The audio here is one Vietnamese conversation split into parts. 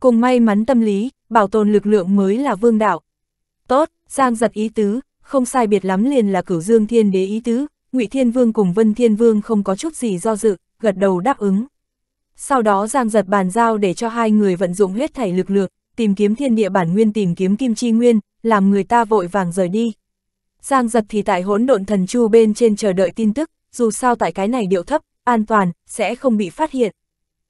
Cùng may mắn tâm lý, bảo tồn lực lượng mới là vương đạo. Tốt, Giang giật ý tứ, không sai biệt lắm liền là cửu dương thiên đế ý tứ, ngụy Thiên Vương cùng Vân Thiên Vương không có chút gì do dự, gật đầu đáp ứng. Sau đó Giang giật bàn giao để cho hai người vận dụng hết thảy lực lượng, tìm kiếm thiên địa bản nguyên tìm kiếm kim chi nguyên, làm người ta vội vàng rời đi. Giang giật thì tại hỗn độn thần chu bên trên chờ đợi tin tức, dù sao tại cái này điệu thấp, an toàn, sẽ không bị phát hiện.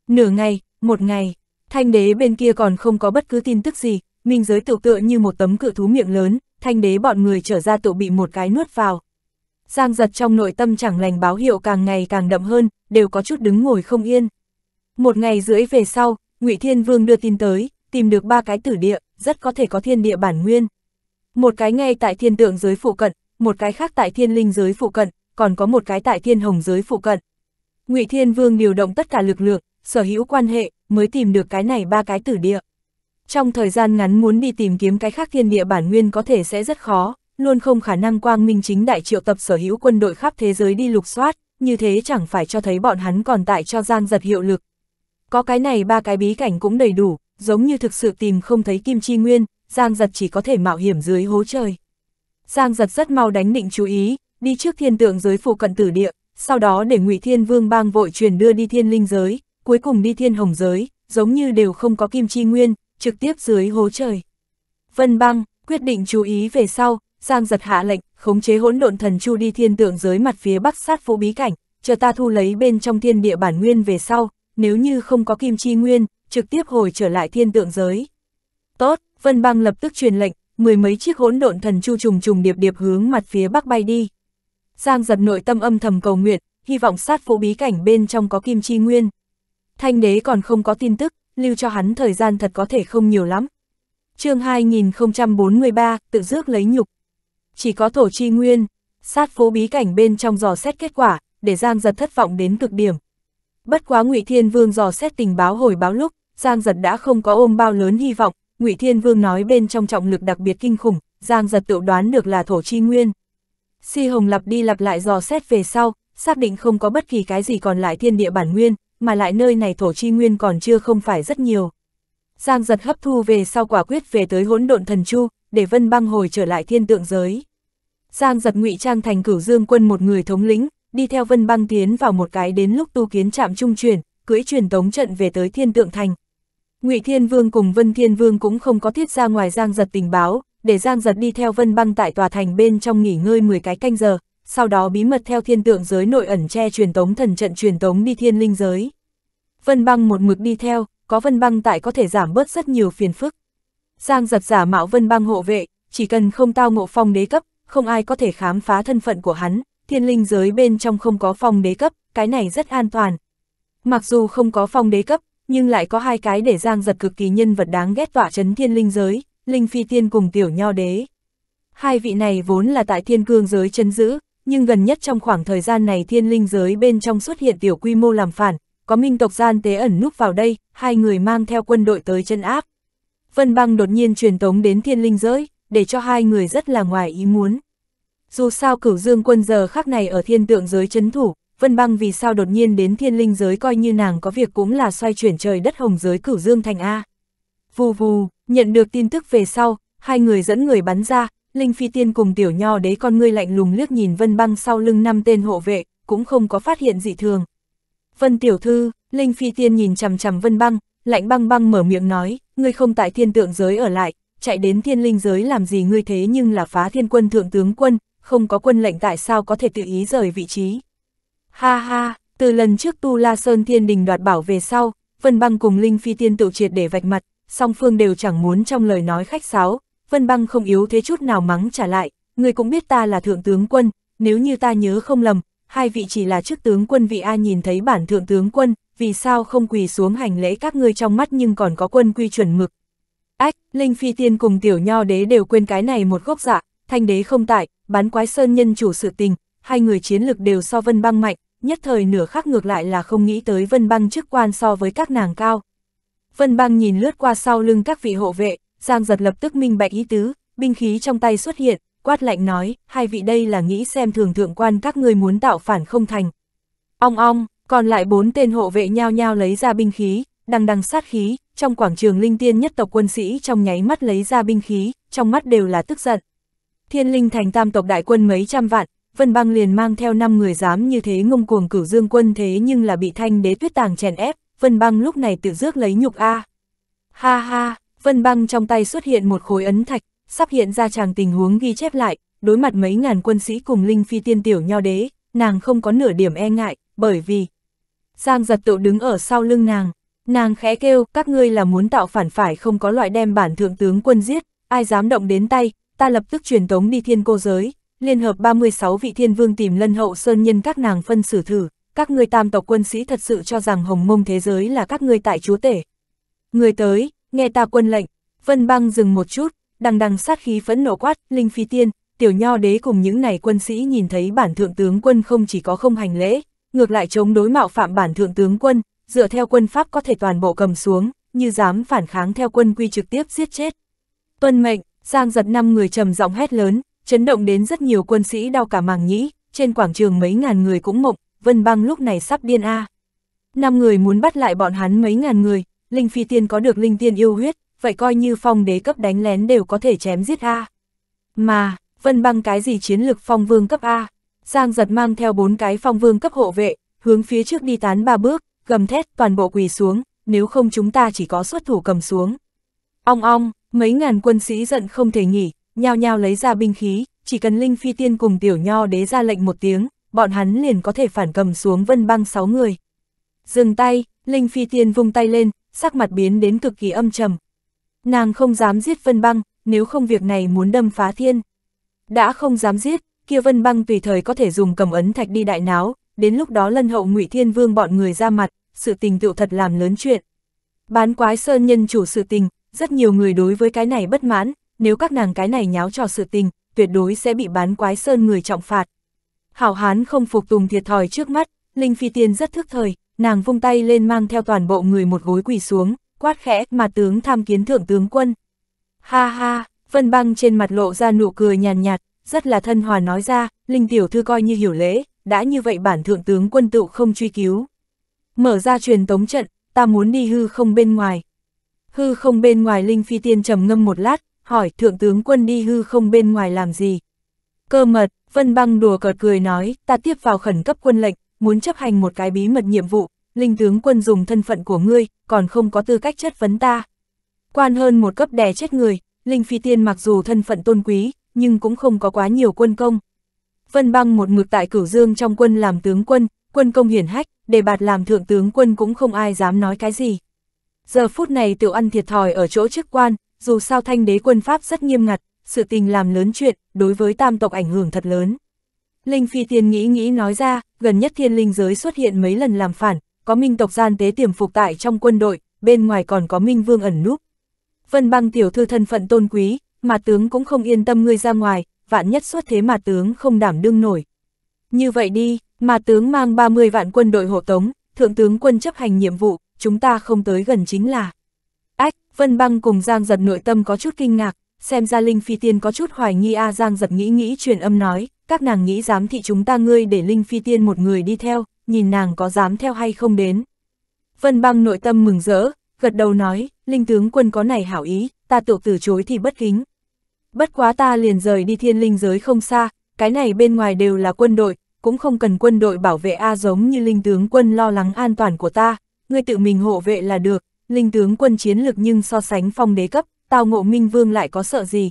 Nửa ngày, một ngày, Thanh đế bên kia còn không có bất cứ tin tức gì, minh giới tiểu tựa như một tấm cự thú miệng lớn, thanh đế bọn người trở ra tự bị một cái nuốt vào. Giang giật trong nội tâm chẳng lành báo hiệu càng ngày càng đậm hơn, đều có chút đứng ngồi không yên. Một ngày rưỡi về sau, ngụy Thiên Vương đưa tin tới, tìm được ba cái tử địa, rất có thể có thiên địa bản nguyên. Một cái ngay tại thiên tượng giới phụ cận, một cái khác tại thiên linh giới phụ cận, còn có một cái tại thiên hồng giới phụ cận. ngụy Thiên Vương điều động tất cả lực lượng, sở hữu quan hệ, mới tìm được cái này ba cái tử địa. Trong thời gian ngắn muốn đi tìm kiếm cái khác thiên địa bản nguyên có thể sẽ rất khó, luôn không khả năng quang minh chính đại triệu tập sở hữu quân đội khắp thế giới đi lục soát, như thế chẳng phải cho thấy bọn hắn còn tại cho giang giật hiệu lực. Có cái này ba cái bí cảnh cũng đầy đủ, giống như thực sự tìm không thấy kim chi nguyên, giang giật chỉ có thể mạo hiểm dưới hố trời. Giang giật rất mau đánh định chú ý, đi trước thiên tượng giới phụ cận tử địa, sau đó để ngụy Thiên Vương bang vội truyền đưa đi thiên linh giới, cuối cùng đi thiên hồng giới, giống như đều không có kim chi nguyên, trực tiếp dưới hố trời. Vân băng, quyết định chú ý về sau, Giang giật hạ lệnh, khống chế hỗn độn thần chu đi thiên tượng giới mặt phía bắc sát phố bí cảnh, chờ ta thu lấy bên trong thiên địa bản nguyên về sau, nếu như không có kim chi nguyên, trực tiếp hồi trở lại thiên tượng giới. Tốt, Vân băng lập tức truyền lệnh, mười mấy chiếc hỗn độn thần chu trùng trùng điệp điệp hướng mặt phía bắc bay đi. Giang giật nội tâm âm thầm cầu nguyện, hy vọng sát phố bí cảnh bên trong có kim chi nguyên thanh đế còn không có tin tức, lưu cho hắn thời gian thật có thể không nhiều lắm. chương 2043, tự dước lấy nhục. Chỉ có thổ chi nguyên, sát phố bí cảnh bên trong dò xét kết quả, để Giang giật thất vọng đến cực điểm. Bất quá ngụy Thiên Vương dò xét tình báo hồi báo lúc, Giang giật đã không có ôm bao lớn hy vọng, ngụy Thiên Vương nói bên trong trọng lực đặc biệt kinh khủng, Giang giật tự đoán được là thổ chi nguyên. Si Hồng lặp đi lặp lại dò xét về sau, xác định không có bất kỳ cái gì còn lại thiên địa bản nguyên, mà lại nơi này thổ chi nguyên còn chưa không phải rất nhiều. Giang giật hấp thu về sau quả quyết về tới hỗn độn thần chu, để vân băng hồi trở lại thiên tượng giới. Giang giật ngụy trang thành cửu dương quân một người thống lĩnh, đi theo vân băng tiến vào một cái đến lúc tu kiến chạm trung chuyển, cưỡi truyền tống trận về tới thiên tượng thành. Ngụy Thiên Vương cùng Vân Thiên Vương cũng không có thiết ra ngoài Giang Giật tình báo, để Giang Giật đi theo Vân Băng tại tòa thành bên trong nghỉ ngơi 10 cái canh giờ, sau đó bí mật theo thiên tượng giới nội ẩn che truyền tống thần trận truyền tống đi thiên linh giới. Vân băng một mực đi theo, có vân băng tại có thể giảm bớt rất nhiều phiền phức. Giang giật giả mạo vân băng hộ vệ, chỉ cần không tao ngộ phong đế cấp, không ai có thể khám phá thân phận của hắn, thiên linh giới bên trong không có phong đế cấp, cái này rất an toàn. Mặc dù không có phong đế cấp, nhưng lại có hai cái để giang giật cực kỳ nhân vật đáng ghét tỏa chấn thiên linh giới, linh phi tiên cùng tiểu nho đế. Hai vị này vốn là tại thiên cương giới chân giữ, nhưng gần nhất trong khoảng thời gian này thiên linh giới bên trong xuất hiện tiểu quy mô làm phản, có minh tộc gian tế ẩn núp vào đây, hai người mang theo quân đội tới chân áp. Vân băng đột nhiên truyền tống đến thiên linh giới, để cho hai người rất là ngoài ý muốn. Dù sao cửu dương quân giờ khác này ở thiên tượng giới chấn thủ, Vân băng vì sao đột nhiên đến thiên linh giới coi như nàng có việc cũng là xoay chuyển trời đất hồng giới cửu dương thành A. Vù vù, nhận được tin tức về sau, hai người dẫn người bắn ra, Linh Phi Tiên cùng tiểu nho đấy con ngươi lạnh lùng liếc nhìn Vân Băng sau lưng năm tên hộ vệ, cũng không có phát hiện dị thường. Vân tiểu thư, Linh Phi Tiên nhìn chằm chằm Vân Băng, lạnh băng băng mở miệng nói, ngươi không tại thiên tượng giới ở lại, chạy đến thiên linh giới làm gì ngươi thế nhưng là phá thiên quân thượng tướng quân, không có quân lệnh tại sao có thể tự ý rời vị trí. Ha ha, từ lần trước Tu La Sơn Thiên Đình đoạt bảo về sau, Vân Băng cùng Linh Phi Tiên tự triệt để vạch mặt, song phương đều chẳng muốn trong lời nói khách sáo, Vân Băng không yếu thế chút nào mắng trả lại, người cũng biết ta là thượng tướng quân, nếu như ta nhớ không lầm, hai vị chỉ là chức tướng quân vị A nhìn thấy bản thượng tướng quân, vì sao không quỳ xuống hành lễ các ngươi trong mắt nhưng còn có quân quy chuẩn mực. Ách, Linh Phi Tiên cùng Tiểu Nho Đế đều quên cái này một gốc dạ, thanh đế không tại, bán quái sơn nhân chủ sự tình, hai người chiến lực đều so Vân Băng mạnh, nhất thời nửa khắc ngược lại là không nghĩ tới Vân Băng chức quan so với các nàng cao. Vân Băng nhìn lướt qua sau lưng các vị hộ vệ, Giang giật lập tức minh bạch ý tứ, binh khí trong tay xuất hiện, quát lạnh nói, hai vị đây là nghĩ xem thường thượng quan các người muốn tạo phản không thành. Ong ong, còn lại bốn tên hộ vệ nhao nhao lấy ra binh khí, đằng đằng sát khí, trong quảng trường linh tiên nhất tộc quân sĩ trong nháy mắt lấy ra binh khí, trong mắt đều là tức giận. Thiên linh thành tam tộc đại quân mấy trăm vạn, Vân băng liền mang theo năm người dám như thế ngông cuồng cửu dương quân thế nhưng là bị thanh đế tuyết tàng chèn ép, Vân băng lúc này tự dước lấy nhục A. Ha ha, Vân băng trong tay xuất hiện một khối ấn thạch, sắp hiện ra chàng tình huống ghi chép lại, đối mặt mấy ngàn quân sĩ cùng linh phi tiên tiểu nho đế, nàng không có nửa điểm e ngại, bởi vì... Giang giật tự đứng ở sau lưng nàng, nàng khẽ kêu, các ngươi là muốn tạo phản phải không có loại đem bản thượng tướng quân giết, ai dám động đến tay, ta lập tức truyền tống đi thiên cô giới, liên hợp 36 vị thiên vương tìm lân hậu sơn nhân các nàng phân xử thử, các ngươi tam tộc quân sĩ thật sự cho rằng hồng mông thế giới là các ngươi tại chúa tể. Người tới, nghe ta quân lệnh, Vân Băng dừng một chút, đằng đằng sát khí phẫn nổ quát, Linh Phi Tiên, tiểu nho đế cùng những này quân sĩ nhìn thấy bản thượng tướng quân không chỉ có không hành lễ, ngược lại chống đối mạo phạm bản thượng tướng quân, dựa theo quân pháp có thể toàn bộ cầm xuống, như dám phản kháng theo quân quy trực tiếp giết chết. Tuân mệnh, Giang giật năm người trầm giọng hét lớn, chấn động đến rất nhiều quân sĩ đau cả màng nhĩ, trên quảng trường mấy ngàn người cũng mộng, Vân Băng lúc này sắp điên a. Năm người muốn bắt lại bọn hắn mấy ngàn người, Linh Phi Tiên có được Linh Tiên yêu huyết, vậy coi như phong đế cấp đánh lén đều có thể chém giết A. Mà, Vân Băng cái gì chiến lực phong vương cấp A? Giang giật mang theo bốn cái phong vương cấp hộ vệ, hướng phía trước đi tán ba bước, gầm thét toàn bộ quỳ xuống, nếu không chúng ta chỉ có xuất thủ cầm xuống. Ong ong, mấy ngàn quân sĩ giận không thể nghỉ, nhao nhao lấy ra binh khí, chỉ cần Linh Phi Tiên cùng tiểu nho đế ra lệnh một tiếng, bọn hắn liền có thể phản cầm xuống vân băng sáu người. Dừng tay, Linh Phi Tiên vung tay lên, sắc mặt biến đến cực kỳ âm trầm. Nàng không dám giết Vân Băng, nếu không việc này muốn đâm phá thiên. Đã không dám giết, kia Vân Băng tùy thời có thể dùng cầm ấn thạch đi đại náo, đến lúc đó lân hậu ngụy Thiên Vương bọn người ra mặt, sự tình tựu thật làm lớn chuyện. Bán quái sơn nhân chủ sự tình, rất nhiều người đối với cái này bất mãn, nếu các nàng cái này nháo trò sự tình, tuyệt đối sẽ bị bán quái sơn người trọng phạt. Hảo hán không phục tùng thiệt thòi trước mắt, Linh Phi Tiên rất thức thời, nàng vung tay lên mang theo toàn bộ người một gối quỳ xuống, quát khẽ mà tướng tham kiến thượng tướng quân. Ha ha, Vân Băng trên mặt lộ ra nụ cười nhàn nhạt, rất là thân hòa nói ra, Linh Tiểu Thư coi như hiểu lễ, đã như vậy bản thượng tướng quân tự không truy cứu. Mở ra truyền tống trận, ta muốn đi hư không bên ngoài. Hư không bên ngoài Linh Phi Tiên trầm ngâm một lát, hỏi thượng tướng quân đi hư không bên ngoài làm gì. Cơ mật, Vân Băng đùa cợt cười nói, ta tiếp vào khẩn cấp quân lệnh, muốn chấp hành một cái bí mật nhiệm vụ, linh tướng quân dùng thân phận của ngươi, còn không có tư cách chất vấn ta. Quan hơn một cấp đè chết người, linh phi tiên mặc dù thân phận tôn quý, nhưng cũng không có quá nhiều quân công. Vân băng một mực tại cửu dương trong quân làm tướng quân, quân công hiển hách, để bạt làm thượng tướng quân cũng không ai dám nói cái gì. Giờ phút này tiểu ăn thiệt thòi ở chỗ chức quan, dù sao thanh đế quân Pháp rất nghiêm ngặt, sự tình làm lớn chuyện, đối với tam tộc ảnh hưởng thật lớn. Linh Phi Tiên nghĩ nghĩ nói ra, gần nhất thiên linh giới xuất hiện mấy lần làm phản, có minh tộc gian tế tiềm phục tại trong quân đội, bên ngoài còn có minh vương ẩn núp. Vân băng tiểu thư thân phận tôn quý, mà tướng cũng không yên tâm ngươi ra ngoài, vạn nhất xuất thế mà tướng không đảm đương nổi. Như vậy đi, mà tướng mang 30 vạn quân đội hộ tống, thượng tướng quân chấp hành nhiệm vụ, chúng ta không tới gần chính là. Ách, Vân băng cùng Giang giật nội tâm có chút kinh ngạc, xem ra Linh Phi Tiên có chút hoài nghi A Giang giật nghĩ nghĩ truyền âm nói, các nàng nghĩ dám thị chúng ta ngươi để Linh Phi Tiên một người đi theo, nhìn nàng có dám theo hay không đến. Vân băng nội tâm mừng rỡ, gật đầu nói, Linh tướng quân có này hảo ý, ta tự từ chối thì bất kính. Bất quá ta liền rời đi thiên linh giới không xa, cái này bên ngoài đều là quân đội, cũng không cần quân đội bảo vệ A giống như Linh tướng quân lo lắng an toàn của ta, ngươi tự mình hộ vệ là được, Linh tướng quân chiến lực nhưng so sánh phong đế cấp, tao ngộ minh vương lại có sợ gì.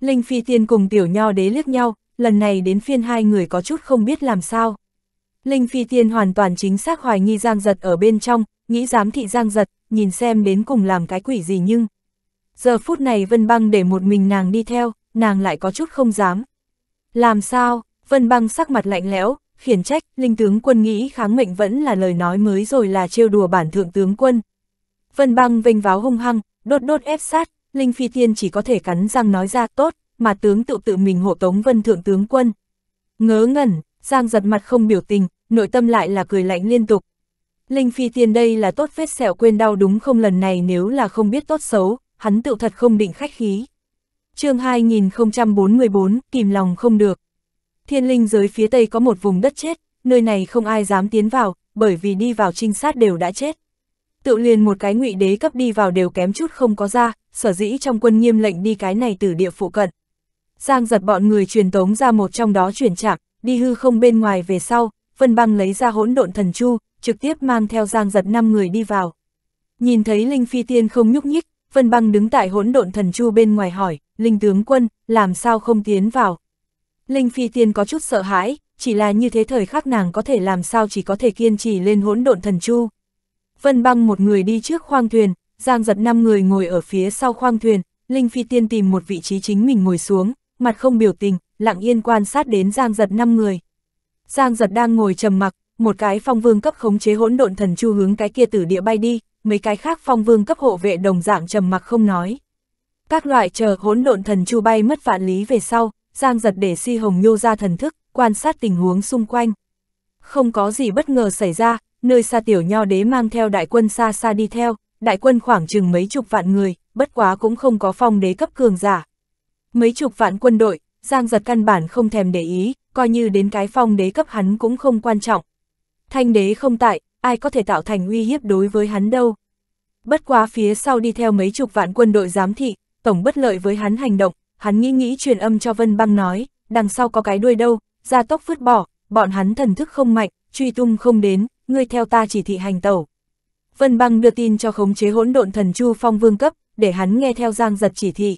Linh phi tiên cùng tiểu nho đế liếc nhau, lần này đến phiên hai người có chút không biết làm sao. Linh Phi Tiên hoàn toàn chính xác hoài nghi Giang Giật ở bên trong, nghĩ giám thị Giang Giật, nhìn xem đến cùng làm cái quỷ gì nhưng... Giờ phút này Vân Băng để một mình nàng đi theo, nàng lại có chút không dám. Làm sao, Vân Băng sắc mặt lạnh lẽo, khiển trách, linh tướng quân nghĩ kháng mệnh vẫn là lời nói mới rồi là trêu đùa bản thượng tướng quân. Vân Băng vênh váo hung hăng, đốt đốt ép sát, Linh Phi Tiên chỉ có thể cắn răng nói ra tốt, mà tướng tự tự mình hộ tống vân thượng tướng quân. Ngớ ngẩn, Giang giật mặt không biểu tình, nội tâm lại là cười lạnh liên tục. Linh Phi Tiên đây là tốt vết sẹo quên đau đúng không lần này nếu là không biết tốt xấu, hắn tự thật không định khách khí. chương 2044, kìm lòng không được. Thiên linh giới phía tây có một vùng đất chết, nơi này không ai dám tiến vào, bởi vì đi vào trinh sát đều đã chết. Tự liền một cái ngụy đế cấp đi vào đều kém chút không có ra, sở dĩ trong quân nghiêm lệnh đi cái này từ địa phụ cận. Giang giật bọn người truyền tống ra một trong đó chuyển chạm, đi hư không bên ngoài về sau, Vân Băng lấy ra hỗn độn thần chu, trực tiếp mang theo Giang giật 5 người đi vào. Nhìn thấy Linh Phi Tiên không nhúc nhích, Vân Băng đứng tại hỗn độn thần chu bên ngoài hỏi, Linh tướng quân, làm sao không tiến vào? Linh Phi Tiên có chút sợ hãi, chỉ là như thế thời khắc nàng có thể làm sao chỉ có thể kiên trì lên hỗn độn thần chu. Vân Băng một người đi trước khoang thuyền, Giang giật 5 người ngồi ở phía sau khoang thuyền, Linh Phi Tiên tìm một vị trí chính mình ngồi xuống, mặt không biểu tình, lặng yên quan sát đến Giang Giật năm người. Giang Giật đang ngồi trầm mặc, một cái phong vương cấp khống chế hỗn độn thần chu hướng cái kia tử địa bay đi, mấy cái khác phong vương cấp hộ vệ đồng dạng trầm mặc không nói. Các loại chờ hỗn độn thần chu bay mất vạn lý về sau, Giang Giật để Si Hồng nhô ra thần thức, quan sát tình huống xung quanh. Không có gì bất ngờ xảy ra, nơi xa tiểu nho đế mang theo đại quân xa xa đi theo, đại quân khoảng chừng mấy chục vạn người, bất quá cũng không có phong đế cấp cường giả, mấy chục vạn quân đội, Giang giật căn bản không thèm để ý, coi như đến cái phong đế cấp hắn cũng không quan trọng. Thanh đế không tại, ai có thể tạo thành uy hiếp đối với hắn đâu. Bất quá phía sau đi theo mấy chục vạn quân đội giám thị, tổng bất lợi với hắn hành động, hắn nghĩ nghĩ truyền âm cho Vân Băng nói, đằng sau có cái đuôi đâu, ra tốc vứt bỏ, bọn hắn thần thức không mạnh, truy tung không đến, ngươi theo ta chỉ thị hành tẩu. Vân Băng đưa tin cho khống chế hỗn độn thần Chu Phong Vương cấp, để hắn nghe theo Giang giật chỉ thị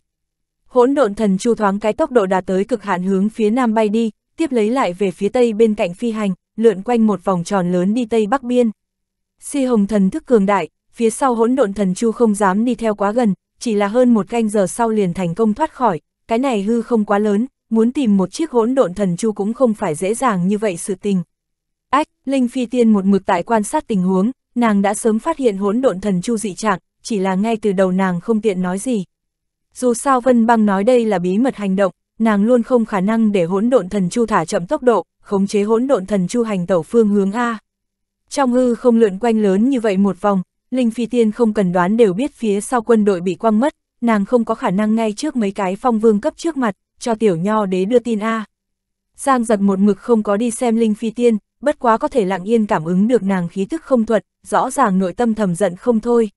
hỗn độn thần chu thoáng cái tốc độ đạt tới cực hạn hướng phía nam bay đi, tiếp lấy lại về phía tây bên cạnh phi hành, lượn quanh một vòng tròn lớn đi tây bắc biên. Si hồng thần thức cường đại, phía sau hỗn độn thần chu không dám đi theo quá gần, chỉ là hơn một canh giờ sau liền thành công thoát khỏi, cái này hư không quá lớn, muốn tìm một chiếc hỗn độn thần chu cũng không phải dễ dàng như vậy sự tình. Ách, Linh Phi Tiên một mực tại quan sát tình huống, nàng đã sớm phát hiện hỗn độn thần chu dị trạng, chỉ là ngay từ đầu nàng không tiện nói gì. Dù sao Vân Băng nói đây là bí mật hành động, nàng luôn không khả năng để hỗn độn thần chu thả chậm tốc độ, khống chế hỗn độn thần chu hành tẩu phương hướng A. Trong hư không lượn quanh lớn như vậy một vòng, Linh Phi Tiên không cần đoán đều biết phía sau quân đội bị quăng mất, nàng không có khả năng ngay trước mấy cái phong vương cấp trước mặt, cho tiểu nho đế đưa tin A. Giang giật một mực không có đi xem Linh Phi Tiên, bất quá có thể lặng yên cảm ứng được nàng khí thức không thuật, rõ ràng nội tâm thầm giận không thôi.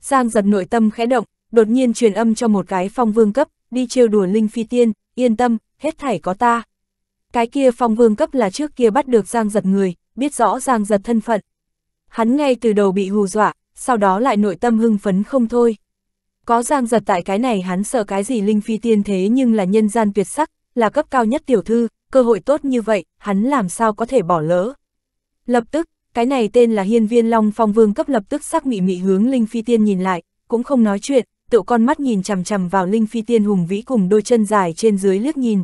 Giang giật nội tâm khẽ động, đột nhiên truyền âm cho một cái phong vương cấp, đi trêu đùa Linh Phi Tiên, yên tâm, hết thảy có ta. Cái kia phong vương cấp là trước kia bắt được Giang giật người, biết rõ Giang giật thân phận. Hắn ngay từ đầu bị hù dọa, sau đó lại nội tâm hưng phấn không thôi. Có Giang giật tại cái này hắn sợ cái gì Linh Phi Tiên thế nhưng là nhân gian tuyệt sắc, là cấp cao nhất tiểu thư, cơ hội tốt như vậy, hắn làm sao có thể bỏ lỡ. Lập tức, cái này tên là Hiên Viên Long Phong Vương cấp lập tức sắc mị mị hướng Linh Phi Tiên nhìn lại, cũng không nói chuyện, tựu con mắt nhìn chằm chằm vào Linh Phi Tiên hùng vĩ cùng đôi chân dài trên dưới liếc nhìn.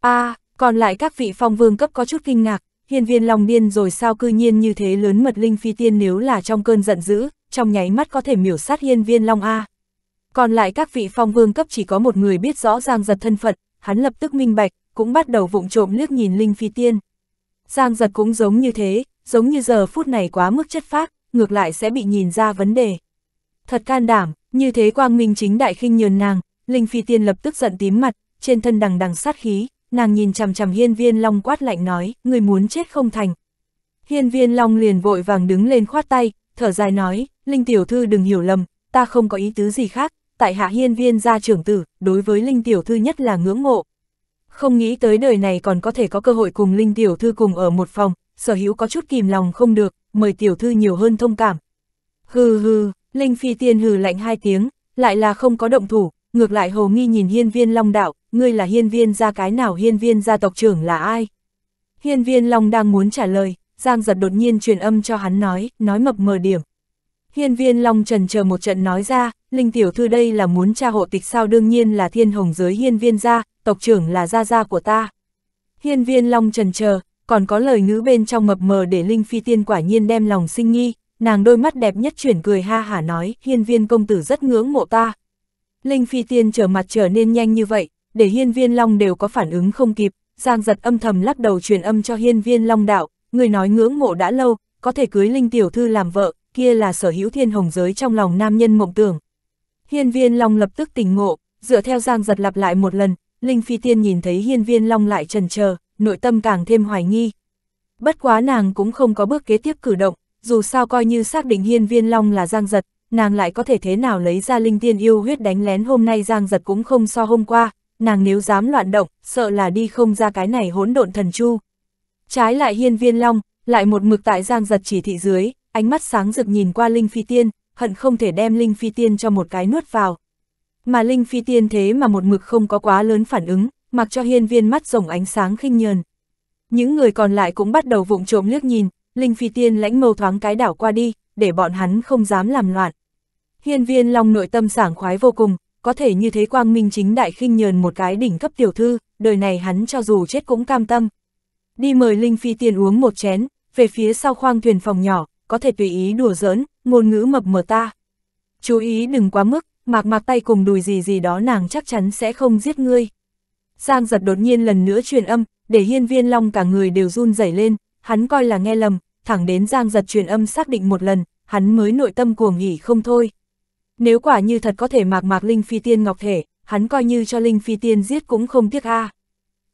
a à, còn lại các vị phong vương cấp có chút kinh ngạc, hiên viên lòng điên rồi sao cư nhiên như thế lớn mật Linh Phi Tiên nếu là trong cơn giận dữ, trong nháy mắt có thể miểu sát hiên viên long A. Còn lại các vị phong vương cấp chỉ có một người biết rõ Giang Giật thân phận, hắn lập tức minh bạch, cũng bắt đầu vụng trộm liếc nhìn Linh Phi Tiên. Giang Giật cũng giống như thế, giống như giờ phút này quá mức chất phác, ngược lại sẽ bị nhìn ra vấn đề. Thật can đảm, như thế quang minh chính đại khinh nhường nàng, Linh Phi Tiên lập tức giận tím mặt, trên thân đằng đằng sát khí, nàng nhìn chằm chằm hiên viên long quát lạnh nói, người muốn chết không thành. Hiên viên long liền vội vàng đứng lên khoát tay, thở dài nói, Linh Tiểu Thư đừng hiểu lầm, ta không có ý tứ gì khác, tại hạ hiên viên gia trưởng tử, đối với Linh Tiểu Thư nhất là ngưỡng mộ. Không nghĩ tới đời này còn có thể có cơ hội cùng Linh Tiểu Thư cùng ở một phòng, sở hữu có chút kìm lòng không được, mời Tiểu Thư nhiều hơn thông cảm. Hừ hừ, Linh Phi Tiên hừ lạnh hai tiếng, lại là không có động thủ, ngược lại hồ nghi nhìn hiên viên long đạo, ngươi là hiên viên gia cái nào hiên viên gia tộc trưởng là ai? Hiên viên long đang muốn trả lời, Giang giật đột nhiên truyền âm cho hắn nói, nói mập mờ điểm. Hiên viên long trần chờ một trận nói ra, Linh Tiểu Thư đây là muốn tra hộ tịch sao đương nhiên là thiên hồng giới hiên viên gia, tộc trưởng là gia gia của ta. Hiên viên long trần chờ, còn có lời ngữ bên trong mập mờ để Linh Phi Tiên quả nhiên đem lòng sinh nghi, nàng đôi mắt đẹp nhất chuyển cười ha hả nói, hiên viên công tử rất ngưỡng mộ ta. Linh phi tiên trở mặt trở nên nhanh như vậy, để hiên viên long đều có phản ứng không kịp, giang giật âm thầm lắc đầu truyền âm cho hiên viên long đạo, người nói ngưỡng mộ đã lâu, có thể cưới linh tiểu thư làm vợ, kia là sở hữu thiên hồng giới trong lòng nam nhân mộng tưởng. Hiên viên long lập tức tỉnh ngộ, dựa theo giang giật lặp lại một lần, Linh Phi Tiên nhìn thấy hiên viên long lại trần chờ nội tâm càng thêm hoài nghi. Bất quá nàng cũng không có bước kế tiếp cử động, dù sao coi như xác định hiên viên long là giang giật, nàng lại có thể thế nào lấy ra linh tiên yêu huyết đánh lén hôm nay giang giật cũng không so hôm qua, nàng nếu dám loạn động, sợ là đi không ra cái này hỗn độn thần chu. Trái lại hiên viên long, lại một mực tại giang giật chỉ thị dưới, ánh mắt sáng rực nhìn qua linh phi tiên, hận không thể đem linh phi tiên cho một cái nuốt vào. Mà linh phi tiên thế mà một mực không có quá lớn phản ứng, mặc cho hiên viên mắt rồng ánh sáng khinh nhờn. Những người còn lại cũng bắt đầu vụng trộm liếc nhìn, Linh Phi Tiên lãnh mâu thoáng cái đảo qua đi, để bọn hắn không dám làm loạn. Hiên viên Long nội tâm sảng khoái vô cùng, có thể như thế quang minh chính đại khinh nhờn một cái đỉnh cấp tiểu thư, đời này hắn cho dù chết cũng cam tâm. Đi mời Linh Phi Tiên uống một chén, về phía sau khoang thuyền phòng nhỏ, có thể tùy ý đùa giỡn, ngôn ngữ mập mờ ta. Chú ý đừng quá mức, mạc mạc tay cùng đùi gì gì đó nàng chắc chắn sẽ không giết ngươi. Giang giật đột nhiên lần nữa truyền âm, để hiên viên long cả người đều run rẩy lên, hắn coi là nghe lầm, thẳng đến Giang giật truyền âm xác định một lần, hắn mới nội tâm cuồng nghỉ không thôi. Nếu quả như thật có thể mạc mạc Linh Phi Tiên Ngọc Thể, hắn coi như cho Linh Phi Tiên giết cũng không tiếc a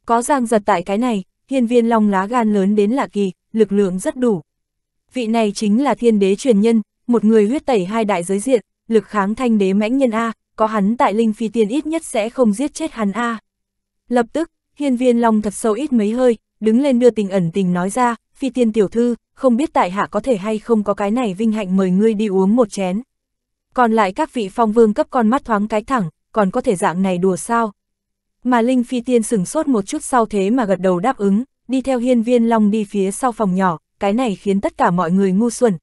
Có Giang giật tại cái này, hiên viên long lá gan lớn đến lạ kỳ, lực lượng rất đủ. Vị này chính là thiên đế truyền nhân, một người huyết tẩy hai đại giới diện, lực kháng thanh đế mãnh nhân A, có hắn tại Linh Phi Tiên ít nhất sẽ không giết chết hắn A. Lập tức, hiên viên long thật sâu ít mấy hơi, đứng lên đưa tình ẩn tình nói ra, phi tiên tiểu thư, không biết tại hạ có thể hay không có cái này vinh hạnh mời ngươi đi uống một chén. Còn lại các vị phong vương cấp con mắt thoáng cái thẳng, còn có thể dạng này đùa sao. Mà Linh phi tiên sừng sốt một chút sau thế mà gật đầu đáp ứng, đi theo hiên viên long đi phía sau phòng nhỏ, cái này khiến tất cả mọi người ngu xuẩn.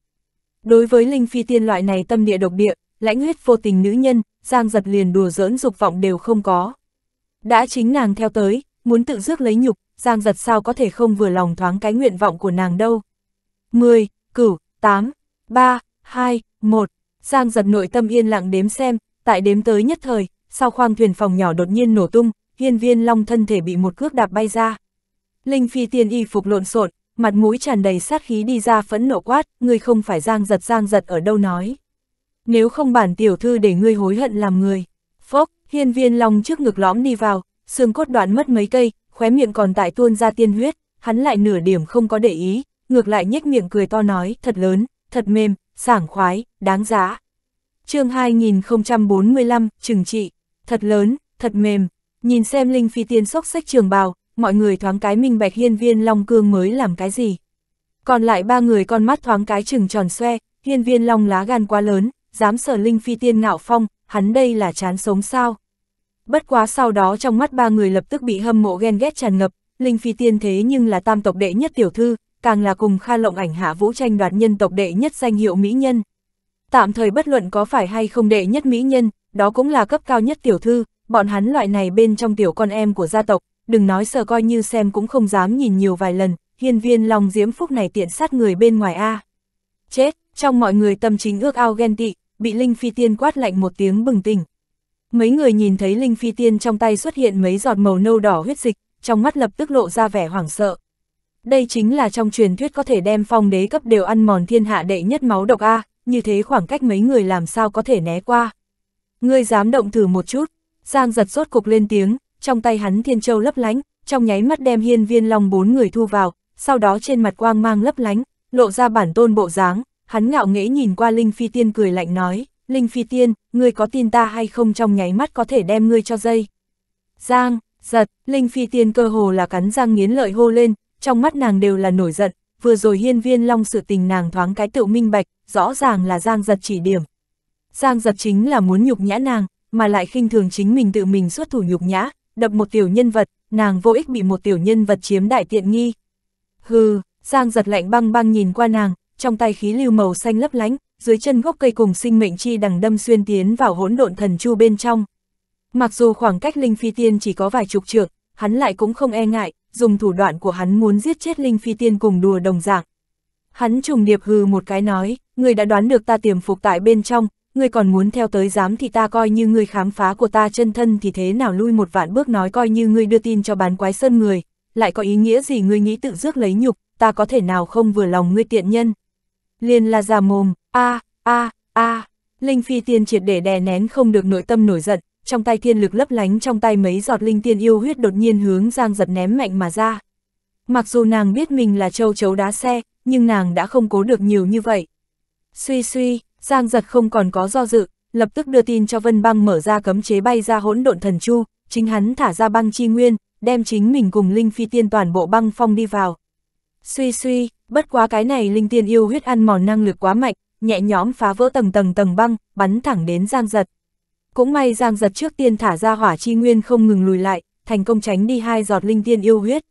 Đối với Linh phi tiên loại này tâm địa độc địa, lãnh huyết vô tình nữ nhân, giang giật liền đùa giỡn dục vọng đều không có. Đã chính nàng theo tới, muốn tự rước lấy nhục, Giang giật sao có thể không vừa lòng thoáng cái nguyện vọng của nàng đâu. 10, cửu, 8, 3, 2, 1, Giang giật nội tâm yên lặng đếm xem, tại đếm tới nhất thời, sau khoang thuyền phòng nhỏ đột nhiên nổ tung, hiên viên long thân thể bị một cước đạp bay ra. Linh phi tiên y phục lộn xộn, mặt mũi tràn đầy sát khí đi ra phẫn nộ quát, ngươi không phải giang giật giang giật ở đâu nói. Nếu không bản tiểu thư để ngươi hối hận làm người. Phốc, hiên viên long trước ngực lõm đi vào, xương cốt đoạn mất mấy cây, khóe miệng còn tại tuôn ra tiên huyết, hắn lại nửa điểm không có để ý, ngược lại nhếch miệng cười to nói, thật lớn, thật mềm, sảng khoái, đáng giá. chương 2045, trừng trị, thật lớn, thật mềm, nhìn xem Linh Phi Tiên sốc sách trường bào, mọi người thoáng cái minh bạch hiên viên Long Cương mới làm cái gì. Còn lại ba người con mắt thoáng cái trừng tròn xoe, hiên viên Long lá gan quá lớn, dám sở Linh Phi Tiên ngạo phong, hắn đây là chán sống sao. Bất quá sau đó trong mắt ba người lập tức bị hâm mộ ghen ghét tràn ngập, Linh Phi Tiên thế nhưng là tam tộc đệ nhất tiểu thư, càng là cùng Kha Lộng ảnh hạ vũ tranh đoạt nhân tộc đệ nhất danh hiệu mỹ nhân. Tạm thời bất luận có phải hay không đệ nhất mỹ nhân, đó cũng là cấp cao nhất tiểu thư, bọn hắn loại này bên trong tiểu con em của gia tộc, đừng nói sợ coi như xem cũng không dám nhìn nhiều vài lần, hiên viên lòng diễm phúc này tiện sát người bên ngoài A. Chết, trong mọi người tâm chính ước ao ghen tị, bị Linh Phi Tiên quát lạnh một tiếng bừng tỉnh. Mấy người nhìn thấy Linh Phi Tiên trong tay xuất hiện mấy giọt màu nâu đỏ huyết dịch, trong mắt lập tức lộ ra vẻ hoảng sợ. Đây chính là trong truyền thuyết có thể đem phong đế cấp đều ăn mòn thiên hạ đệ nhất máu độc A, như thế khoảng cách mấy người làm sao có thể né qua. Ngươi dám động thử một chút, Giang giật sốt cục lên tiếng, trong tay hắn thiên châu lấp lánh, trong nháy mắt đem hiên viên long bốn người thu vào, sau đó trên mặt quang mang lấp lánh, lộ ra bản tôn bộ dáng, hắn ngạo nghễ nhìn qua Linh Phi Tiên cười lạnh nói. Linh Phi Tiên, ngươi có tin ta hay không trong nháy mắt có thể đem ngươi cho dây. Giang, giật, Linh Phi Tiên cơ hồ là cắn răng nghiến lợi hô lên, trong mắt nàng đều là nổi giận, vừa rồi hiên viên long sự tình nàng thoáng cái tự minh bạch, rõ ràng là Giang giật chỉ điểm. Giang giật chính là muốn nhục nhã nàng, mà lại khinh thường chính mình tự mình xuất thủ nhục nhã, đập một tiểu nhân vật, nàng vô ích bị một tiểu nhân vật chiếm đại tiện nghi. Hừ, Giang giật lạnh băng băng nhìn qua nàng, trong tay khí lưu màu xanh lấp lánh, dưới chân gốc cây cùng sinh mệnh chi đằng đâm xuyên tiến vào hỗn độn thần chu bên trong. Mặc dù khoảng cách Linh Phi Tiên chỉ có vài chục trượng, hắn lại cũng không e ngại, dùng thủ đoạn của hắn muốn giết chết Linh Phi Tiên cùng đùa đồng dạng. Hắn trùng điệp hừ một cái nói, người đã đoán được ta tiềm phục tại bên trong, người còn muốn theo tới dám thì ta coi như người khám phá của ta chân thân thì thế nào lui một vạn bước nói coi như người đưa tin cho bán quái sơn người, lại có ý nghĩa gì người nghĩ tự rước lấy nhục, ta có thể nào không vừa lòng ngươi tiện nhân liền là già mồm, a, a, a. Linh phi tiên triệt để đè nén không được nội tâm nổi giận, trong tay thiên lực lấp lánh trong tay mấy giọt linh tiên yêu huyết đột nhiên hướng Giang giật ném mạnh mà ra. Mặc dù nàng biết mình là châu chấu đá xe, nhưng nàng đã không cố được nhiều như vậy. Suy suy, Giang giật không còn có do dự, lập tức đưa tin cho Vân Băng mở ra cấm chế bay ra hỗn độn thần chu, chính hắn thả ra băng chi nguyên, đem chính mình cùng Linh Phi Tiên toàn bộ băng phong đi vào. Suy suy, Bất quá cái này linh tiên yêu huyết ăn mòn năng lực quá mạnh, nhẹ nhõm phá vỡ tầng tầng tầng băng, bắn thẳng đến Giang Giật. Cũng may Giang Giật trước tiên thả ra hỏa chi nguyên không ngừng lùi lại, thành công tránh đi hai giọt linh tiên yêu huyết.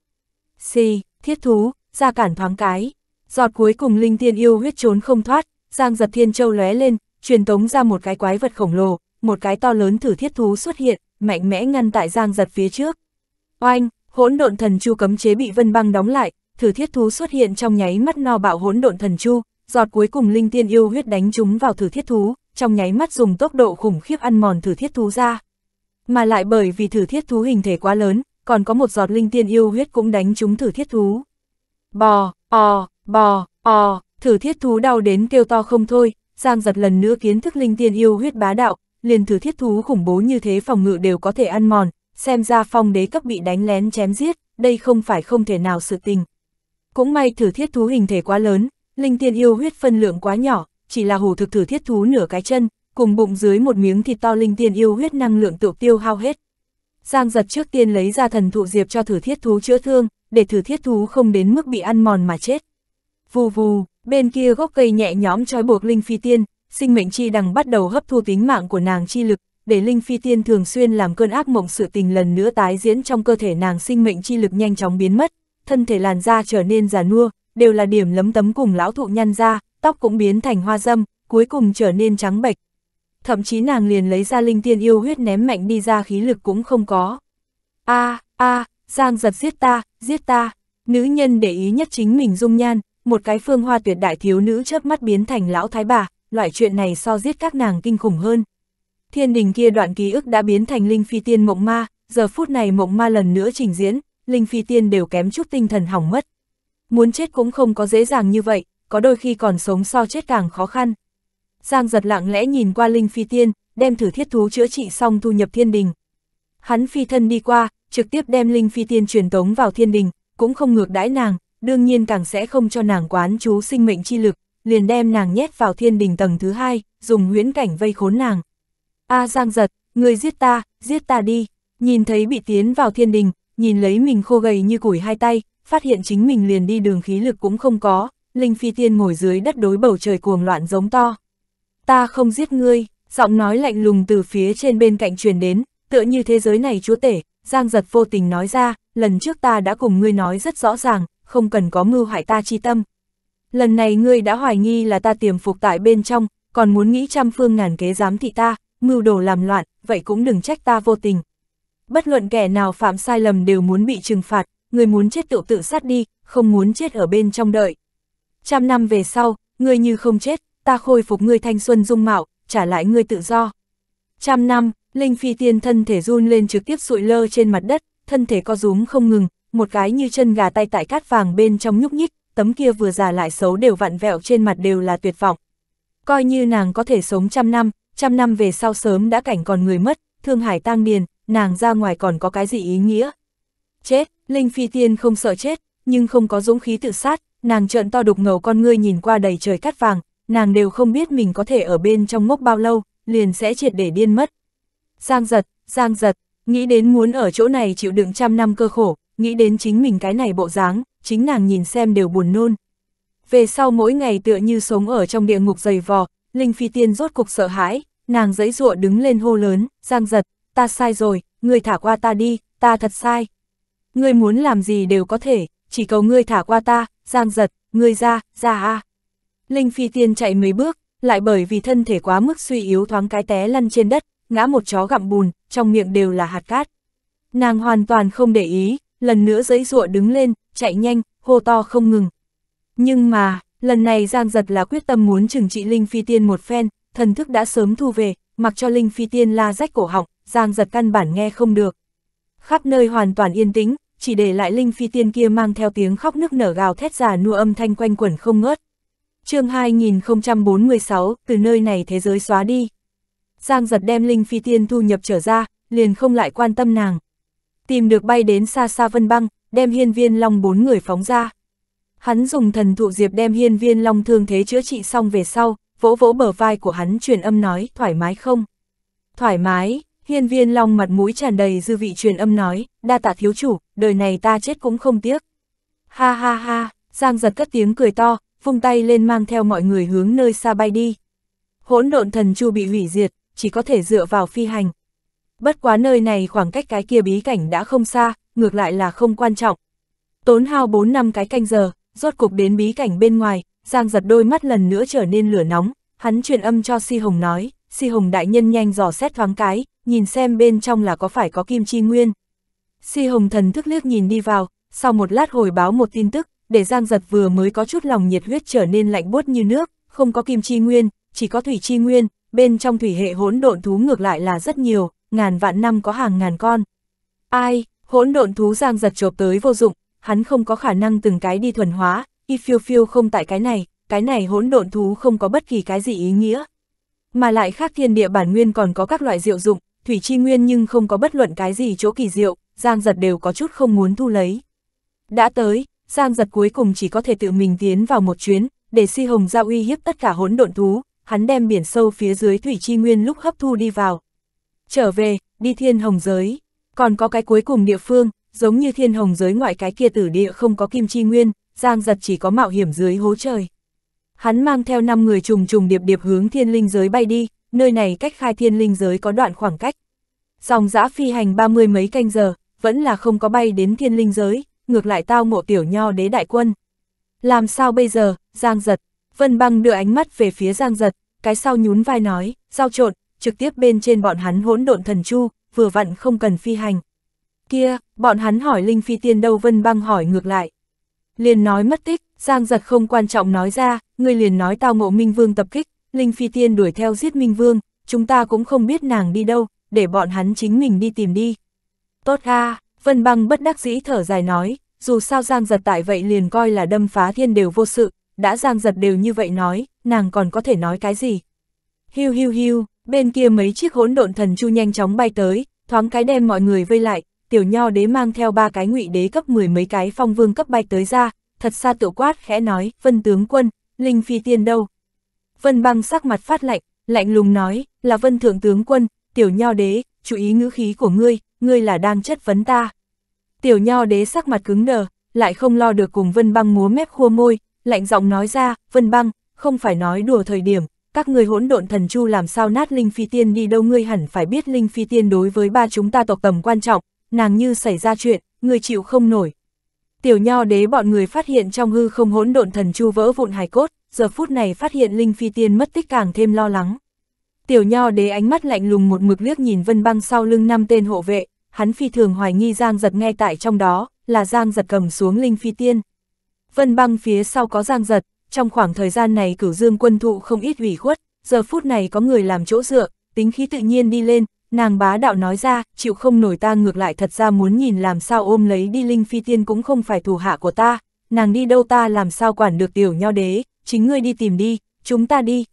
Xì, thiết thú, ra cản thoáng cái. Giọt cuối cùng linh tiên yêu huyết trốn không thoát, Giang Giật Thiên Châu lóe lên, truyền tống ra một cái quái vật khổng lồ, một cái to lớn thử thiết thú xuất hiện, mạnh mẽ ngăn tại Giang Giật phía trước. Oanh, hỗn độn thần chu cấm chế bị vân băng đóng lại, thử thiết thú xuất hiện trong nháy mắt no bạo hỗn độn thần chu, giọt cuối cùng linh tiên yêu huyết đánh chúng vào thử thiết thú, trong nháy mắt dùng tốc độ khủng khiếp ăn mòn thử thiết thú ra. Mà lại bởi vì thử thiết thú hình thể quá lớn, còn có một giọt linh tiên yêu huyết cũng đánh chúng thử thiết thú. Bò, o, bò, o, thử thiết thú đau đến kêu to không thôi, Giang giật lần nữa kiến thức linh tiên yêu huyết bá đạo, liền thử thiết thú khủng bố như thế phòng ngự đều có thể ăn mòn, xem ra phong đế cấp bị đánh lén chém giết, đây không phải không thể nào sự tình, cũng may thử thiết thú hình thể quá lớn, linh tiên yêu huyết phân lượng quá nhỏ, chỉ là hủ thực thử thiết thú nửa cái chân, cùng bụng dưới một miếng thịt to linh tiên yêu huyết năng lượng tự tiêu hao hết. Giang giật trước tiên lấy ra thần thụ diệp cho thử thiết thú chữa thương, để thử thiết thú không đến mức bị ăn mòn mà chết. Vù vù, bên kia gốc cây nhẹ nhóm trói buộc Linh Phi Tiên, sinh mệnh chi đằng bắt đầu hấp thu tính mạng của nàng chi lực, để Linh Phi Tiên thường xuyên làm cơn ác mộng sự tình lần nữa tái diễn trong cơ thể nàng sinh mệnh chi lực nhanh chóng biến mất, thân thể làn da trở nên già nua, đều là điểm lấm tấm cùng lão thụ nhăn da tóc cũng biến thành hoa dâm, cuối cùng trở nên trắng bệch. Thậm chí nàng liền lấy ra linh tiên yêu huyết ném mạnh đi ra khí lực cũng không có. A, a, Giang giật giết ta, giết ta. Nữ nhân để ý nhất chính mình dung nhan, một cái phương hoa tuyệt đại thiếu nữ chớp mắt biến thành lão thái bà, loại chuyện này so giết các nàng kinh khủng hơn. Thiên đình kia đoạn ký ức đã biến thành linh phi tiên mộng ma, giờ phút này mộng ma lần nữa trình diễn, Linh Phi Tiên đều kém chút tinh thần hỏng mất. Muốn chết cũng không có dễ dàng như vậy, có đôi khi còn sống so chết càng khó khăn. Giang giật lặng lẽ nhìn qua Linh Phi Tiên, đem thử thiết thú chữa trị xong thu nhập thiên đình. Hắn phi thân đi qua, trực tiếp đem Linh Phi Tiên truyền tống vào thiên đình, cũng không ngược đãi nàng, đương nhiên càng sẽ không cho nàng quán chú sinh mệnh chi lực, liền đem nàng nhét vào thiên đình tầng thứ hai, dùng huyễn cảnh vây khốn nàng. A Giang giật, người giết ta, giết ta đi, nhìn thấy bị tiến vào thiên đình, nhìn lấy mình khô gầy như củi hai tay, phát hiện chính mình liền đi đường khí lực cũng không có, Linh Phi Tiên ngồi dưới đất đối bầu trời cuồng loạn giống to. Ta không giết ngươi, giọng nói lạnh lùng từ phía trên bên cạnh truyền đến, tựa như thế giới này chúa tể, Giang giật vô tình nói ra, lần trước ta đã cùng ngươi nói rất rõ ràng, không cần có mưu hại ta chi tâm. Lần này ngươi đã hoài nghi là ta tiềm phục tại bên trong, còn muốn nghĩ trăm phương ngàn kế giám thị ta, mưu đồ làm loạn, vậy cũng đừng trách ta vô tình bất luận kẻ nào phạm sai lầm đều muốn bị trừng phạt, người muốn chết tự tự sát đi, không muốn chết ở bên trong đợi. Trăm năm về sau, người như không chết, ta khôi phục người thanh xuân dung mạo, trả lại người tự do. Trăm năm, Linh Phi Tiên thân thể run lên trực tiếp sụi lơ trên mặt đất, thân thể co rúm không ngừng, một cái như chân gà tay tại cát vàng bên trong nhúc nhích, tấm kia vừa già lại xấu đều vặn vẹo trên mặt đều là tuyệt vọng. Coi như nàng có thể sống trăm năm, trăm năm về sau sớm đã cảnh còn người mất, thương hải tang điền, nàng ra ngoài còn có cái gì ý nghĩa. Chết, Linh Phi Tiên không sợ chết, nhưng không có dũng khí tự sát, nàng trợn to đục ngầu con ngươi nhìn qua đầy trời cát vàng, nàng đều không biết mình có thể ở bên trong ngốc bao lâu, liền sẽ triệt để điên mất. Giang giật, giang giật, nghĩ đến muốn ở chỗ này chịu đựng trăm năm cơ khổ, nghĩ đến chính mình cái này bộ dáng, chính nàng nhìn xem đều buồn nôn. Về sau mỗi ngày tựa như sống ở trong địa ngục dày vò, Linh Phi Tiên rốt cục sợ hãi, nàng giấy ruộng đứng lên hô lớn, giang giật, ta sai rồi, ngươi thả qua ta đi, ta thật sai. Ngươi muốn làm gì đều có thể, chỉ cầu ngươi thả qua ta, giang giật, ngươi ra, ra a. Linh phi tiên chạy mấy bước, lại bởi vì thân thể quá mức suy yếu thoáng cái té lăn trên đất, ngã một chó gặm bùn, trong miệng đều là hạt cát. Nàng hoàn toàn không để ý, lần nữa giấy rụa đứng lên, chạy nhanh, hô to không ngừng. Nhưng mà, lần này Giang Giật là quyết tâm muốn trừng trị Linh Phi Tiên một phen, thần thức đã sớm thu về, mặc cho Linh Phi Tiên la rách cổ họng, Giang giật căn bản nghe không được. Khắp nơi hoàn toàn yên tĩnh, chỉ để lại Linh Phi Tiên kia mang theo tiếng khóc nức nở gào thét già nua âm thanh quanh quẩn không ngớt. chương 2046, từ nơi này thế giới xóa đi. Giang giật đem Linh Phi Tiên thu nhập trở ra, liền không lại quan tâm nàng. Tìm được bay đến xa xa vân băng, đem hiên viên long bốn người phóng ra. Hắn dùng thần thụ diệp đem hiên viên long thương thế chữa trị xong về sau, vỗ vỗ bờ vai của hắn truyền âm nói thoải mái không? Thoải mái, Hiên viên long mặt mũi tràn đầy dư vị truyền âm nói, đa tạ thiếu chủ, đời này ta chết cũng không tiếc. Ha ha ha, Giang giật cất tiếng cười to, vung tay lên mang theo mọi người hướng nơi xa bay đi. Hỗn độn thần chu bị hủy diệt, chỉ có thể dựa vào phi hành. Bất quá nơi này khoảng cách cái kia bí cảnh đã không xa, ngược lại là không quan trọng. Tốn hao 4 năm cái canh giờ, rốt cục đến bí cảnh bên ngoài, Giang giật đôi mắt lần nữa trở nên lửa nóng, hắn truyền âm cho Si Hồng nói, si hồng đại nhân nhanh dò xét thoáng cái, nhìn xem bên trong là có phải có kim chi nguyên. Si hồng thần thức liếc nhìn đi vào, sau một lát hồi báo một tin tức, để giang giật vừa mới có chút lòng nhiệt huyết trở nên lạnh buốt như nước, không có kim chi nguyên, chỉ có thủy chi nguyên, bên trong thủy hệ hỗn độn thú ngược lại là rất nhiều, ngàn vạn năm có hàng ngàn con. Ai, hỗn độn thú giang giật chộp tới vô dụng, hắn không có khả năng từng cái đi thuần hóa, y phiêu phiêu không tại cái này, cái này hỗn độn thú không có bất kỳ cái gì ý nghĩa, mà lại khác thiên địa bản nguyên còn có các loại diệu dụng, thủy chi nguyên nhưng không có bất luận cái gì chỗ kỳ diệu, Giang Giật đều có chút không muốn thu lấy. Đã tới, Giang Giật cuối cùng chỉ có thể tự mình tiến vào một chuyến, để Si Hồng giao uy hiếp tất cả hỗn độn thú, hắn đem biển sâu phía dưới thủy chi nguyên lúc hấp thu đi vào. Trở về, đi thiên hồng giới, còn có cái cuối cùng địa phương, giống như thiên hồng giới ngoại cái kia tử địa không có kim chi nguyên, Giang Giật chỉ có mạo hiểm dưới hố trời. Hắn mang theo 5 người trùng trùng điệp điệp hướng thiên linh giới bay đi, nơi này cách khai thiên linh giới có đoạn khoảng cách. Dòng dã phi hành ba mươi mấy canh giờ, vẫn là không có bay đến thiên linh giới, ngược lại tao ngộ tiểu nho đế đại quân. Làm sao bây giờ, Giang giật, Vân Băng đưa ánh mắt về phía Giang giật, cái sau nhún vai nói, giao trộn, trực tiếp bên trên bọn hắn hỗn độn thần chu, vừa vặn không cần phi hành. Kia, bọn hắn hỏi Linh Phi Tiên đâu Vân Băng hỏi ngược lại, liền nói mất tích, Giang giật không quan trọng nói ra, ngươi liền nói tao ngộ Minh Vương tập kích, Linh Phi Tiên đuổi theo giết Minh Vương, chúng ta cũng không biết nàng đi đâu, để bọn hắn chính mình đi tìm đi. Tốt a Vân Băng bất đắc dĩ thở dài nói, dù sao Giang giật tại vậy liền coi là đâm phá thiên đều vô sự, đã Giang giật đều như vậy nói, nàng còn có thể nói cái gì. Hiu hiu hiu, bên kia mấy chiếc hỗn độn thần chu nhanh chóng bay tới, thoáng cái đem mọi người vây lại, tiểu nho đế mang theo ba cái ngụy đế cấp mười mấy cái phong vương cấp bay tới ra, thật xa tự quát khẽ nói, vân tướng quân, linh phi tiên đâu. Vân băng sắc mặt phát lạnh, lạnh lùng nói, là vân thượng tướng quân, tiểu nho đế, chú ý ngữ khí của ngươi, ngươi là đang chất vấn ta. Tiểu nho đế sắc mặt cứng đờ, lại không lo được cùng vân băng múa mép khua môi, lạnh giọng nói ra, vân băng, không phải nói đùa thời điểm, các người hỗn độn thần chu làm sao nát linh phi tiên đi đâu ngươi hẳn phải biết linh phi tiên đối với ba chúng ta tộc tầm quan trọng, nàng như xảy ra chuyện, người chịu không nổi. Tiểu nho đế bọn người phát hiện trong hư không hỗn độn thần chu vỡ vụn hài cốt, giờ phút này phát hiện Linh Phi Tiên mất tích càng thêm lo lắng. Tiểu nho đế ánh mắt lạnh lùng một mực liếc nhìn vân băng sau lưng năm tên hộ vệ, hắn phi thường hoài nghi Giang giật ngay tại trong đó, là Giang giật cầm xuống Linh Phi Tiên. Vân băng phía sau có Giang giật, trong khoảng thời gian này cửu dương quân thụ không ít ủy khuất, giờ phút này có người làm chỗ dựa, tính khí tự nhiên đi lên, Nàng bá đạo nói ra, chịu không nổi ta ngược lại thật ra muốn nhìn làm sao ôm lấy đi linh phi tiên cũng không phải thủ hạ của ta, nàng đi đâu ta làm sao quản được tiểu nho đế, chính ngươi đi tìm đi, chúng ta đi.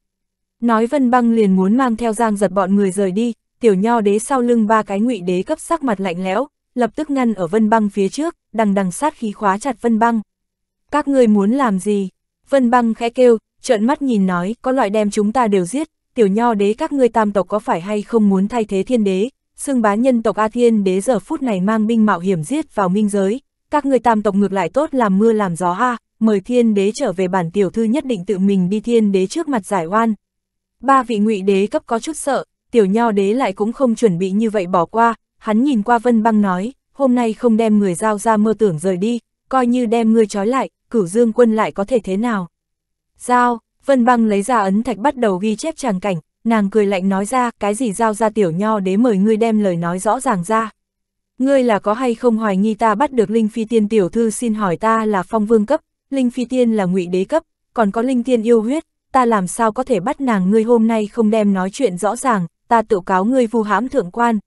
Nói vân băng liền muốn mang theo giang giật bọn người rời đi, tiểu nho đế sau lưng ba cái ngụy đế cấp sắc mặt lạnh lẽo, lập tức ngăn ở vân băng phía trước, đằng đằng sát khí khóa chặt vân băng. Các ngươi muốn làm gì? Vân băng khẽ kêu, trợn mắt nhìn nói, có loại đem chúng ta đều giết, tiểu nho đế các ngươi tam tộc có phải hay không muốn thay thế thiên đế, xưng bá nhân tộc A Thiên đế giờ phút này mang binh mạo hiểm giết vào minh giới, các ngươi tam tộc ngược lại tốt làm mưa làm gió ha? mời thiên đế trở về bản tiểu thư nhất định tự mình đi thiên đế trước mặt giải oan. Ba vị ngụy đế cấp có chút sợ, tiểu nho đế lại cũng không chuẩn bị như vậy bỏ qua, hắn nhìn qua vân băng nói, hôm nay không đem người giao ra mơ tưởng rời đi, coi như đem ngươi trói lại, cửu dương quân lại có thể thế nào. Giao, Vân băng lấy ra ấn thạch bắt đầu ghi chép tràng cảnh, nàng cười lạnh nói ra, cái gì giao ra tiểu nho đế mời ngươi đem lời nói rõ ràng ra. Ngươi là có hay không hoài nghi ta bắt được Linh Phi Tiên tiểu thư xin hỏi ta là phong vương cấp, Linh Phi Tiên là ngụy đế cấp, còn có Linh Tiên yêu huyết, ta làm sao có thể bắt nàng ngươi hôm nay không đem nói chuyện rõ ràng, ta tự cáo ngươi vu hãm thượng quan.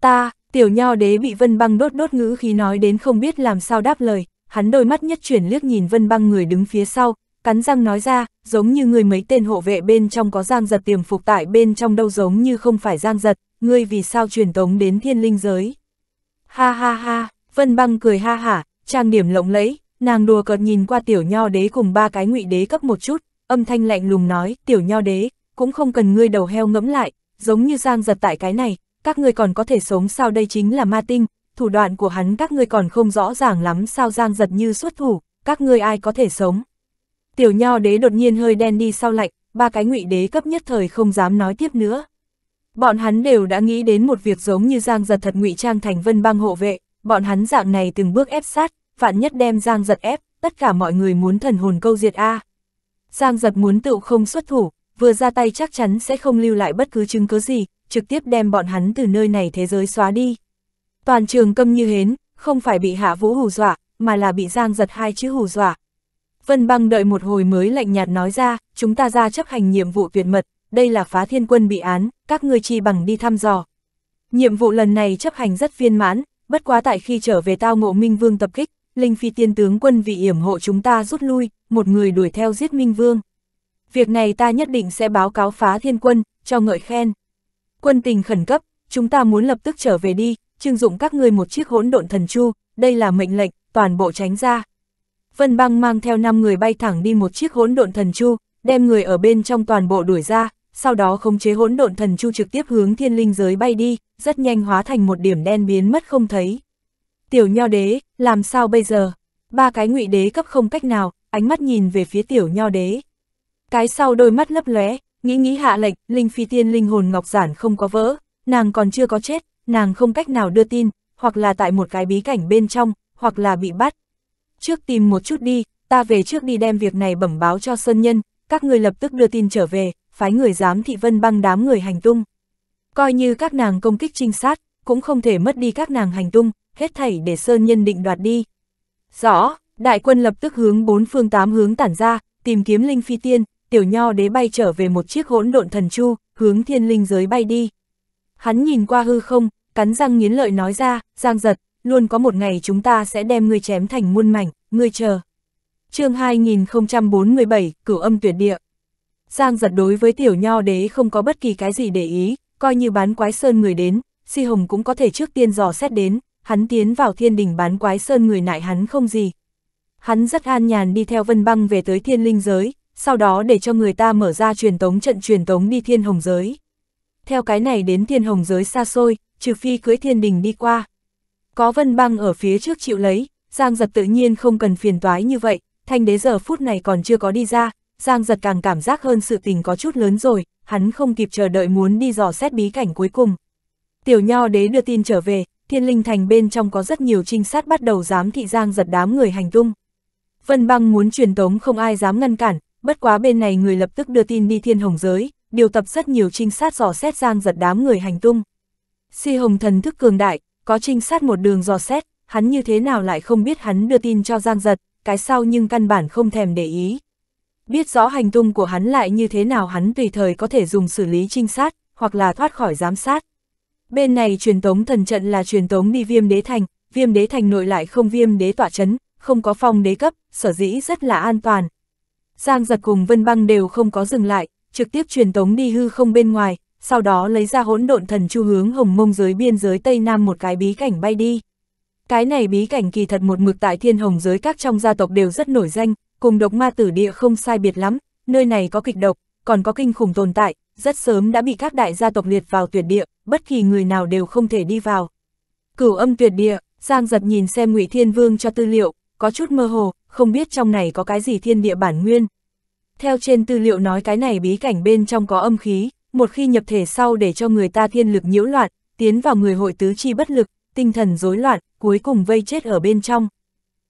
Ta, tiểu nho đế bị vân băng đốt đốt ngữ khi nói đến không biết làm sao đáp lời, hắn đôi mắt nhất chuyển liếc nhìn vân băng người đứng phía sau, cắn răng nói ra, giống như người mấy tên hộ vệ bên trong có giang giật tiềm phục tại bên trong đâu giống như không phải giang giật, ngươi vì sao truyền tống đến thiên linh giới. Ha ha ha, Vân Băng cười ha hả, trang điểm lộng lẫy, nàng đùa cợt nhìn qua tiểu nho đế cùng ba cái ngụy đế cấp một chút, âm thanh lạnh lùng nói, tiểu nho đế, cũng không cần ngươi đầu heo ngẫm lại, giống như giang giật tại cái này, các ngươi còn có thể sống sao đây chính là ma tinh, thủ đoạn của hắn các ngươi còn không rõ ràng lắm sao giang giật như xuất thủ, các ngươi ai có thể sống. Tiểu nho đế đột nhiên hơi đen đi sau lạnh, ba cái ngụy đế cấp nhất thời không dám nói tiếp nữa. Bọn hắn đều đã nghĩ đến một việc giống như Giang Giật thật ngụy trang thành vân băng hộ vệ, bọn hắn dạng này từng bước ép sát, phản nhất đem Giang Giật ép, tất cả mọi người muốn thần hồn câu diệt a. Giang Giật muốn tự không xuất thủ, vừa ra tay chắc chắn sẽ không lưu lại bất cứ chứng cứ gì, trực tiếp đem bọn hắn từ nơi này thế giới xóa đi. Toàn trường câm như hến, không phải bị hạ vũ hù dọa, mà là bị Giang Giật hai chữ hù dọa, Vân Băng đợi một hồi mới lạnh nhạt nói ra, chúng ta ra chấp hành nhiệm vụ tuyệt mật, đây là phá thiên quân bị án, các ngươi chi bằng đi thăm dò. Nhiệm vụ lần này chấp hành rất viên mãn, bất quá tại khi trở về tao ngộ Minh Vương tập kích, Linh Phi tiên tướng quân vì yểm hộ chúng ta rút lui, một người đuổi theo giết Minh Vương. Việc này ta nhất định sẽ báo cáo phá thiên quân, cho ngợi khen. Quân tình khẩn cấp, chúng ta muốn lập tức trở về đi, trưng dụng các ngươi một chiếc hỗn độn thần chu, đây là mệnh lệnh, toàn bộ tránh ra. Vân Băng mang theo 5 người bay thẳng đi một chiếc hỗn độn thần chu, đem người ở bên trong toàn bộ đuổi ra, sau đó khống chế hỗn độn thần chu trực tiếp hướng thiên linh giới bay đi, rất nhanh hóa thành một điểm đen biến mất không thấy. Tiểu Nho Đế, làm sao bây giờ? Ba cái ngụy đế cấp không cách nào, ánh mắt nhìn về phía Tiểu Nho Đế. Cái sau đôi mắt lấp lóe, nghĩ nghĩ hạ lệnh, linh phi tiên linh hồn ngọc giản không có vỡ, nàng còn chưa có chết, nàng không cách nào đưa tin, hoặc là tại một cái bí cảnh bên trong, hoặc là bị bắt, trước tìm một chút đi, ta về trước đi đem việc này bẩm báo cho Sơn Nhân, các người lập tức đưa tin trở về, phái người giám thị vân băng đám người hành tung. Coi như các nàng công kích trinh sát, cũng không thể mất đi các nàng hành tung, hết thảy để Sơn Nhân định đoạt đi. Rõ, đại quân lập tức hướng bốn phương tám hướng tản ra, tìm kiếm Linh Phi Tiên, tiểu nho đế bay trở về một chiếc hỗn độn thần chu, hướng thiên linh giới bay đi. Hắn nhìn qua hư không, cắn răng nghiến lợi nói ra, giang giật, luôn có một ngày chúng ta sẽ đem ngươi chém thành muôn mảnh, ngươi chờ. chương 2047, cửu âm tuyệt địa. Giang giật đối với tiểu nho đế không có bất kỳ cái gì để ý, coi như bán quái sơn người đến, si hồng cũng có thể trước tiên dò xét đến, hắn tiến vào thiên đình bán quái sơn người nại hắn không gì. Hắn rất an nhàn đi theo vân băng về tới thiên linh giới, sau đó để cho người ta mở ra truyền tống trận truyền tống đi thiên hồng giới. Theo cái này đến thiên hồng giới xa xôi, trừ phi cưới thiên đình đi qua, có vân băng ở phía trước chịu lấy, Giang giật tự nhiên không cần phiền toái như vậy, thanh đế giờ phút này còn chưa có đi ra, Giang giật càng cảm giác hơn sự tình có chút lớn rồi, hắn không kịp chờ đợi muốn đi dò xét bí cảnh cuối cùng. Tiểu nho đế đưa tin trở về, thiên linh thành bên trong có rất nhiều trinh sát bắt đầu giám thị Giang giật đám người hành tung. Vân băng muốn truyền tống không ai dám ngăn cản, bất quá bên này người lập tức đưa tin đi thiên hồng giới, điều tập rất nhiều trinh sát dò xét Giang giật đám người hành tung. Si hồng thần thức cường đại, có trinh sát một đường dò xét, hắn như thế nào lại không biết hắn đưa tin cho Giang Giật, cái sau nhưng căn bản không thèm để ý. Biết rõ hành tung của hắn lại như thế nào hắn tùy thời có thể dùng xử lý trinh sát, hoặc là thoát khỏi giám sát. Bên này truyền tống thần trận là truyền tống đi viêm đế thành, viêm đế thành nội lại không viêm đế tỏa chấn, không có phong đế cấp, sở dĩ rất là an toàn. Giang giật cùng Vân Băng đều không có dừng lại, trực tiếp truyền tống đi hư không bên ngoài, sau đó lấy ra hỗn độn thần chu hướng hồng mông giới biên giới Tây Nam một cái bí cảnh bay đi. Cái này bí cảnh kỳ thật một mực tại thiên hồng giới các trong gia tộc đều rất nổi danh, cùng độc ma tử địa không sai biệt lắm, nơi này có kịch độc, còn có kinh khủng tồn tại, rất sớm đã bị các đại gia tộc liệt vào tuyệt địa, bất kỳ người nào đều không thể đi vào. Cửu âm tuyệt địa, Giang giật nhìn xem ngụy Thiên Vương cho tư liệu, có chút mơ hồ, không biết trong này có cái gì thiên địa bản nguyên. Theo trên tư liệu nói cái này bí cảnh bên trong có âm khí, một khi nhập thể sau để cho người ta thiên lực nhiễu loạn, tiến vào người hội tứ chi bất lực, tinh thần rối loạn, cuối cùng vây chết ở bên trong.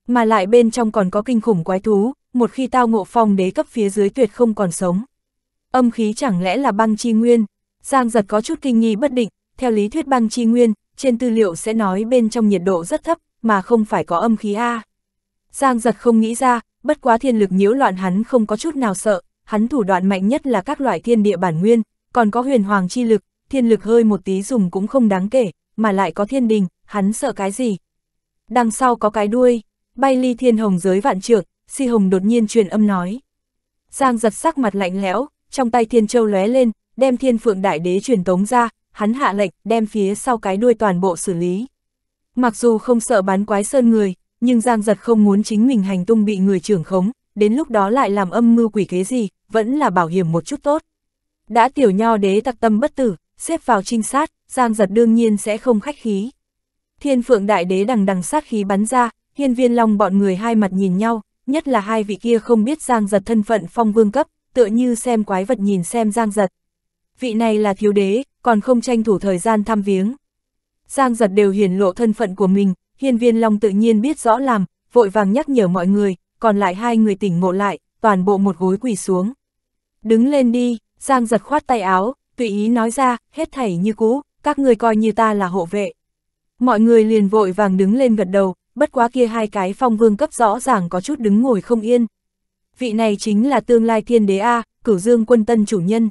Mà lại bên trong còn có kinh khủng quái thú, một khi tao ngộ phong đế cấp phía dưới tuyệt không còn sống. Âm khí chẳng lẽ là băng chi nguyên? Giang giật có chút kinh nghi bất định, theo lý thuyết băng chi nguyên, trên tư liệu sẽ nói bên trong nhiệt độ rất thấp, mà không phải có âm khí A. Giang giật không nghĩ ra, bất quá thiên lực nhiễu loạn hắn không có chút nào sợ, hắn thủ đoạn mạnh nhất là các loại thiên địa bản nguyên, còn có huyền hoàng chi lực, thiên lực hơi một tí dùng cũng không đáng kể, mà lại có thiên đình, hắn sợ cái gì? Đằng sau có cái đuôi, bay ly thiên hồng giới vạn trượng, si hồng đột nhiên truyền âm nói. Giang giật sắc mặt lạnh lẽo, trong tay thiên châu lóe lên, đem thiên phượng đại đế truyền tống ra, hắn hạ lệnh đem phía sau cái đuôi toàn bộ xử lý. Mặc dù không sợ bán quái sơn người, nhưng Giang giật không muốn chính mình hành tung bị người trưởng khống, đến lúc đó lại làm âm mưu quỷ kế gì, vẫn là bảo hiểm một chút tốt. Đã tiểu nho đế tặc tâm bất tử, xếp vào trinh sát, Giang giật đương nhiên sẽ không khách khí. Thiên phượng đại đế đằng đằng sát khí bắn ra, hiên viên long bọn người hai mặt nhìn nhau, nhất là hai vị kia không biết Giang giật thân phận phong vương cấp, tựa như xem quái vật nhìn xem Giang giật. Vị này là thiếu đế, còn không tranh thủ thời gian thăm viếng. Giang giật đều hiển lộ thân phận của mình, hiên viên long tự nhiên biết rõ làm, vội vàng nhắc nhở mọi người, còn lại hai người tỉnh ngộ lại, toàn bộ một gối quỳ xuống. Đứng lên đi, Giang giật khoát tay áo, tùy ý nói ra, hết thảy như cũ, các người coi như ta là hộ vệ. Mọi người liền vội vàng đứng lên gật đầu, bất quá kia hai cái phong vương cấp rõ ràng có chút đứng ngồi không yên. Vị này chính là tương lai thiên đế A, cửu dương quân tân chủ nhân.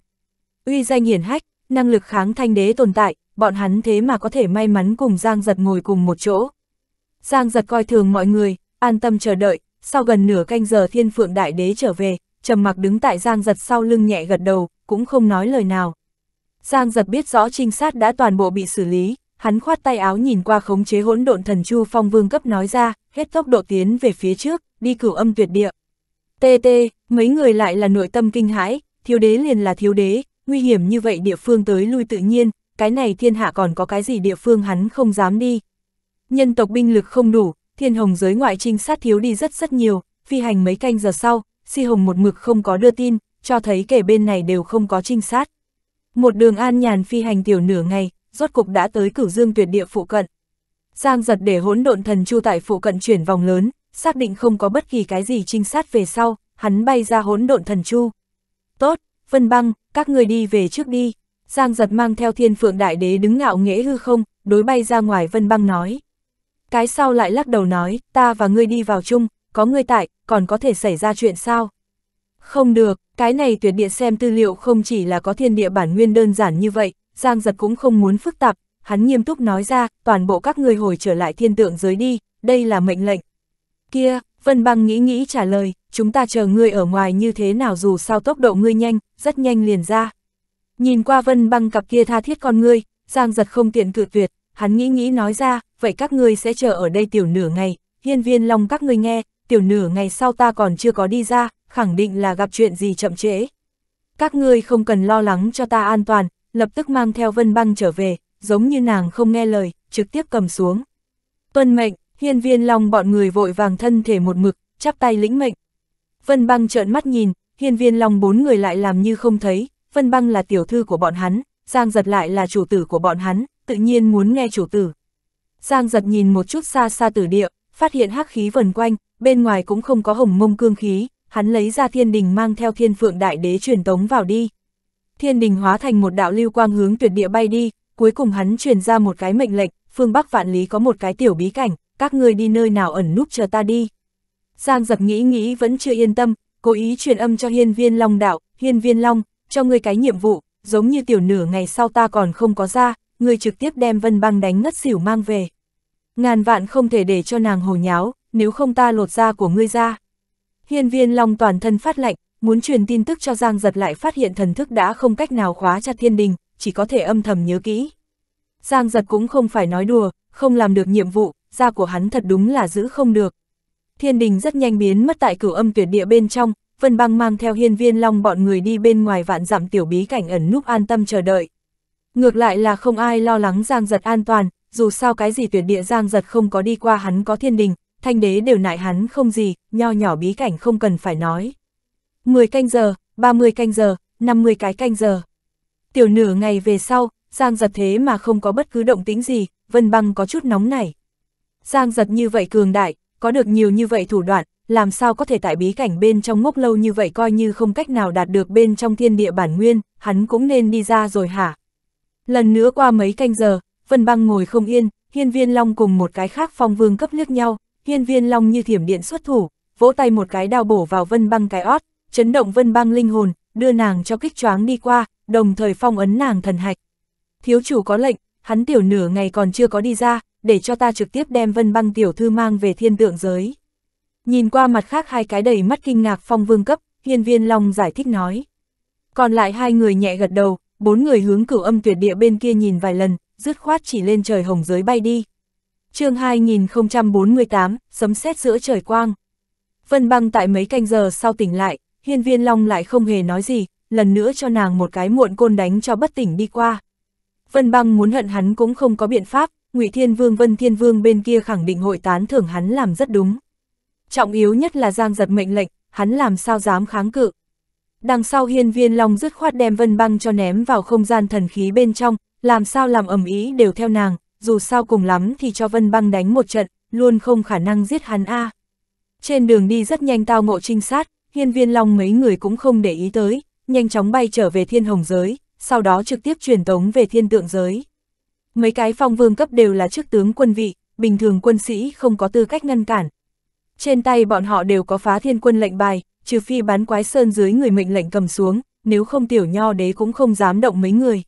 Uy danh hiển hách, năng lực kháng thanh đế tồn tại, bọn hắn thế mà có thể may mắn cùng Giang giật ngồi cùng một chỗ. Giang giật coi thường mọi người, an tâm chờ đợi, sau gần nửa canh giờ thiên phượng đại đế trở về, trầm mặc đứng tại Giang Giật sau lưng nhẹ gật đầu, cũng không nói lời nào. Giang Giật biết rõ trinh sát đã toàn bộ bị xử lý, hắn khoát tay áo nhìn qua khống chế hỗn độn thần chu phong vương cấp nói ra, hết tốc độ tiến về phía trước, đi cửu âm tuyệt địa. Tê tê, mấy người lại là nội tâm kinh hãi, thiếu đế liền là thiếu đế, nguy hiểm như vậy địa phương tới lui tự nhiên, cái này thiên hạ còn có cái gì địa phương hắn không dám đi. Nhân tộc binh lực không đủ, thiên hồng giới ngoại trinh sát thiếu đi rất rất nhiều, phi hành mấy canh giờ sau, Si Hồng một mực không có đưa tin, cho thấy kẻ bên này đều không có trinh sát. Một đường an nhàn phi hành tiểu nửa ngày, rốt cục đã tới cửu dương tuyệt địa phụ cận. Giang giật để hỗn độn thần chu tại phụ cận chuyển vòng lớn, xác định không có bất kỳ cái gì trinh sát về sau, hắn bay ra hỗn độn thần chu. Tốt, Vân Băng, các người đi về trước đi. Giang giật mang theo thiên phượng đại đế đứng ngạo nghễ hư không, đối bay ra ngoài Vân Băng nói. Cái sau lại lắc đầu nói, ta và ngươi đi vào chung, có ngươi tại, còn có thể xảy ra chuyện sao? Không được, cái này tuyệt địa xem tư liệu không chỉ là có thiên địa bản nguyên đơn giản như vậy, Giang Giật cũng không muốn phức tạp, hắn nghiêm túc nói ra, toàn bộ các người hồi trở lại thiên tượng giới đi, đây là mệnh lệnh. Kia, Vân Băng nghĩ nghĩ trả lời, chúng ta chờ ngươi ở ngoài như thế nào dù sao tốc độ ngươi nhanh, rất nhanh liền ra. Nhìn qua Vân Băng cặp kia tha thiết con ngươi, Giang Giật không tiện cự tuyệt, hắn nghĩ nghĩ nói ra, vậy các ngươi sẽ chờ ở đây tiểu nửa ngày, hiên viên long các ngươi nghe, tiểu nửa ngày sau ta còn chưa có đi ra, khẳng định là gặp chuyện gì chậm trễ. Các ngươi không cần lo lắng cho ta an toàn, lập tức mang theo vân băng trở về, giống như nàng không nghe lời, trực tiếp cầm xuống. Tuân mệnh, hiên viên long bọn người vội vàng thân thể một mực, chắp tay lĩnh mệnh. Vân băng trợn mắt nhìn, hiên viên long bốn người lại làm như không thấy, vân băng là tiểu thư của bọn hắn, giang giật lại là chủ tử của bọn hắn, tự nhiên muốn nghe chủ tử. Giang giật nhìn một chút xa xa tử địa, phát hiện hắc khí vần quanh, bên ngoài cũng không có hồng mông cương khí, hắn lấy ra thiên đình mang theo thiên phượng đại đế truyền tống vào đi. Thiên đình hóa thành một đạo lưu quang hướng tuyệt địa bay đi, cuối cùng hắn truyền ra một cái mệnh lệnh, phương Bắc Vạn Lý có một cái tiểu bí cảnh, các ngươi đi nơi nào ẩn núp chờ ta đi. Giang giật nghĩ nghĩ vẫn chưa yên tâm, cố ý truyền âm cho hiên viên long đạo, hiên viên long, cho ngươi cái nhiệm vụ, giống như tiểu nửa ngày sau ta còn không có ra, ngươi trực tiếp đem vân băng đánh ngất xỉu mang về. Ngàn vạn không thể để cho nàng hồ nháo, nếu không ta lột da của ngươi ra. Hiên viên Long toàn thân phát lạnh, muốn truyền tin tức cho Giang giật lại phát hiện thần thức đã không cách nào khóa chặt thiên đình, chỉ có thể âm thầm nhớ kỹ. Giang giật cũng không phải nói đùa, không làm được nhiệm vụ, da của hắn thật đúng là giữ không được. Thiên đình rất nhanh biến mất tại cửu âm tuyệt địa bên trong, Vân Băng mang theo hiên viên Long bọn người đi bên ngoài vạn dặm tiểu bí cảnh ẩn núp an tâm chờ đợi. Ngược lại là không ai lo lắng Giang giật an toàn, dù sao cái gì tuyệt địa Giang giật không có đi qua hắn có thiên đình, thanh đế đều nại hắn không gì, nho nhỏ bí cảnh không cần phải nói. 10 canh giờ, 30 canh giờ, 50 cái canh giờ. Tiểu nửa ngày về sau, Giang giật thế mà không có bất cứ động tính gì, Vân Băng có chút nóng nảy. Giang giật như vậy cường đại, có được nhiều như vậy thủ đoạn, làm sao có thể tại bí cảnh bên trong ngốc lâu như vậy coi như không cách nào đạt được bên trong thiên địa bản nguyên, hắn cũng nên đi ra rồi hả? Lần nữa qua mấy canh giờ, Vân Băng ngồi không yên, Hiên Viên Long cùng một cái khác phong vương cấp liếc nhau, Hiên viên long như thiểm điện xuất thủ, vỗ tay một cái đao bổ vào vân băng cái ót, chấn động vân băng linh hồn, đưa nàng cho kích choáng đi qua, đồng thời phong ấn nàng thần hạch. Thiếu chủ có lệnh, hắn tiểu nửa ngày còn chưa có đi ra, để cho ta trực tiếp đem vân băng tiểu thư mang về thiên tượng giới. Nhìn qua mặt khác hai cái đầy mắt kinh ngạc phong vương cấp, hiên viên long giải thích nói. Còn lại hai người nhẹ gật đầu, bốn người hướng cửu âm tuyệt địa bên kia nhìn vài lần, rứt khoát chỉ lên trời hồng giới bay đi chương 2048, sấm sét giữa trời quang. Vân băng tại mấy canh giờ sau tỉnh lại, hiên viên long lại không hề nói gì, lần nữa cho nàng một cái muộn côn đánh cho bất tỉnh đi qua. Vân băng muốn hận hắn cũng không có biện pháp, ngụy Thiên Vương Vân Thiên Vương bên kia khẳng định hội tán thưởng hắn làm rất đúng. Trọng yếu nhất là Giang giật mệnh lệnh, hắn làm sao dám kháng cự. Đằng sau hiên viên long dứt khoát đem Vân băng cho ném vào không gian thần khí bên trong, làm sao làm ẩm ý đều theo nàng, dù sao cùng lắm thì cho Vân Băng đánh một trận, luôn không khả năng giết hắn a. À. Trên đường đi rất nhanh tao ngộ trinh sát, hiên viên long mấy người cũng không để ý tới, nhanh chóng bay trở về thiên hồng giới, sau đó trực tiếp truyền tống về thiên tượng giới. Mấy cái phong vương cấp đều là chức tướng quân vị, bình thường quân sĩ không có tư cách ngăn cản. Trên tay bọn họ đều có phá thiên quân lệnh bài, trừ phi bán quái sơn dưới người mệnh lệnh cầm xuống, nếu không tiểu nho đế cũng không dám động mấy người.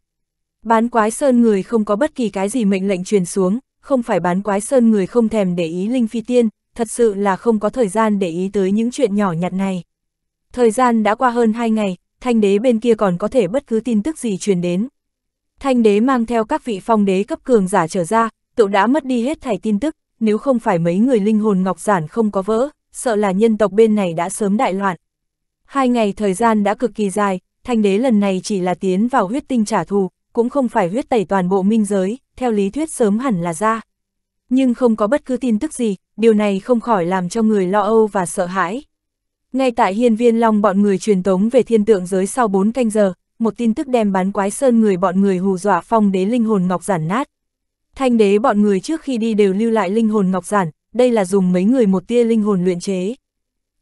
Bán quái sơn người không có bất kỳ cái gì mệnh lệnh truyền xuống, không phải bán quái sơn người không thèm để ý Linh Phi Tiên, thật sự là không có thời gian để ý tới những chuyện nhỏ nhặt này. Thời gian đã qua hơn 2 ngày, thanh đế bên kia còn có thể bất cứ tin tức gì truyền đến. Thanh đế mang theo các vị phong đế cấp cường giả trở ra, tự đã mất đi hết thảy tin tức, nếu không phải mấy người linh hồn ngọc giản không có vỡ, sợ là nhân tộc bên này đã sớm đại loạn. Hai ngày thời gian đã cực kỳ dài, thanh đế lần này chỉ là tiến vào huyết tinh trả thù, cũng không phải huyết tẩy toàn bộ minh giới, theo lý thuyết sớm hẳn là ra. Nhưng không có bất cứ tin tức gì, điều này không khỏi làm cho người lo âu và sợ hãi. Ngay tại hiên viên long bọn người truyền tống về thiên tượng giới sau 4 canh giờ, một tin tức đem bán quái sơn người bọn người hù dọa phong đế linh hồn ngọc giản nát. Thanh đế bọn người trước khi đi đều lưu lại linh hồn ngọc giản, đây là dùng mấy người một tia linh hồn luyện chế.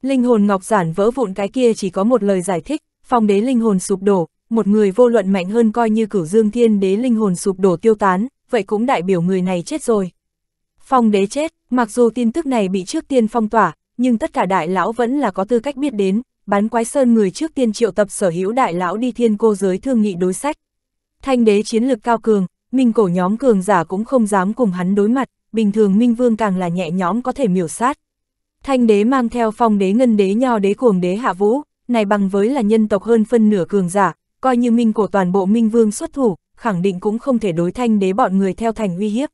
Linh hồn ngọc giản vỡ vụn cái kia chỉ có một lời giải thích, phong đế linh hồn sụp đổ, một người vô luận mạnh hơn coi như cửu dương thiên đế linh hồn sụp đổ tiêu tán, vậy cũng đại biểu người này chết rồi. Phong đế chết, mặc dù tin tức này bị trước tiên phong tỏa, nhưng tất cả đại lão vẫn là có tư cách biết đến, bán quái sơn người trước tiên triệu tập sở hữu đại lão đi thiên cô giới thương nghị đối sách. Thanh đế chiến lực cao cường, minh cổ nhóm cường giả cũng không dám cùng hắn đối mặt, bình thường minh vương càng là nhẹ nhóm có thể miểu sát. Thanh đế mang theo phong đế ngân đế nho đế cuồng đế hạ vũ, này bằng với là nhân tộc hơn phân nửa cường giả, coi như minh của toàn bộ minh vương xuất thủ, khẳng định cũng không thể đối thanh đế bọn người theo thành uy hiếp.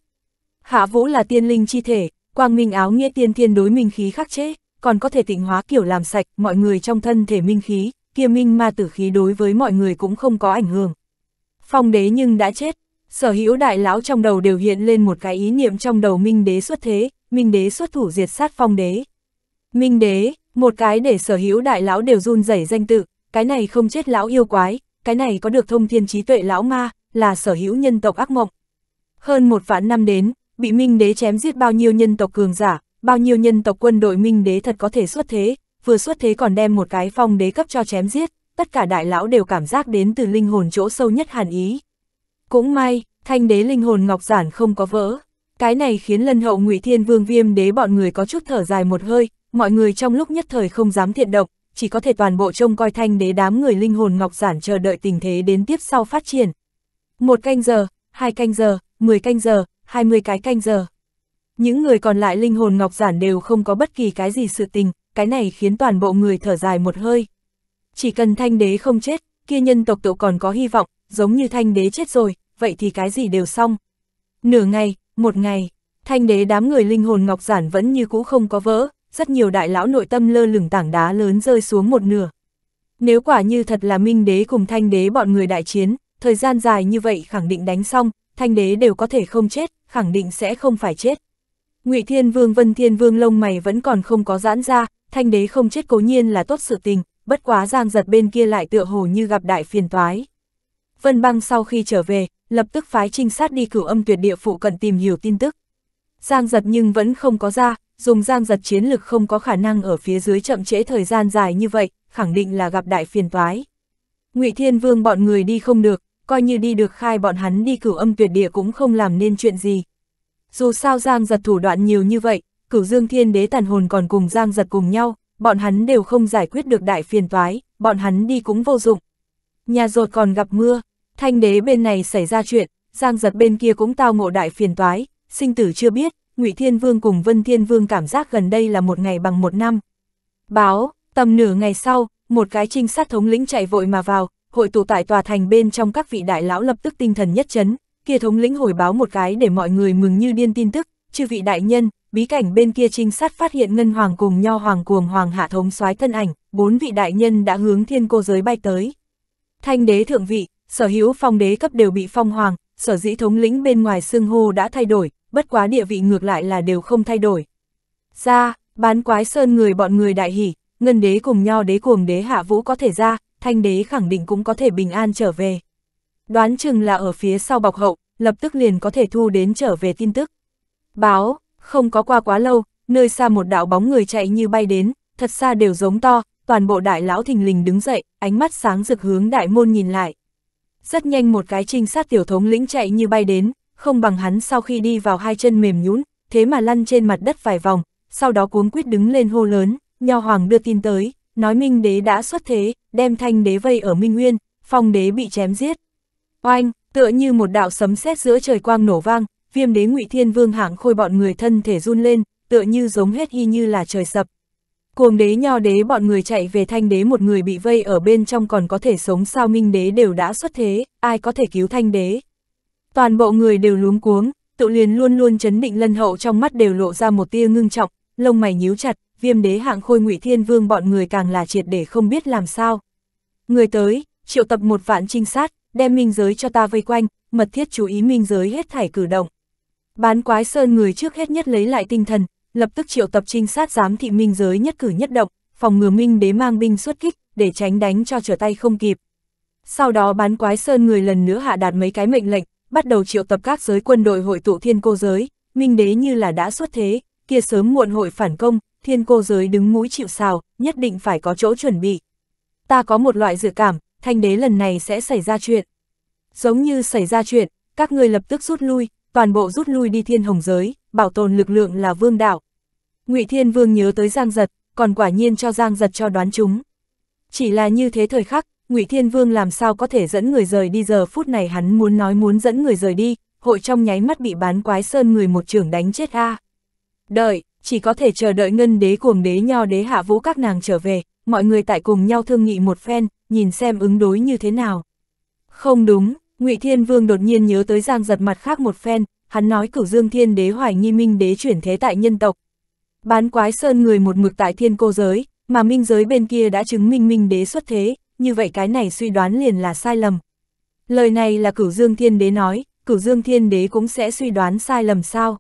Hạ vũ là tiên linh chi thể, quang minh áo nghĩa tiên thiên đối minh khí khắc chế, còn có thể tịnh hóa kiểu làm sạch mọi người trong thân thể minh khí, kia minh ma tử khí đối với mọi người cũng không có ảnh hưởng. Phong đế nhưng đã chết, sở hữu đại lão trong đầu đều hiện lên một cái ý niệm trong đầu minh đế xuất thế, minh đế xuất thủ diệt sát phong đế. Minh đế, một cái để sở hữu đại lão đều run rẩy danh tự, cái này không chết lão yêu quái, cái này có được thông thiên trí tuệ lão ma, là sở hữu nhân tộc ác mộng. Hơn một vạn năm đến, bị Minh đế chém giết bao nhiêu nhân tộc cường giả, bao nhiêu nhân tộc quân đội Minh đế thật có thể xuất thế, vừa xuất thế còn đem một cái phong đế cấp cho chém giết, tất cả đại lão đều cảm giác đến từ linh hồn chỗ sâu nhất hàn ý. Cũng may, thanh đế linh hồn ngọc giản không có vỡ. Cái này khiến lân hậu ngụy Thiên Vương Viêm đế bọn người có chút thở dài một hơi, mọi người trong lúc nhất thời không dám thiện động, chỉ có thể toàn bộ trông coi thanh đế đám người linh hồn ngọc giản chờ đợi tình thế đến tiếp sau phát triển. Một canh giờ, hai canh giờ, mười canh giờ, hai mươi cái canh giờ. Những người còn lại linh hồn ngọc giản đều không có bất kỳ cái gì sự tình, cái này khiến toàn bộ người thở dài một hơi. Chỉ cần thanh đế không chết, kia nhân tộc tụ còn có hy vọng, giống như thanh đế chết rồi, vậy thì cái gì đều xong. Nửa ngày, một ngày, thanh đế đám người linh hồn ngọc giản vẫn như cũ không có vỡ, rất nhiều đại lão nội tâm lơ lửng tảng đá lớn rơi xuống một nửa. Nếu quả như thật là minh đế cùng thanh đế bọn người đại chiến, thời gian dài như vậy khẳng định đánh xong, thanh đế đều có thể không chết, khẳng định sẽ không phải chết. Ngụy Thiên Vương Vân Thiên Vương lông mày vẫn còn không có giãn ra, thanh đế không chết cố nhiên là tốt sự tình, bất quá giang giật bên kia lại tựa hồ như gặp đại phiền toái. Vân băng sau khi trở về, lập tức phái trinh sát đi cửu âm tuyệt địa phụ cận tìm hiểu tin tức. Giang giật nhưng vẫn không có ra, dùng giang giật chiến lực không có khả năng ở phía dưới chậm trễ thời gian dài như vậy, khẳng định là gặp đại phiền toái. ngụy Thiên Vương bọn người đi không được, coi như đi được khai bọn hắn đi cửu âm tuyệt địa cũng không làm nên chuyện gì. Dù sao giang giật thủ đoạn nhiều như vậy, cửu dương thiên đế tàn hồn còn cùng giang giật cùng nhau, bọn hắn đều không giải quyết được đại phiền toái, bọn hắn đi cũng vô dụng. Nhà rột còn gặp mưa, thanh đế bên này xảy ra chuyện, giang giật bên kia cũng tao ngộ đại phiền toái, sinh tử chưa biết, Ngụy Thiên Vương cùng Vân Thiên Vương cảm giác gần đây là một ngày bằng một năm. Báo, tầm nửa ngày sau, một cái trinh sát thống lĩnh chạy vội mà vào, hội tụ tại tòa thành bên trong các vị đại lão lập tức tinh thần nhất chấn, kia thống lĩnh hồi báo một cái để mọi người mừng như điên tin tức, chư vị đại nhân, bí cảnh bên kia trinh sát phát hiện ngân hoàng cùng nho hoàng cuồng hoàng hạ thống soái thân ảnh, bốn vị đại nhân đã hướng thiên cô giới bay tới. Thanh đế thượng vị, sở hữu phong đế cấp đều bị phong hoàng, sở dĩ thống lĩnh bên ngoài xương hô đã thay đổi, bất quá địa vị ngược lại là đều không thay đổi. Ra, bán quái sơn người bọn người đại hỉ, ngân đế cùng nho đế cuồng đế hạ vũ có thể ra, thanh đế khẳng định cũng có thể bình an trở về. Đoán chừng là ở phía sau bọc hậu, lập tức liền có thể thu đến trở về tin tức. Báo, không có qua quá lâu, nơi xa một đạo bóng người chạy như bay đến, thật xa đều giống to, toàn bộ đại lão thình lình đứng dậy, ánh mắt sáng rực hướng đại môn nhìn lại. Rất nhanh một cái trinh sát tiểu thống lĩnh chạy như bay đến, không bằng hắn sau khi đi vào hai chân mềm nhũn, thế mà lăn trên mặt đất vài vòng, sau đó cuống quyết đứng lên hô lớn, Nho Hoàng đưa tin tới, nói Minh Đế đã xuất thế, đem Thanh Đế vây ở Minh Nguyên, Phong Đế bị chém giết. Oanh, tựa như một đạo sấm sét giữa trời quang nổ vang, Viêm Đế Ngụy Thiên Vương hạng khôi bọn người thân thể run lên, tựa như giống hết y như là trời sập. Cuồng đế nho đế bọn người chạy về thanh đế một người bị vây ở bên trong còn có thể sống sao minh đế đều đã xuất thế, ai có thể cứu thanh đế. Toàn bộ người đều luống cuống, tự liền luôn luôn chấn định lân hậu trong mắt đều lộ ra một tia ngưng trọng, lông mày nhíu chặt, viêm đế hạng khôi ngụy thiên vương bọn người càng là triệt để không biết làm sao. Người tới, triệu tập một vạn trinh sát, đem minh giới cho ta vây quanh, mật thiết chú ý minh giới hết thảy cử động. Bán quái sơn người trước hết nhất lấy lại tinh thần, lập tức triệu tập trinh sát giám thị minh giới nhất cử nhất động, phòng ngừa minh đế mang binh xuất kích, để tránh đánh cho trở tay không kịp. Sau đó bán quái sơn người lần nữa hạ đạt mấy cái mệnh lệnh, bắt đầu triệu tập các giới quân đội hội tụ thiên cô giới, minh đế như là đã xuất thế, kia sớm muộn hội phản công, thiên cô giới đứng mũi chịu sào, nhất định phải có chỗ chuẩn bị. Ta có một loại dự cảm, thanh đế lần này sẽ xảy ra chuyện. Giống như xảy ra chuyện, các người lập tức rút lui, toàn bộ rút lui đi thiên hồng giới, bảo tồn lực lượng là vương đạo. ngụy Thiên Vương nhớ tới Giang Giật, còn quả nhiên cho Giang Giật cho đoán chúng. Chỉ là như thế thời khắc, Ngụy Thiên Vương làm sao có thể dẫn người rời đi giờ phút này hắn muốn nói muốn dẫn người rời đi, hội trong nháy mắt bị bán quái sơn người một trưởng đánh chết a. Đợi, chỉ có thể chờ đợi ngân đế cuồng đế nho đế hạ vũ các nàng trở về, mọi người tại cùng nhau thương nghị một phen, nhìn xem ứng đối như thế nào. Không đúng, Ngụy Thiên Vương đột nhiên nhớ tới Giang giật mặt khác một phen, hắn nói cửu dương thiên đế hoài nghi minh đế chuyển thế tại nhân tộc. Bán quái sơn người một mực tại thiên cô giới, mà minh giới bên kia đã chứng minh minh đế xuất thế, như vậy cái này suy đoán liền là sai lầm. Lời này là cửu dương thiên đế nói, cửu dương thiên đế cũng sẽ suy đoán sai lầm sao.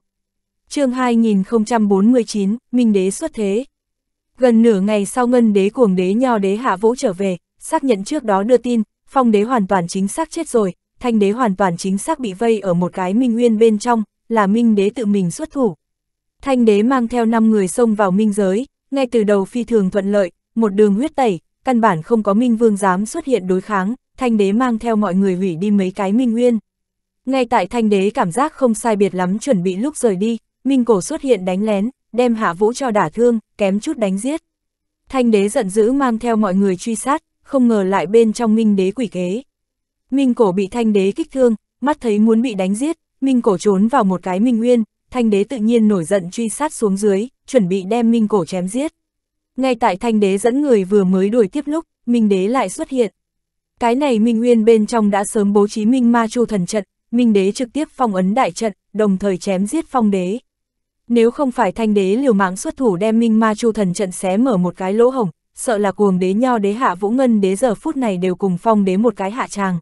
chương 2049, minh đế xuất thế. Gần nửa ngày sau ngân đế cuồng đế nho đế hạ vũ trở về, xác nhận trước đó đưa tin, phong đế hoàn toàn chính xác chết rồi, thanh đế hoàn toàn chính xác bị vây ở một cái minh nguyên bên trong, là minh đế tự mình xuất thủ. Thanh đế mang theo 5 người xông vào minh giới, ngay từ đầu phi thường thuận lợi, một đường huyết tẩy, căn bản không có Minh Vương dám xuất hiện đối kháng, thanh đế mang theo mọi người hủy đi mấy cái Minh Nguyên. Ngay tại thanh đế cảm giác không sai biệt lắm chuẩn bị lúc rời đi, Minh Cổ xuất hiện đánh lén, đem Hạ Vũ cho đả thương, kém chút đánh giết. Thanh đế giận dữ mang theo mọi người truy sát, không ngờ lại bên trong Minh đế quỷ kế. Minh Cổ bị thanh đế kích thương, mắt thấy muốn bị đánh giết, Minh Cổ trốn vào một cái Minh Nguyên, thanh đế tự nhiên nổi giận truy sát xuống dưới, chuẩn bị đem Minh Cổ chém giết. Ngay tại thanh đế dẫn người vừa mới đuổi tiếp lúc, Minh đế lại xuất hiện. Cái này Minh Nguyên bên trong đã sớm bố trí Minh Ma Chu thần trận, Minh đế trực tiếp phong ấn đại trận, đồng thời chém giết phong đế. Nếu không phải thanh đế liều mạng xuất thủ đem Minh Ma Chu thần trận xé mở một cái lỗ hổng, sợ là cuồng đế nho đế hạ vũ ngân đế giờ phút này đều cùng phong đế một cái hạ tràng.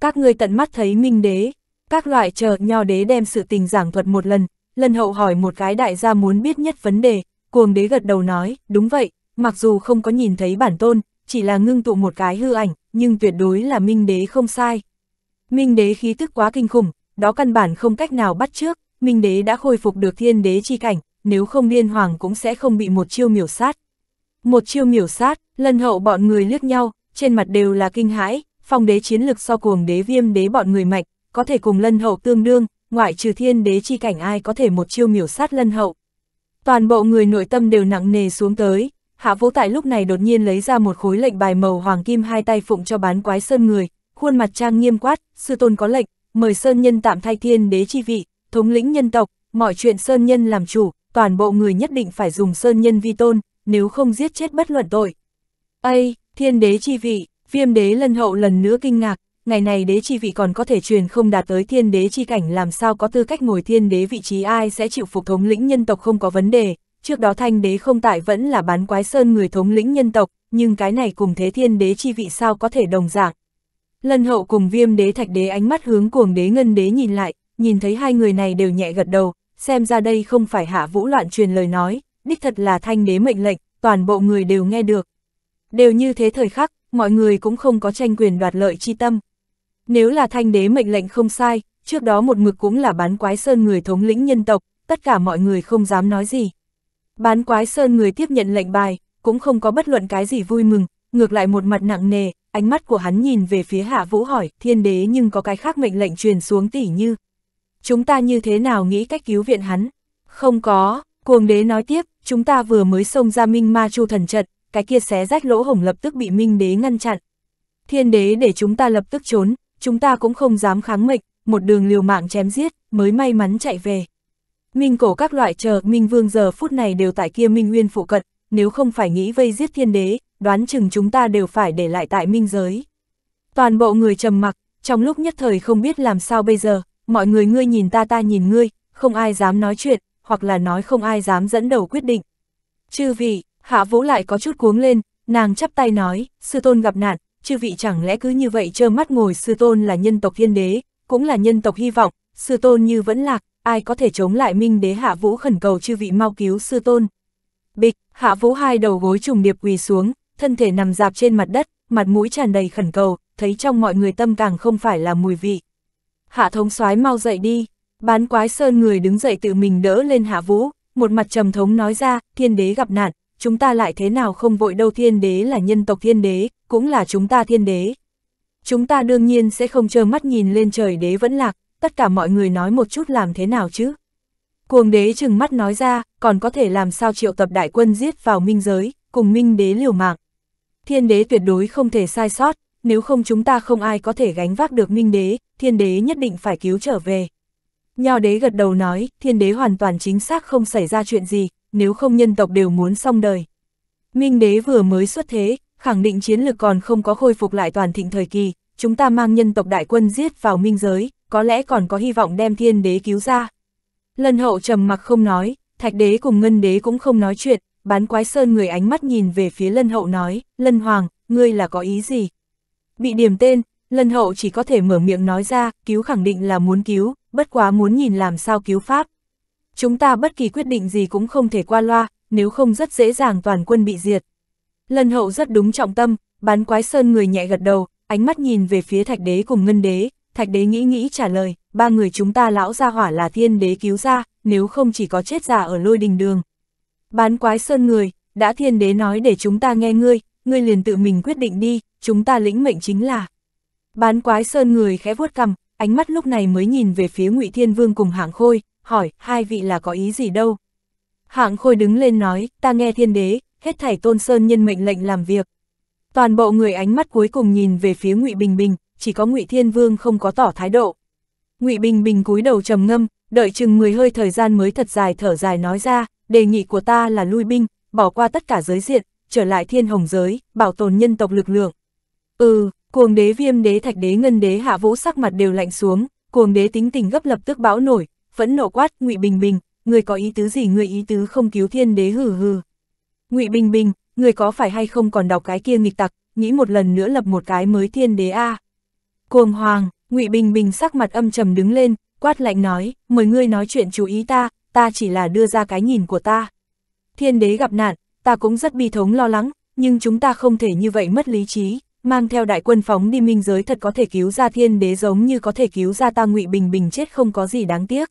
Các ngươi tận mắt thấy Minh đế, các loại chờ nho đế đem sự tình giảng thuật một lần, lần hậu hỏi một cái đại gia muốn biết nhất vấn đề, cuồng đế gật đầu nói, đúng vậy, mặc dù không có nhìn thấy bản tôn, chỉ là ngưng tụ một cái hư ảnh, nhưng tuyệt đối là minh đế không sai. Minh đế khí tức quá kinh khủng, đó căn bản không cách nào bắt trước, minh đế đã khôi phục được thiên đế chi cảnh, nếu không liên hoàng cũng sẽ không bị một chiêu miểu sát. Một chiêu miểu sát, lần hậu bọn người liếc nhau, trên mặt đều là kinh hãi, phong đế chiến lực so cuồng đế viêm đế bọn người mạnh, có thể cùng lân hậu tương đương, ngoại trừ thiên đế chi cảnh ai có thể một chiêu miểu sát lân hậu. Toàn bộ người nội tâm đều nặng nề xuống tới, hạ vũ tại lúc này đột nhiên lấy ra một khối lệnh bài màu hoàng kim hai tay phụng cho bán quái sơn người, khuôn mặt trang nghiêm quát, sư tôn có lệnh, mời sơn nhân tạm thay thiên đế chi vị, thống lĩnh nhân tộc, mọi chuyện sơn nhân làm chủ, toàn bộ người nhất định phải dùng sơn nhân vi tôn, nếu không giết chết bất luận tội. Ây, thiên đế chi vị, viêm đế lân hậu lần nữa kinh ngạc, ngày này đế chi vị còn có thể truyền không đạt tới thiên đế chi cảnh làm sao có tư cách ngồi thiên đế vị trí ai sẽ chịu phục thống lĩnh nhân tộc không có vấn đề, trước đó thanh đế không tại vẫn là bán quái sơn người thống lĩnh nhân tộc, nhưng cái này cùng thế thiên đế chi vị sao có thể đồng dạng. Lân hậu cùng viêm đế thạch đế ánh mắt hướng cuồng đế ngân đế nhìn lại, nhìn thấy hai người này đều nhẹ gật đầu, xem ra đây không phải hạ vũ loạn truyền lời nói, đích thật là thanh đế mệnh lệnh, toàn bộ người đều nghe được. Đều như thế thời khắc, mọi người cũng không có tranh quyền đoạt lợi chi tâm. Nếu là thanh đế mệnh lệnh không sai, trước đó một mực cũng là bán quái sơn người thống lĩnh nhân tộc, tất cả mọi người không dám nói gì. Bán quái sơn người tiếp nhận lệnh bài, cũng không có bất luận cái gì vui mừng, ngược lại một mặt nặng nề, ánh mắt của hắn nhìn về phía hạ vũ hỏi, thiên đế nhưng có cái khác mệnh lệnh truyền xuống tỉ như. Chúng ta như thế nào nghĩ cách cứu viện hắn? Không có, cuồng đế nói tiếp, chúng ta vừa mới xông ra minh ma chu thần trận, cái kia xé rách lỗ hổng lập tức bị minh đế ngăn chặn. Thiên đế để chúng ta lập tức trốn, chúng ta cũng không dám kháng mệnh, một đường liều mạng chém giết, mới may mắn chạy về. Minh cổ các loại chờ Minh Vương giờ phút này đều tại kia Minh Nguyên phụ cận, nếu không phải nghĩ vây giết thiên đế, đoán chừng chúng ta đều phải để lại tại Minh giới. Toàn bộ người trầm mặc, trong lúc nhất thời không biết làm sao bây giờ, mọi người ngươi nhìn ta ta nhìn ngươi, không ai dám nói chuyện, hoặc là nói không ai dám dẫn đầu quyết định. Chư vị, Hạ Vũ lại có chút cuống lên, nàng chắp tay nói, sư tôn gặp nạn, chư vị chẳng lẽ cứ như vậy trơ mắt ngồi sư tôn là nhân tộc thiên đế, cũng là nhân tộc hy vọng, sư tôn như vẫn lạc, ai có thể chống lại minh đế hạ vũ khẩn cầu chư vị mau cứu sư tôn. Bịch, hạ vũ hai đầu gối trùng điệp quỳ xuống, thân thể nằm dạp trên mặt đất, mặt mũi tràn đầy khẩn cầu, thấy trong mọi người tâm càng không phải là mùi vị. Hạ thống soái mau dậy đi, bán quái sơn người đứng dậy tự mình đỡ lên hạ vũ, một mặt trầm thống nói ra, thiên đế gặp nạn, chúng ta lại thế nào không vội đâu thiên đế là nhân tộc thiên đế, cũng là chúng ta thiên đế. Chúng ta đương nhiên sẽ không trơ mắt nhìn lên trời đế vẫn lạc, tất cả mọi người nói một chút làm thế nào chứ. Cuồng đế chừng mắt nói ra, còn có thể làm sao triệu tập đại quân giết vào minh giới, cùng minh đế liều mạng. Thiên đế tuyệt đối không thể sai sót, nếu không chúng ta không ai có thể gánh vác được minh đế, thiên đế nhất định phải cứu trở về. Nho đế gật đầu nói, thiên đế hoàn toàn chính xác không xảy ra chuyện gì, nếu không nhân tộc đều muốn xong đời. Minh đế vừa mới xuất thế, khẳng định chiến lực còn không có khôi phục lại toàn thịnh thời kỳ, chúng ta mang nhân tộc đại quân giết vào minh giới, có lẽ còn có hy vọng đem thiên đế cứu ra. Lân hậu trầm mặc không nói, thạch đế cùng ngân đế cũng không nói chuyện, bán quái sơn người ánh mắt nhìn về phía lân hậu nói, lân hoàng, ngươi là có ý gì? Bị điểm tên, lân hậu chỉ có thể mở miệng nói ra, cứu khẳng định là muốn cứu, bất quá muốn nhìn làm sao cứu pháp chúng ta bất kỳ quyết định gì cũng không thể qua loa, nếu không rất dễ dàng toàn quân bị diệt. lân hậu rất đúng trọng tâm, bán quái sơn người nhẹ gật đầu, ánh mắt nhìn về phía thạch đế cùng ngân đế, thạch đế nghĩ nghĩ trả lời, ba người chúng ta lão gia hỏa là thiên đế cứu ra, nếu không chỉ có chết già ở lôi đình đường. Bán quái sơn người, đã thiên đế nói để chúng ta nghe ngươi, ngươi liền tự mình quyết định đi, chúng ta lĩnh mệnh chính là. Bán quái sơn người khẽ vuốt cầm, ánh mắt lúc này mới nhìn về phía ngụy Thiên Vương cùng hạng khôi, hỏi, hai vị là có ý gì đâu? Hạng khôi đứng lên nói, ta nghe thiên đế, hết thảy tôn sơn nhân mệnh lệnh làm việc. Toàn bộ người ánh mắt cuối cùng nhìn về phía ngụy Bình Bình, chỉ có ngụy Thiên Vương không có tỏ thái độ. ngụy Bình Bình cúi đầu trầm ngâm, đợi chừng 10 hơi thời gian mới thật dài thở dài nói ra, đề nghị của ta là lui binh, bỏ qua tất cả giới diện, trở lại thiên hồng giới, bảo tồn nhân tộc lực lượng. Ừ, cuồng đế viêm đế thạch đế ngân đế hạ vũ sắc mặt đều lạnh xuống, cuồng đế tính tình gấp lập tức bão nổi, vẫn nộ quát, Ngụy Bình Bình, người có ý tứ gì người ý tứ không cứu thiên đế hừ hừ. Ngụy Bình Bình, người có phải hay không còn đọc cái kia nghịch tặc, nghĩ một lần nữa lập một cái mới thiên đế a. À. Cuồng hoàng, Ngụy Bình Bình sắc mặt âm trầm đứng lên, quát lạnh nói, mời ngươi nói chuyện chú ý ta, ta chỉ là đưa ra cái nhìn của ta. Thiên đế gặp nạn, ta cũng rất bi thống lo lắng, nhưng chúng ta không thể như vậy mất lý trí, mang theo đại quân phóng đi minh giới thật có thể cứu ra thiên đế giống như có thể cứu ra ta ngụy bình bình chết không có gì đáng tiếc.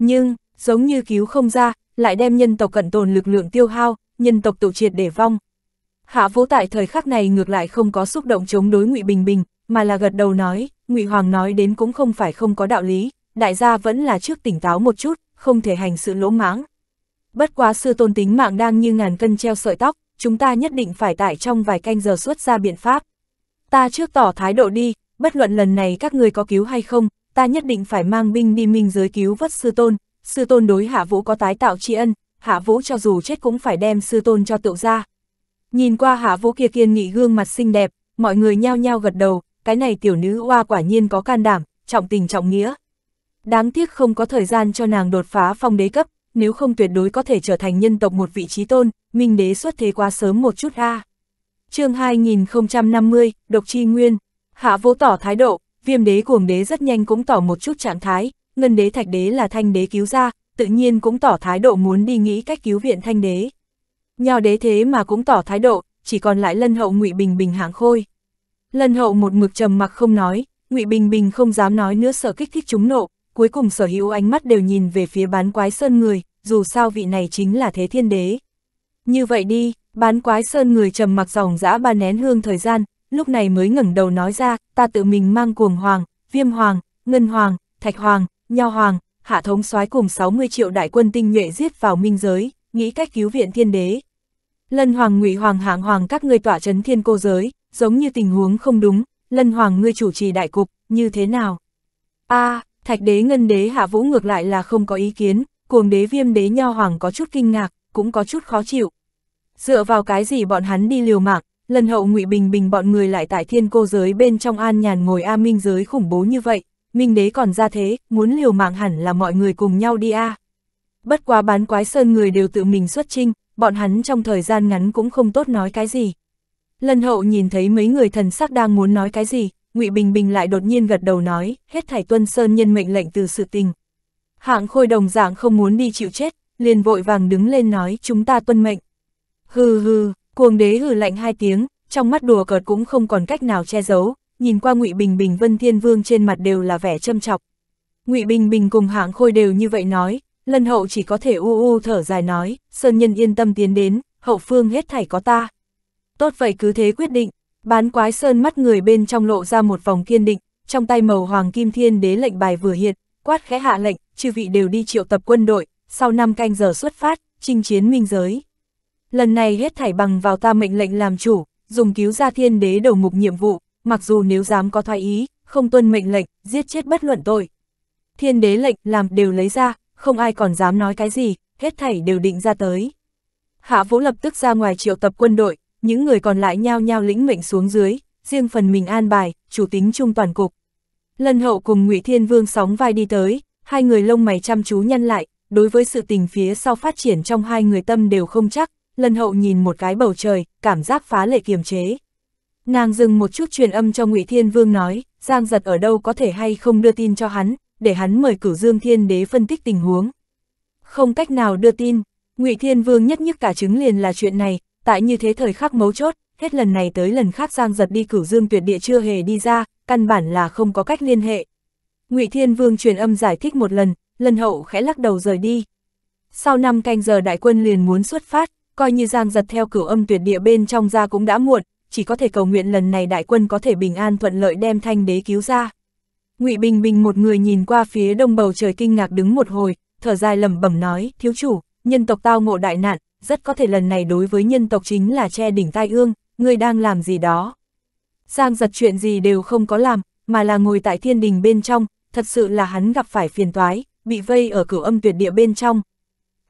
Nhưng, giống như cứu không ra, lại đem nhân tộc cận tồn lực lượng tiêu hao, nhân tộc tổ triệt để vong. Hạ Vũ tại thời khắc này ngược lại không có xúc động chống đối Ngụy Bình Bình, mà là gật đầu nói, Ngụy Hoàng nói đến cũng không phải không có đạo lý, đại gia vẫn là trước tỉnh táo một chút, không thể hành sự lỗ mãng. Bất quá sư tôn tính mạng đang như ngàn cân treo sợi tóc, chúng ta nhất định phải tại trong vài canh giờ xuất ra biện pháp. Ta trước tỏ thái độ đi, bất luận lần này các người có cứu hay không, ta nhất định phải mang binh đi minh giới cứu vớt sư tôn, sư tôn đối hạ vũ có tái tạo tri ân, hạ vũ cho dù chết cũng phải đem sư tôn cho tựu ra. Nhìn qua hạ vũ kia kiên nghị gương mặt xinh đẹp, mọi người nhao nhao gật đầu, cái này tiểu nữ hoa quả nhiên có can đảm, trọng tình trọng nghĩa. Đáng tiếc không có thời gian cho nàng đột phá phong đế cấp, nếu không tuyệt đối có thể trở thành nhân tộc một vị trí tôn, minh đế xuất thế quá sớm một chút ha. Chương 2050, Độc Chi Nguyên, Hạ Vũ tỏ thái độ, viêm đế cuồng đế rất nhanh cũng tỏ một chút trạng thái, ngân đế thạch đế là thanh đế cứu ra, tự nhiên cũng tỏ thái độ muốn đi nghĩ cách cứu viện thanh đế. Nho đế thế mà cũng tỏ thái độ, chỉ còn lại lân hậu ngụy Bình Bình hạng khôi. Lân hậu một mực trầm mặc không nói, ngụy Bình Bình không dám nói nữa sợ kích thích chúng nộ, cuối cùng sở hữu ánh mắt đều nhìn về phía bán quái sơn người, dù sao vị này chính là thế thiên đế. Như vậy đi, bán quái sơn người trầm mặc dòng dã ba nén hương thời gian, lúc này mới ngẩng đầu nói ra, ta tự mình mang cuồng hoàng, viêm hoàng, ngân hoàng, thạch hoàng, nho hoàng, hạ thống soái cùng 60 triệu đại quân tinh nhuệ giết vào minh giới, nghĩ cách cứu viện thiên đế. Lân hoàng ngụy hoàng hạng hoàng các ngươi tỏa chấn thiên cô giới, giống như tình huống không đúng, lân hoàng ngươi chủ trì đại cục, như thế nào? a à, thạch đế ngân đế hạ vũ ngược lại là không có ý kiến, cuồng đế viêm đế nho hoàng có chút kinh ngạc, cũng có chút khó chịu. Dựa vào cái gì bọn hắn đi liều mạng, lần hậu ngụy Bình Bình bọn người lại tại thiên cô giới bên trong an nhàn ngồi A Minh giới khủng bố như vậy, Minh đế còn ra thế, muốn liều mạng hẳn là mọi người cùng nhau đi A. Bất quá bán quái sơn người đều tự mình xuất trinh, bọn hắn trong thời gian ngắn cũng không tốt nói cái gì. Lần hậu nhìn thấy mấy người thần sắc đang muốn nói cái gì, ngụy Bình Bình lại đột nhiên gật đầu nói, hết thảy tuân sơn nhân mệnh lệnh từ sự tình. Hạng khôi đồng dạng không muốn đi chịu chết, liền vội vàng đứng lên nói chúng ta tuân mệnh. Hừ hừ, Cuồng đế hử lạnh hai tiếng, trong mắt đùa cợt cũng không còn cách nào che giấu, nhìn qua Ngụy Bình Bình Vân Thiên Vương trên mặt đều là vẻ châm chọc. Ngụy Bình Bình cùng hạng khôi đều như vậy nói, lân hậu chỉ có thể u u thở dài nói, sơn nhân yên tâm tiến đến, hậu phương hết thảy có ta. Tốt vậy cứ thế quyết định, bán quái sơn mắt người bên trong lộ ra một vòng kiên định, trong tay màu hoàng kim thiên đế lệnh bài vừa hiện, quát khẽ hạ lệnh, chư vị đều đi triệu tập quân đội, sau năm canh giờ xuất phát, chinh chiến minh giới lần này hết thảy bằng vào ta mệnh lệnh làm chủ, dùng cứu ra thiên đế đầu mục nhiệm vụ, mặc dù nếu dám có thoái ý, không tuân mệnh lệnh, giết chết bất luận tội. Thiên đế lệnh làm đều lấy ra, không ai còn dám nói cái gì, hết thảy đều định ra tới. Hạ Vũ lập tức ra ngoài triệu tập quân đội, những người còn lại nhao nhao lĩnh mệnh xuống dưới, riêng phần mình an bài, chủ tính trung toàn cục. Lân hậu cùng Ngụy Thiên Vương sóng vai đi tới, hai người lông mày chăm chú nhăn lại, đối với sự tình phía sau phát triển trong hai người tâm đều không chắc, lần hậu nhìn một cái bầu trời, cảm giác phá lệ kiềm chế. Nàng dừng một chút truyền âm cho ngụy Thiên Vương nói, Giang giật ở đâu có thể hay không đưa tin cho hắn, để hắn mời cửu Dương Thiên Đế phân tích tình huống. Không cách nào đưa tin, ngụy Thiên Vương nhất nhất cả chứng liền là chuyện này, tại như thế thời khắc mấu chốt, hết lần này tới lần khác Giang giật đi cửu Dương tuyệt địa chưa hề đi ra, căn bản là không có cách liên hệ. ngụy Thiên Vương truyền âm giải thích một lần, lần hậu khẽ lắc đầu rời đi. Sau năm canh giờ đại quân liền muốn xuất phát, coi như Giang giật theo cửu âm tuyệt địa bên trong ra cũng đã muộn, chỉ có thể cầu nguyện lần này đại quân có thể bình an thuận lợi đem thanh đế cứu ra. ngụy Bình Bình một người nhìn qua phía đông bầu trời kinh ngạc đứng một hồi, thở dài lẩm bẩm nói, thiếu chủ, nhân tộc tao ngộ đại nạn, rất có thể lần này đối với nhân tộc chính là che đỉnh tai ương, người đang làm gì đó. Giang giật chuyện gì đều không có làm, mà là ngồi tại thiên đình bên trong, thật sự là hắn gặp phải phiền toái, bị vây ở cửu âm tuyệt địa bên trong.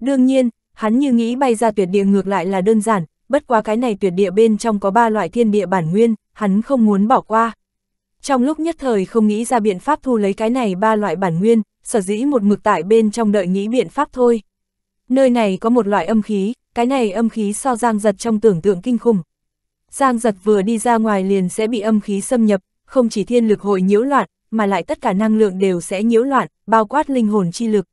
Đương nhiên, Hắn như nghĩ bay ra tuyệt địa ngược lại là đơn giản, bất quá cái này tuyệt địa bên trong có ba loại thiên địa bản nguyên, hắn không muốn bỏ qua. Trong lúc nhất thời không nghĩ ra biện pháp thu lấy cái này ba loại bản nguyên, sở dĩ một mực tại bên trong đợi nghĩ biện pháp thôi. Nơi này có một loại âm khí, cái này âm khí so giang giật trong tưởng tượng kinh khủng. Giang giật vừa đi ra ngoài liền sẽ bị âm khí xâm nhập, không chỉ thiên lực hội nhiễu loạn, mà lại tất cả năng lượng đều sẽ nhiễu loạn, bao quát linh hồn chi lực.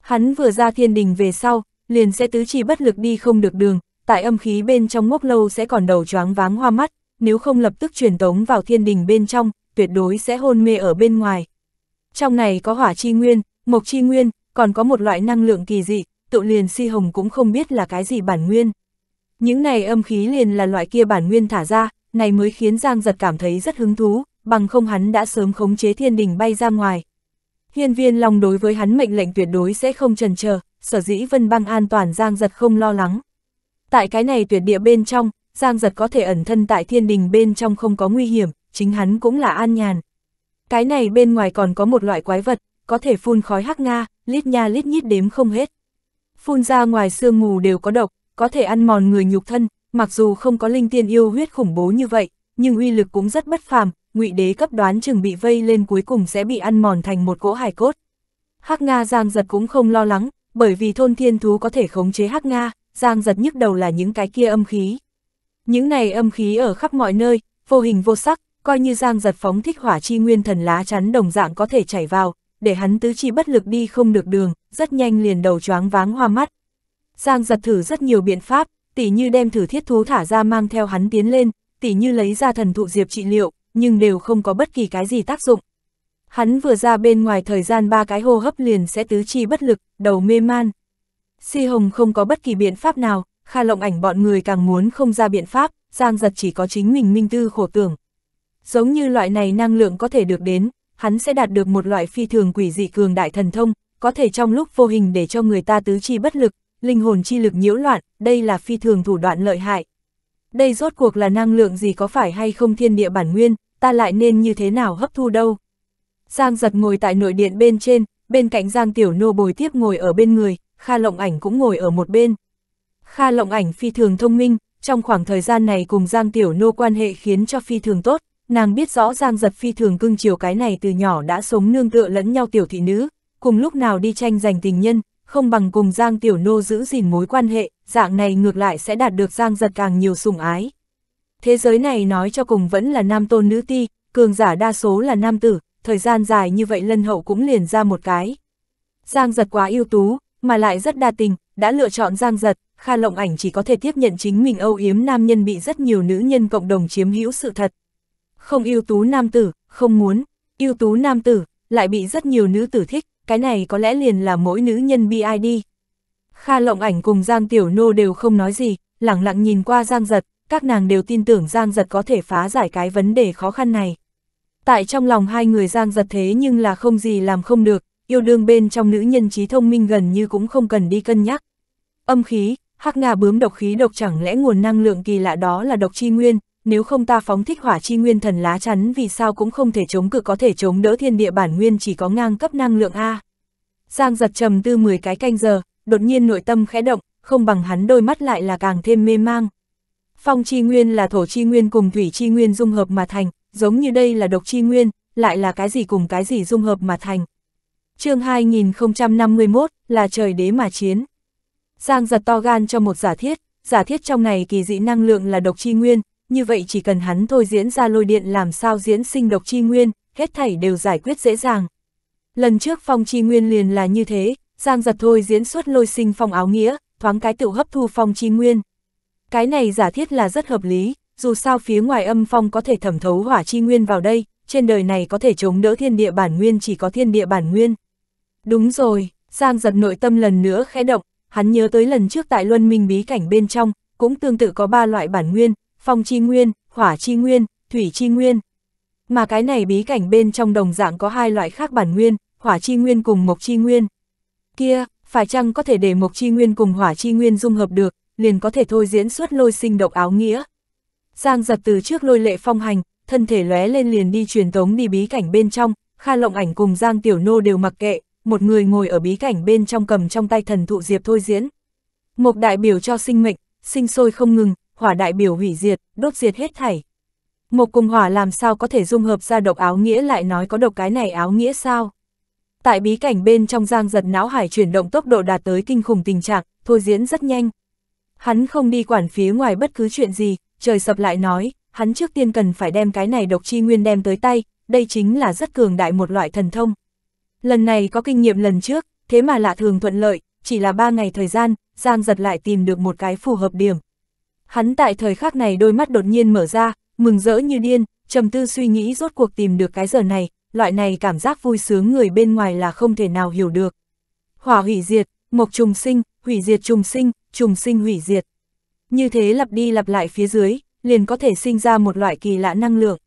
Hắn vừa ra thiên đình về sau, liền sẽ tứ chi bất lực đi không được đường, tại âm khí bên trong ngốc lâu sẽ còn đầu choáng váng hoa mắt, nếu không lập tức truyền tống vào thiên đình bên trong, tuyệt đối sẽ hôn mê ở bên ngoài. Trong này có hỏa chi nguyên, mộc chi nguyên, còn có một loại năng lượng kỳ dị, tự liền si hồng cũng không biết là cái gì bản nguyên. Những này âm khí liền là loại kia bản nguyên thả ra, này mới khiến Giang giật cảm thấy rất hứng thú, bằng không hắn đã sớm khống chế thiên đình bay ra ngoài. Hiên viên Long đối với hắn mệnh lệnh tuyệt đối sẽ không trần chờ sở dĩ Vân Băng an toàn Giang Giật không lo lắng. Tại cái này tuyệt địa bên trong, Giang Giật có thể ẩn thân tại thiên đình bên trong không có nguy hiểm, chính hắn cũng là an nhàn. Cái này bên ngoài còn có một loại quái vật, có thể phun khói hắc nga, lít nha lít nhít đếm không hết. Phun ra ngoài sương mù đều có độc, có thể ăn mòn người nhục thân, mặc dù không có linh tiên yêu huyết khủng bố như vậy, nhưng uy lực cũng rất bất phàm, ngụy đế cấp đoán chừng bị vây lên cuối cùng sẽ bị ăn mòn thành một cỗ hài cốt. Hắc Nga Giang Giật cũng không lo lắng, bởi vì thôn thiên thú có thể khống chế hắc Nga, Giang giật nhức đầu là những cái kia âm khí. Những này âm khí ở khắp mọi nơi, vô hình vô sắc, coi như Giang giật phóng thích hỏa chi nguyên thần lá chắn đồng dạng có thể chảy vào, để hắn tứ chi bất lực đi không được đường, rất nhanh liền đầu choáng váng hoa mắt. Giang giật thử rất nhiều biện pháp, tỉ như đem thử thiết thú thả ra mang theo hắn tiến lên, tỉ như lấy ra thần thụ diệp trị liệu, nhưng đều không có bất kỳ cái gì tác dụng. Hắn vừa ra bên ngoài thời gian ba cái hô hấp liền sẽ tứ chi bất lực, đầu mê man. Si Hồng không có bất kỳ biện pháp nào, Kha Lộng Ảnh bọn người càng muốn không ra biện pháp, Giang Giật chỉ có chính mình minh tư khổ tưởng. Giống như loại này năng lượng có thể được đến, hắn sẽ đạt được một loại phi thường quỷ dị cường đại thần thông, có thể trong lúc vô hình để cho người ta tứ chi bất lực, linh hồn chi lực nhiễu loạn, đây là phi thường thủ đoạn lợi hại. Đây rốt cuộc là năng lượng gì có phải hay không thiên địa bản nguyên, ta lại nên như thế nào hấp thu đâu? Giang giật ngồi tại nội điện bên trên, bên cạnh Giang Tiểu Nô bồi tiếp ngồi ở bên người, Kha Lộng Ảnh cũng ngồi ở một bên. Kha Lộng Ảnh phi thường thông minh, trong khoảng thời gian này cùng Giang Tiểu Nô quan hệ khiến cho phi thường tốt, nàng biết rõ Giang giật phi thường cưng chiều cái này từ nhỏ đã sống nương tựa lẫn nhau tiểu thị nữ, cùng lúc nào đi tranh giành tình nhân, không bằng cùng Giang Tiểu Nô giữ gìn mối quan hệ, dạng này ngược lại sẽ đạt được Giang giật càng nhiều sủng ái. Thế giới này nói cho cùng vẫn là nam tôn nữ ti, cường giả đa số là nam tử, thời gian dài như vậy lân hậu cũng liền ra một cái. Giang giật quá ưu tú, mà lại rất đa tình, đã lựa chọn giang giật, Kha Lộng Ảnh chỉ có thể tiếp nhận chính mình âu yếm nam nhân bị rất nhiều nữ nhân cộng đồng chiếm hữu sự thật. Không ưu tú nam tử, không muốn, ưu tú nam tử, lại bị rất nhiều nữ tử thích, cái này có lẽ liền là mỗi nữ nhân BID. Kha Lộng Ảnh cùng Giang Tiểu Nô đều không nói gì, lặng lặng nhìn qua Giang Giật, các nàng đều tin tưởng Giang Giật có thể phá giải cái vấn đề khó khăn này. Tại trong lòng hai người giang giật thế nhưng là không gì làm không được, yêu đương bên trong nữ nhân trí thông minh gần như cũng không cần đi cân nhắc. Âm khí, hắc ngà bướm độc khí độc chẳng lẽ nguồn năng lượng kỳ lạ đó là độc chi nguyên, nếu không ta phóng thích hỏa chi nguyên thần lá chắn vì sao cũng không thể chống cự có thể chống đỡ thiên địa bản nguyên chỉ có ngang cấp năng lượng A. Giang giật trầm tư 10 cái canh giờ, đột nhiên nội tâm khẽ động, không bằng hắn đôi mắt lại là càng thêm mê mang. Phong chi nguyên là thổ chi nguyên cùng thủy chi nguyên dung hợp mà thành, giống như đây là độc chi nguyên, lại là cái gì cùng cái gì dung hợp mà thành. chương 2051 là trời đế mà chiến. Giang giật to gan cho một giả thiết, giả thiết trong này kỳ dị năng lượng là độc chi nguyên, như vậy chỉ cần hắn thôi diễn ra lôi điện làm sao diễn sinh độc chi nguyên, hết thảy đều giải quyết dễ dàng. Lần trước phong chi nguyên liền là như thế, Giang giật thôi diễn xuất lôi sinh phong áo nghĩa, thoáng cái tự hấp thu phong chi nguyên. Cái này giả thiết là rất hợp lý, dù sao phía ngoài âm phong có thể thẩm thấu hỏa chi nguyên vào đây, trên đời này có thể chống đỡ thiên địa bản nguyên chỉ có thiên địa bản nguyên. Đúng rồi, Giang giật nội tâm lần nữa khẽ động, hắn nhớ tới lần trước tại Luân Minh bí cảnh bên trong, cũng tương tự có ba loại bản nguyên, phong chi nguyên, hỏa chi nguyên, thủy chi nguyên. Mà cái này bí cảnh bên trong đồng dạng có hai loại khác bản nguyên, hỏa chi nguyên cùng mộc chi nguyên. Kia, phải chăng có thể để mộc chi nguyên cùng hỏa chi nguyên dung hợp được, liền có thể thôi diễn suốt lôi sinh độc áo nghĩa. Giang giật từ trước lôi lệ phong hành, thân thể lóe lên liền đi truyền tống đi bí cảnh bên trong, Kha Lộng Ảnh cùng Giang Tiểu Nô đều mặc kệ, một người ngồi ở bí cảnh bên trong cầm trong tay thần thụ diệp thôi diễn. Một đại biểu cho sinh mệnh, sinh sôi không ngừng, hỏa đại biểu hủy diệt, đốt diệt hết thảy. Một cùng hỏa làm sao có thể dung hợp ra độc áo nghĩa lại nói có độc cái này áo nghĩa sao? Tại bí cảnh bên trong giang giật não hải chuyển động tốc độ đạt tới kinh khủng tình trạng, thôi diễn rất nhanh. Hắn không đi quản phía ngoài bất cứ chuyện gì, trời sập lại nói, hắn trước tiên cần phải đem cái này độc chi nguyên đem tới tay, đây chính là rất cường đại một loại thần thông. Lần này có kinh nghiệm lần trước, thế mà lạ thường thuận lợi, chỉ là ba ngày thời gian, Giang giật lại tìm được một cái phù hợp điểm. Hắn tại thời khắc này đôi mắt đột nhiên mở ra, mừng rỡ như điên, trầm tư suy nghĩ rốt cuộc tìm được cái giờ này, loại này cảm giác vui sướng người bên ngoài là không thể nào hiểu được. Hỏa hủy diệt, mộc trùng sinh, hủy diệt trùng sinh, trùng sinh hủy diệt, như thế lặp đi lặp lại phía dưới, liền có thể sinh ra một loại kỳ lạ năng lượng.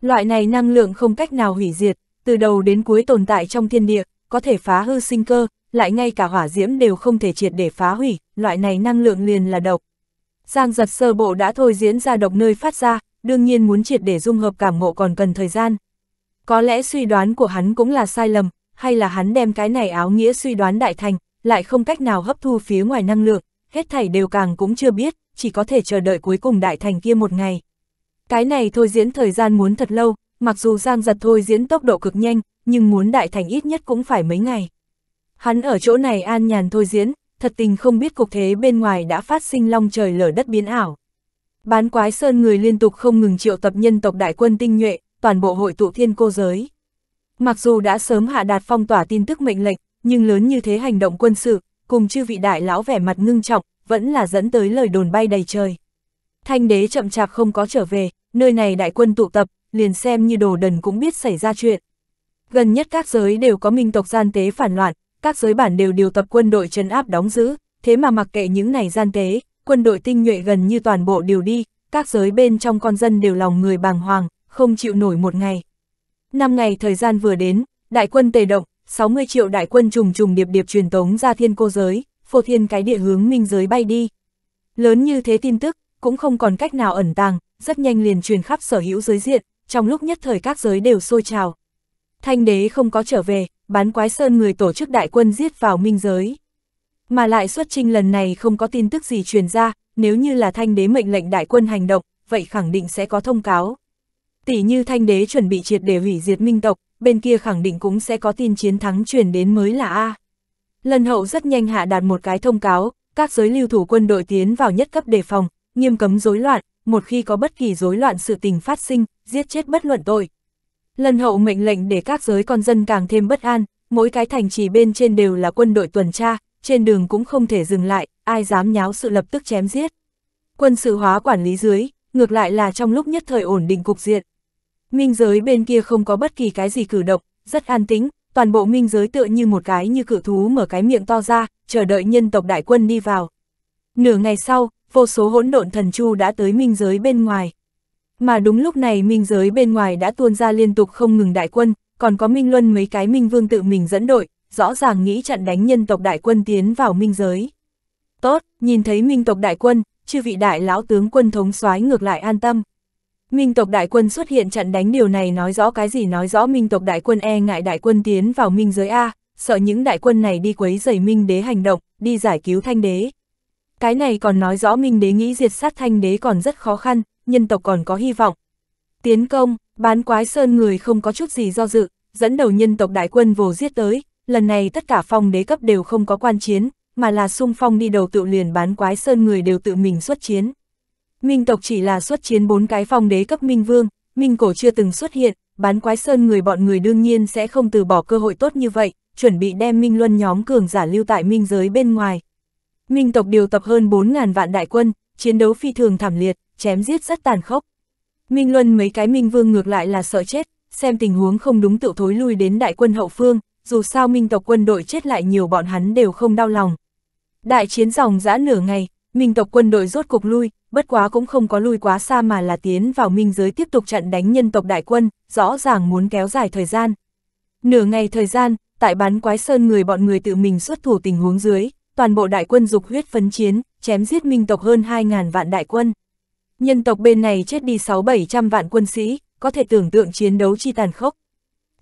Loại này năng lượng không cách nào hủy diệt, từ đầu đến cuối tồn tại trong thiên địa, có thể phá hư sinh cơ, lại ngay cả hỏa diễm đều không thể triệt để phá hủy, loại này năng lượng liền là độc. Giang giật sơ bộ đã thôi diễn ra độc nơi phát ra, đương nhiên muốn triệt để dung hợp cảm ngộ còn cần thời gian. Có lẽ suy đoán của hắn cũng là sai lầm, hay là hắn đem cái này áo nghĩa suy đoán đại thành, lại không cách nào hấp thu phía ngoài năng lượng, hết thảy đều càng cũng chưa biết, chỉ có thể chờ đợi cuối cùng đại thành kia một ngày. Cái này thôi diễn thời gian muốn thật lâu, mặc dù Giang giật thôi diễn tốc độ cực nhanh, nhưng muốn đại thành ít nhất cũng phải mấy ngày. Hắn ở chỗ này an nhàn thôi diễn, thật tình không biết cục thế bên ngoài đã phát sinh long trời lở đất biến ảo. Bán quái sơn người liên tục không ngừng triệu tập nhân tộc đại quân tinh nhuệ, toàn bộ hội tụ thiên cô giới. Mặc dù đã sớm hạ đạt phong tỏa tin tức mệnh lệnh, nhưng lớn như thế hành động quân sự, cùng chư vị đại lão vẻ mặt ngưng trọng, vẫn là dẫn tới lời đồn bay đầy trời. Thanh đế chậm chạp không có trở về, nơi này đại quân tụ tập, liền xem như đồ đần cũng biết xảy ra chuyện. Gần nhất các giới đều có minh tộc gian tế phản loạn, các giới bản đều điều tập quân đội trấn áp đóng giữ, thế mà mặc kệ những này gian tế, quân đội tinh nhuệ gần như toàn bộ đều đi, các giới bên trong con dân đều lòng người bàng hoàng, không chịu nổi một ngày. Năm ngày thời gian vừa đến, đại quân tề động, 60 triệu đại quân trùng trùng điệp điệp truyền tống ra thiên cô giới, phô thiên cái địa hướng minh giới bay đi. Lớn như thế tin tức, cũng không còn cách nào ẩn tàng, rất nhanh liền truyền khắp sở hữu giới diện, trong lúc nhất thời các giới đều sôi trào. Thanh đế không có trở về, bán quái sơn người tổ chức đại quân giết vào minh giới. Mà lại xuất trinh lần này không có tin tức gì truyền ra, nếu như là thanh đế mệnh lệnh đại quân hành động, vậy khẳng định sẽ có thông cáo. Tỷ như thanh đế chuẩn bị triệt để hủy diệt minh tộc, bên kia khẳng định cũng sẽ có tin chiến thắng truyền đến mới là A. Lần hậu rất nhanh hạ đạt một cái thông cáo, các giới lưu thủ quân đội tiến vào nhất cấp đề phòng, nghiêm cấm rối loạn, một khi có bất kỳ rối loạn sự tình phát sinh, giết chết bất luận tội. Lần hậu mệnh lệnh để các giới con dân càng thêm bất an, mỗi cái thành trì bên trên đều là quân đội tuần tra, trên đường cũng không thể dừng lại, ai dám nháo sự lập tức chém giết. Quân sự hóa quản lý dưới, ngược lại là trong lúc nhất thời ổn định cục diện, Minh giới bên kia không có bất kỳ cái gì cử động, rất an tĩnh, toàn bộ minh giới tựa như một cái như cự thú mở cái miệng to ra, chờ đợi nhân tộc đại quân đi vào. Nửa ngày sau, vô số hỗn độn thần chu đã tới minh giới bên ngoài. Mà đúng lúc này minh giới bên ngoài đã tuôn ra liên tục không ngừng đại quân, còn có minh luân mấy cái minh vương tự mình dẫn đội, rõ ràng nghĩ chặn đánh nhân tộc đại quân tiến vào minh giới. Tốt, nhìn thấy minh tộc đại quân, chư vị đại lão tướng quân thống soái ngược lại an tâm. Minh tộc đại quân xuất hiện trận đánh điều này nói rõ cái gì nói rõ minh tộc đại quân e ngại đại quân tiến vào minh giới A, sợ những đại quân này đi quấy rầy minh đế hành động, đi giải cứu thanh đế. Cái này còn nói rõ minh đế nghĩ diệt sát thanh đế còn rất khó khăn, nhân tộc còn có hy vọng. Tiến công, bán quái sơn người không có chút gì do dự, dẫn đầu nhân tộc đại quân vồ giết tới, lần này tất cả phong đế cấp đều không có quan chiến, mà là sung phong đi đầu tự liền bán quái sơn người đều tự mình xuất chiến. Minh tộc chỉ là xuất chiến bốn cái phong đế cấp Minh Vương, Minh cổ chưa từng xuất hiện, bán quái sơn người bọn người đương nhiên sẽ không từ bỏ cơ hội tốt như vậy, chuẩn bị đem Minh Luân nhóm cường giả lưu tại Minh giới bên ngoài. Minh tộc điều tập hơn 4.000 vạn đại quân, chiến đấu phi thường thảm liệt, chém giết rất tàn khốc. Minh Luân mấy cái Minh Vương ngược lại là sợ chết, xem tình huống không đúng tự thối lui đến đại quân hậu phương, dù sao Minh tộc quân đội chết lại nhiều bọn hắn đều không đau lòng. Đại chiến dòng dã nửa ngày, Minh tộc quân đội rốt cục lui, bất quá cũng không có lui quá xa mà là tiến vào minh giới tiếp tục chặn đánh nhân tộc đại quân, rõ ràng muốn kéo dài thời gian. Nửa ngày thời gian, tại bán quái sơn người bọn người tự mình xuất thủ tình huống dưới, toàn bộ đại quân dục huyết phấn chiến, chém giết minh tộc hơn 2.000 vạn đại quân. Nhân tộc bên này chết đi 6-700 vạn quân sĩ, có thể tưởng tượng chiến đấu chi tàn khốc.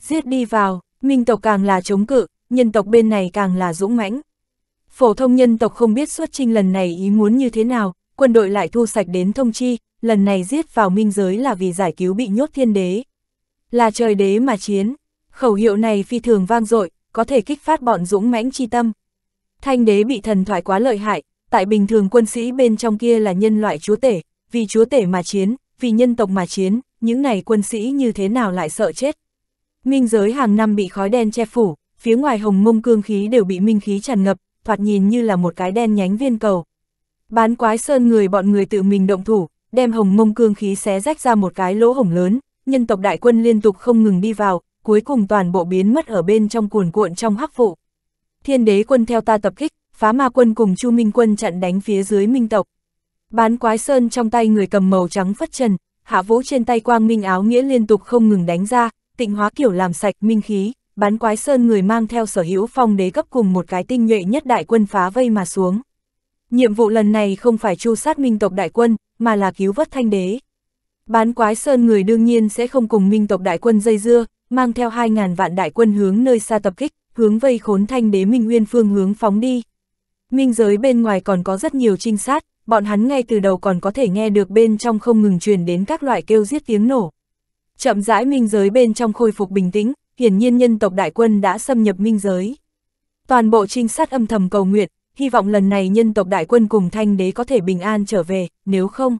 Giết đi vào, minh tộc càng là chống cự, nhân tộc bên này càng là dũng mãnh. Phổ thông nhân tộc không biết xuất trinh lần này ý muốn như thế nào, quân đội lại thu sạch đến thông chi, lần này giết vào minh giới là vì giải cứu bị nhốt thiên đế. Là trời đế mà chiến, khẩu hiệu này phi thường vang dội, có thể kích phát bọn dũng mãnh chi tâm. Thanh đế bị thần thoại quá lợi hại, tại bình thường quân sĩ bên trong kia là nhân loại chúa tể, vì chúa tể mà chiến, vì nhân tộc mà chiến, những này quân sĩ như thế nào lại sợ chết. Minh giới hàng năm bị khói đen che phủ, phía ngoài hồng mông cương khí đều bị minh khí tràn ngập, thoạt nhìn như là một cái đen nhánh viên cầu. Bán quái sơn người bọn người tự mình động thủ, đem hồng mông cương khí xé rách ra một cái lỗ hổng lớn, nhân tộc đại quân liên tục không ngừng đi vào, cuối cùng toàn bộ biến mất ở bên trong cuồn cuộn trong hắc vụ. Thiên đế quân theo ta tập kích, phá ma quân cùng Chu Minh quân chặn đánh phía dưới minh tộc. Bán quái sơn trong tay người cầm màu trắng phất trần, hạ vũ trên tay quang minh áo nghĩa liên tục không ngừng đánh ra, tịnh hóa kiểu làm sạch minh khí, bán quái sơn người mang theo sở hữu phong đế cấp cùng một cái tinh nhuệ nhất đại quân phá vây mà xuống. Nhiệm vụ lần này không phải chu sát minh tộc đại quân, mà là cứu vớt thanh đế. Bán quái sơn người đương nhiên sẽ không cùng minh tộc đại quân dây dưa, mang theo 2.000 vạn đại quân hướng nơi xa tập kích, hướng vây khốn thanh đế minh nguyên phương hướng phóng đi. Minh giới bên ngoài còn có rất nhiều trinh sát, bọn hắn ngay từ đầu còn có thể nghe được bên trong không ngừng truyền đến các loại kêu giết tiếng nổ. Chậm rãi minh giới bên trong khôi phục bình tĩnh, hiển nhiên nhân tộc đại quân đã xâm nhập minh giới. Toàn bộ trinh sát âm thầm cầu nguyện, hy vọng lần này nhân tộc đại quân cùng thanh đế có thể bình an trở về, nếu không.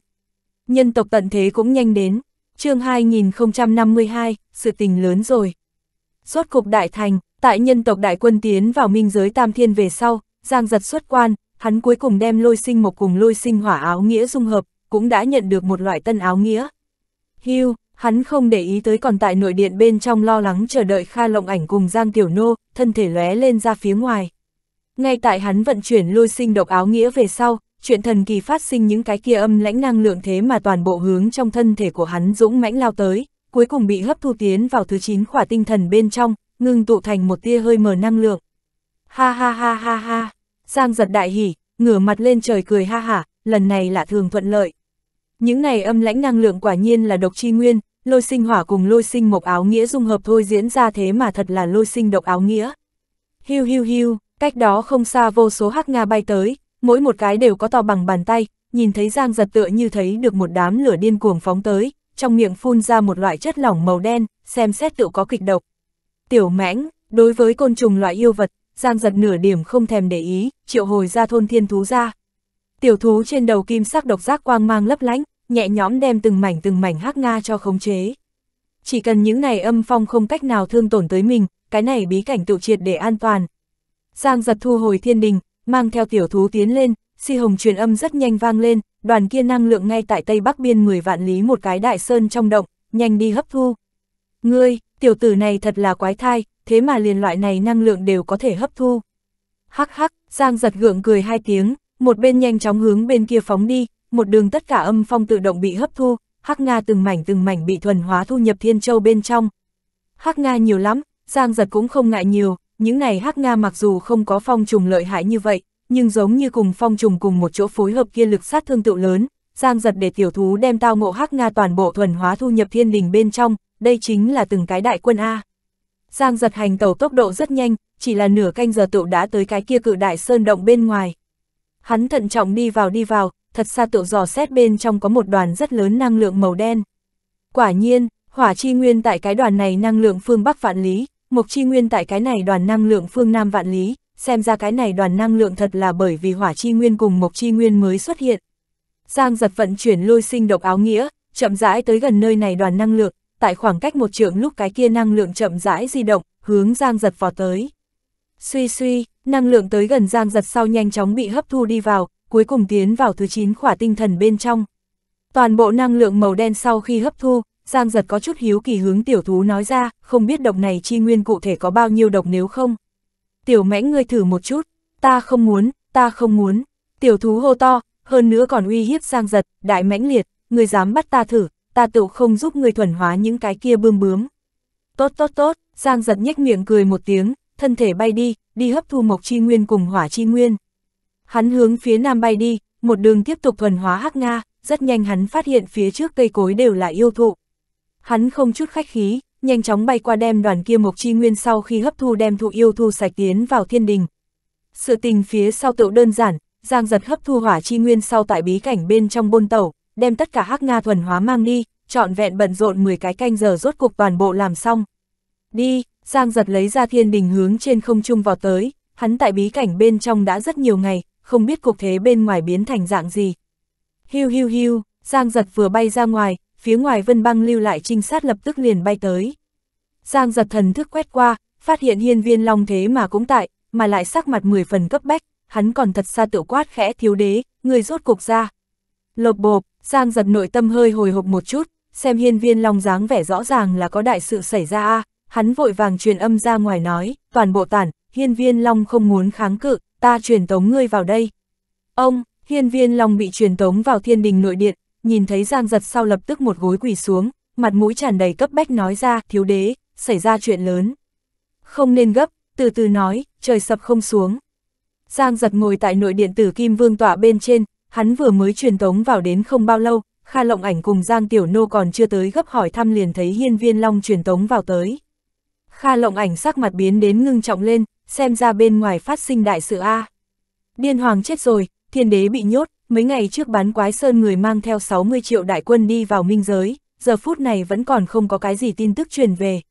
Nhân tộc tận thế cũng nhanh đến, chương 2052, sự tình lớn rồi. suốt cục đại thành, tại nhân tộc đại quân tiến vào minh giới tam thiên về sau, giang giật xuất quan, hắn cuối cùng đem lôi sinh một cùng lôi sinh hỏa áo nghĩa dung hợp, cũng đã nhận được một loại tân áo nghĩa. Hưu, hắn không để ý tới còn tại nội điện bên trong lo lắng chờ đợi Kha Lộng Ảnh cùng Giang Tiểu Nô, thân thể lóe lên ra phía ngoài. Ngay tại hắn vận chuyển lôi sinh độc áo nghĩa về sau, chuyện thần kỳ phát sinh những cái kia âm lãnh năng lượng thế mà toàn bộ hướng trong thân thể của hắn dũng mãnh lao tới, cuối cùng bị hấp thu tiến vào thứ 9 khỏa tinh thần bên trong, ngưng tụ thành một tia hơi mờ năng lượng. Ha ha ha ha ha, Giang giật đại hỉ, ngửa mặt lên trời cười ha hả, lần này là thường thuận lợi. Những này âm lãnh năng lượng quả nhiên là độc chi nguyên, lôi sinh hỏa cùng lôi sinh mộc áo nghĩa dung hợp thôi diễn ra thế mà thật là lôi sinh độc áo nghĩa. Hiu hiu hiu, Cách đó không xa vô số hắc Nga bay tới, mỗi một cái đều có to bằng bàn tay, nhìn thấy Giang giật tựa như thấy được một đám lửa điên cuồng phóng tới, trong miệng phun ra một loại chất lỏng màu đen, xem xét tự có kịch độc. Tiểu mãnh, đối với côn trùng loại yêu vật, Giang giật nửa điểm không thèm để ý, triệu hồi ra thôn thiên thú ra. Tiểu thú trên đầu kim sắc độc giác quang mang lấp lánh, nhẹ nhõm đem từng mảnh từng mảnh hắc Nga cho khống chế. Chỉ cần những này âm phong không cách nào thương tổn tới mình, cái này bí cảnh tự triệt để an toàn, Giang giật thu hồi thiên đình, mang theo tiểu thú tiến lên, si hồng truyền âm rất nhanh vang lên, đoàn kia năng lượng ngay tại tây bắc biên 10 vạn lý một cái đại sơn trong động, nhanh đi hấp thu. Ngươi, tiểu tử này thật là quái thai, thế mà liền loại này năng lượng đều có thể hấp thu. Hắc hắc, Giang giật gượng cười hai tiếng, một bên nhanh chóng hướng bên kia phóng đi, một đường tất cả âm phong tự động bị hấp thu, Hắc Nga từng mảnh từng mảnh bị thuần hóa thu nhập thiên châu bên trong. Hắc Nga nhiều lắm, Giang giật cũng không ngại nhiều, những này hắc Nga mặc dù không có phong trùng lợi hại như vậy, nhưng giống như cùng phong trùng cùng một chỗ phối hợp kia lực sát thương tựu lớn, giang giật để tiểu thú đem tao ngộ hắc Nga toàn bộ thuần hóa thu nhập thiên đình bên trong, đây chính là từng cái đại quân A. Giang giật hành tàu tốc độ rất nhanh, chỉ là nửa canh giờ tựu đã tới cái kia cự đại sơn động bên ngoài. Hắn thận trọng đi vào đi vào, thật xa tựu dò xét bên trong có một đoàn rất lớn năng lượng màu đen. Quả nhiên, hỏa chi nguyên tại cái đoàn này năng lượng phương Bắc vạn lý, Mục Chi Nguyên tại cái này đoàn năng lượng phương Nam Vạn Lý, xem ra cái này đoàn năng lượng thật là bởi vì Hỏa Chi Nguyên cùng Mộc Chi Nguyên mới xuất hiện. Giang giật vận chuyển lôi sinh độc áo nghĩa, chậm rãi tới gần nơi này đoàn năng lượng, tại khoảng cách một trượng lúc cái kia năng lượng chậm rãi di động, hướng Giang giật vò tới. Suy suy, năng lượng tới gần Giang giật sau nhanh chóng bị hấp thu đi vào, cuối cùng tiến vào thứ 9 khỏa tinh thần bên trong. Toàn bộ năng lượng màu đen sau khi hấp thu, Giang giật có chút hiếu kỳ hướng tiểu thú nói ra, không biết độc này chi nguyên cụ thể có bao nhiêu độc nếu không. Tiểu mãnh ngươi thử một chút, ta không muốn, ta không muốn. Tiểu thú hô to, hơn nữa còn uy hiếp Giang giật, đại mãnh liệt, ngươi dám bắt ta thử, ta tự không giúp ngươi thuần hóa những cái kia bươm bướm. Tốt tốt tốt, Giang giật nhếch miệng cười một tiếng, thân thể bay đi, đi hấp thu mộc chi nguyên cùng hỏa chi nguyên. Hắn hướng phía nam bay đi, một đường tiếp tục thuần hóa hắc Nga, rất nhanh hắn phát hiện phía trước cây cối đều là yêu thụ hắn không chút khách khí, nhanh chóng bay qua đem đoàn kia mộc chi nguyên sau khi hấp thu đem thụ yêu thu sạch tiến vào thiên đình. Sự tình phía sau tựu đơn giản, Giang giật hấp thu hỏa chi nguyên sau tại bí cảnh bên trong bôn tẩu, đem tất cả hắc nga thuần hóa mang đi, trọn vẹn bận rộn 10 cái canh giờ rốt cuộc toàn bộ làm xong. Đi, Giang giật lấy ra thiên đình hướng trên không trung vào tới, hắn tại bí cảnh bên trong đã rất nhiều ngày, không biết cục thế bên ngoài biến thành dạng gì. Hiu hiu hiu, Giang giật vừa bay ra ngoài, phía ngoài vân băng lưu lại trinh sát lập tức liền bay tới. Giang giật thần thức quét qua, phát hiện hiên viên long thế mà cũng tại, mà lại sắc mặt 10 phần cấp bách, hắn còn thật xa tự quát khẽ thiếu đế, người rốt cục ra. Lộp bộp, Giang giật nội tâm hơi hồi hộp một chút, xem hiên viên long dáng vẻ rõ ràng là có đại sự xảy ra a hắn vội vàng truyền âm ra ngoài nói, toàn bộ tản, hiên viên long không muốn kháng cự, ta truyền tống ngươi vào đây. Ông, hiên viên long bị truyền tống vào thiên đình nội điện, nhìn thấy Giang giật sau lập tức một gối quỳ xuống, mặt mũi tràn đầy cấp bách nói ra, thiếu đế, xảy ra chuyện lớn. Không nên gấp, từ từ nói, trời sập không xuống. Giang giật ngồi tại nội điện tử Kim Vương tọa bên trên, hắn vừa mới truyền tống vào đến không bao lâu, Kha Lộng Ảnh cùng Giang Tiểu Nô còn chưa tới gấp hỏi thăm liền thấy Hiên Viên Long truyền tống vào tới. Kha Lộng Ảnh sắc mặt biến đến ngưng trọng lên, xem ra bên ngoài phát sinh đại sự A. À. Điên Hoàng chết rồi, thiên đế bị nhốt, mấy ngày trước bán quái sơn người mang theo 60 triệu đại quân đi vào minh giới, giờ phút này vẫn còn không có cái gì tin tức truyền về.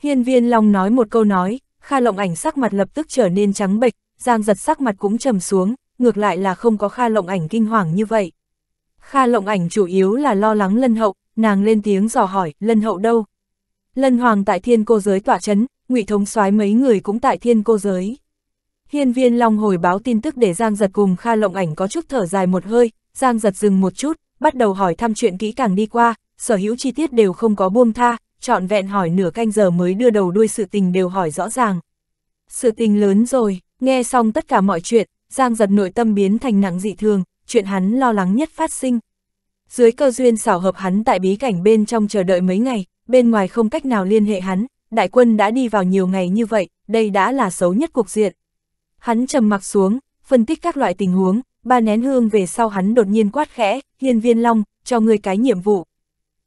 Hiên viên Long nói một câu nói, Kha Lộng ảnh sắc mặt lập tức trở nên trắng bệch, Giang giật sắc mặt cũng trầm xuống, ngược lại là không có Kha Lộng ảnh kinh hoàng như vậy. Kha Lộng ảnh chủ yếu là lo lắng Lân Hậu, nàng lên tiếng dò hỏi, Lân Hậu đâu? Lân Hoàng tại thiên cô giới tỏa chấn, ngụy thống soái mấy người cũng tại thiên cô giới. Hiên viên Long hồi báo tin tức để Giang giật cùng Kha Lộng Ảnh có chút thở dài một hơi, Giang giật dừng một chút, bắt đầu hỏi thăm chuyện kỹ càng đi qua, sở hữu chi tiết đều không có buông tha, trọn vẹn hỏi nửa canh giờ mới đưa đầu đuôi sự tình đều hỏi rõ ràng. Sự tình lớn rồi, nghe xong tất cả mọi chuyện, Giang giật nội tâm biến thành nặng dị thường, chuyện hắn lo lắng nhất phát sinh. Dưới cơ duyên xảo hợp hắn tại bí cảnh bên trong chờ đợi mấy ngày, bên ngoài không cách nào liên hệ hắn, đại quân đã đi vào nhiều ngày như vậy, đây đã là xấu nhất cục diện. Hắn trầm mặc xuống, phân tích các loại tình huống, ba nén hương về sau hắn đột nhiên quát khẽ, hiên viên long, cho ngươi cái nhiệm vụ.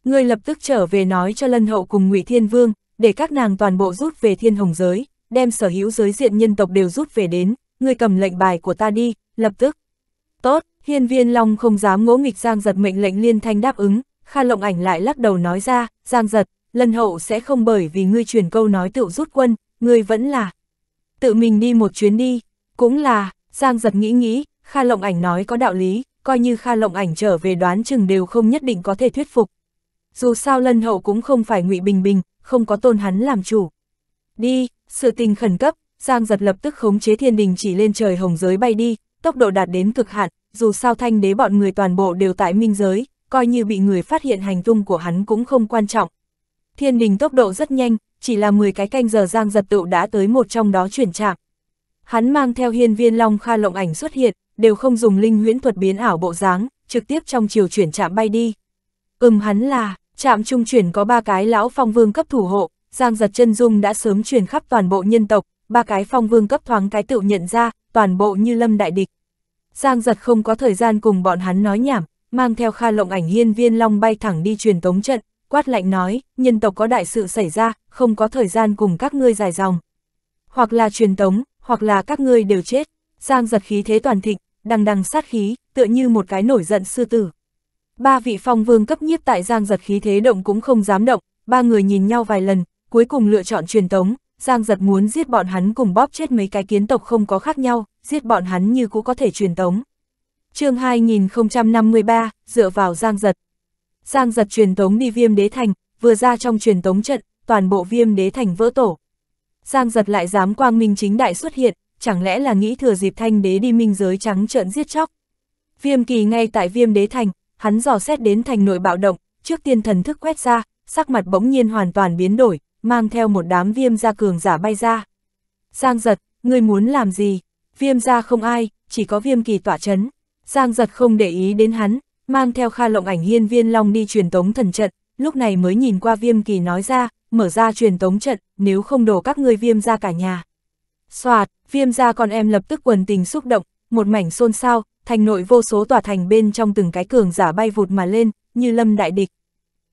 Ngươi lập tức trở về nói cho lân hậu cùng ngụy Thiên Vương, để các nàng toàn bộ rút về thiên hồng giới, đem sở hữu giới diện nhân tộc đều rút về đến, ngươi cầm lệnh bài của ta đi, lập tức. Tốt, hiên viên long không dám ngỗ nghịch giang giật mệnh lệnh liên thanh đáp ứng, Kha Lộng Ảnh lại lắc đầu nói ra, Giang Giật, lân hậu sẽ không bởi vì ngươi truyền câu nói tự rút quân, ngươi vẫn là tự mình đi một chuyến đi. Cũng là, Giang giật nghĩ nghĩ, Kha Lộng Ảnh nói có đạo lý, coi như Kha Lộng Ảnh trở về đoán chừng đều không nhất định có thể thuyết phục. Dù sao lân hậu cũng không phải ngụy Bình Bình, không có tôn hắn làm chủ. Đi, sự tình khẩn cấp, Giang giật lập tức khống chế thiên đình chỉ lên trời hồng giới bay đi, tốc độ đạt đến cực hạn, dù sao thanh đế bọn người toàn bộ đều tại minh giới, coi như bị người phát hiện hành tung của hắn cũng không quan trọng. Thiên đình tốc độ rất nhanh, chỉ là 10 cái canh giờ Giang giật tựu đã tới một trong đó chuyển chạm. Hắn mang theo hiên viên Long Kha lộng ảnh xuất hiện, đều không dùng linh huyễn thuật biến ảo bộ dáng, trực tiếp trong chiều chuyển chạm bay đi. Ừm hắn là, chạm trung chuyển có ba cái lão phong vương cấp thủ hộ, giang giật chân dung đã sớm chuyển khắp toàn bộ nhân tộc, ba cái phong vương cấp thoáng cái tự nhận ra, toàn bộ như lâm đại địch. Giang giật không có thời gian cùng bọn hắn nói nhảm, mang theo kha lộng ảnh hiên viên long bay thẳng đi truyền tống trận, quát lạnh nói, nhân tộc có đại sự xảy ra, không có thời gian cùng các ngươi dài dòng. Hoặc là truyền tống, hoặc là các ngươi đều chết. Giang giật khí thế toàn thịnh, đằng đằng sát khí, tựa như một cái nổi giận sư tử. Ba vị phong vương cấp nhiếp tại Giang giật khí thế động cũng không dám động, ba người nhìn nhau vài lần, cuối cùng lựa chọn truyền tống, Giang giật muốn giết bọn hắn cùng bóp chết mấy cái kiến tộc không có khác nhau, giết bọn hắn như cũng có thể truyền tống. chương 2053, dựa vào Giang giật. Giang giật truyền tống đi viêm đế thành, vừa ra trong truyền tống trận, toàn bộ viêm đế thành vỡ tổ, Giang giật lại dám quang minh chính đại xuất hiện, chẳng lẽ là nghĩ thừa dịp thanh đế đi minh giới trắng trợn giết chóc. Viêm kỳ ngay tại viêm đế thành, hắn dò xét đến thành nội bạo động, trước tiên thần thức quét ra, sắc mặt bỗng nhiên hoàn toàn biến đổi, mang theo một đám viêm gia cường giả bay ra. Giang giật, ngươi muốn làm gì? Viêm gia không ai, chỉ có viêm kỳ tỏa chấn. Giang giật không để ý đến hắn, mang theo kha lộng ảnh hiên viên long đi truyền tống thần trận, lúc này mới nhìn qua viêm kỳ nói ra, mở ra truyền tống trận, nếu không đổ các ngươi viêm ra cả nhà. Xoạt, viêm ra con em lập tức quần tình xúc động, một mảnh xôn xao, thành nội vô số tòa thành bên trong từng cái cường giả bay vụt mà lên, như lâm đại địch.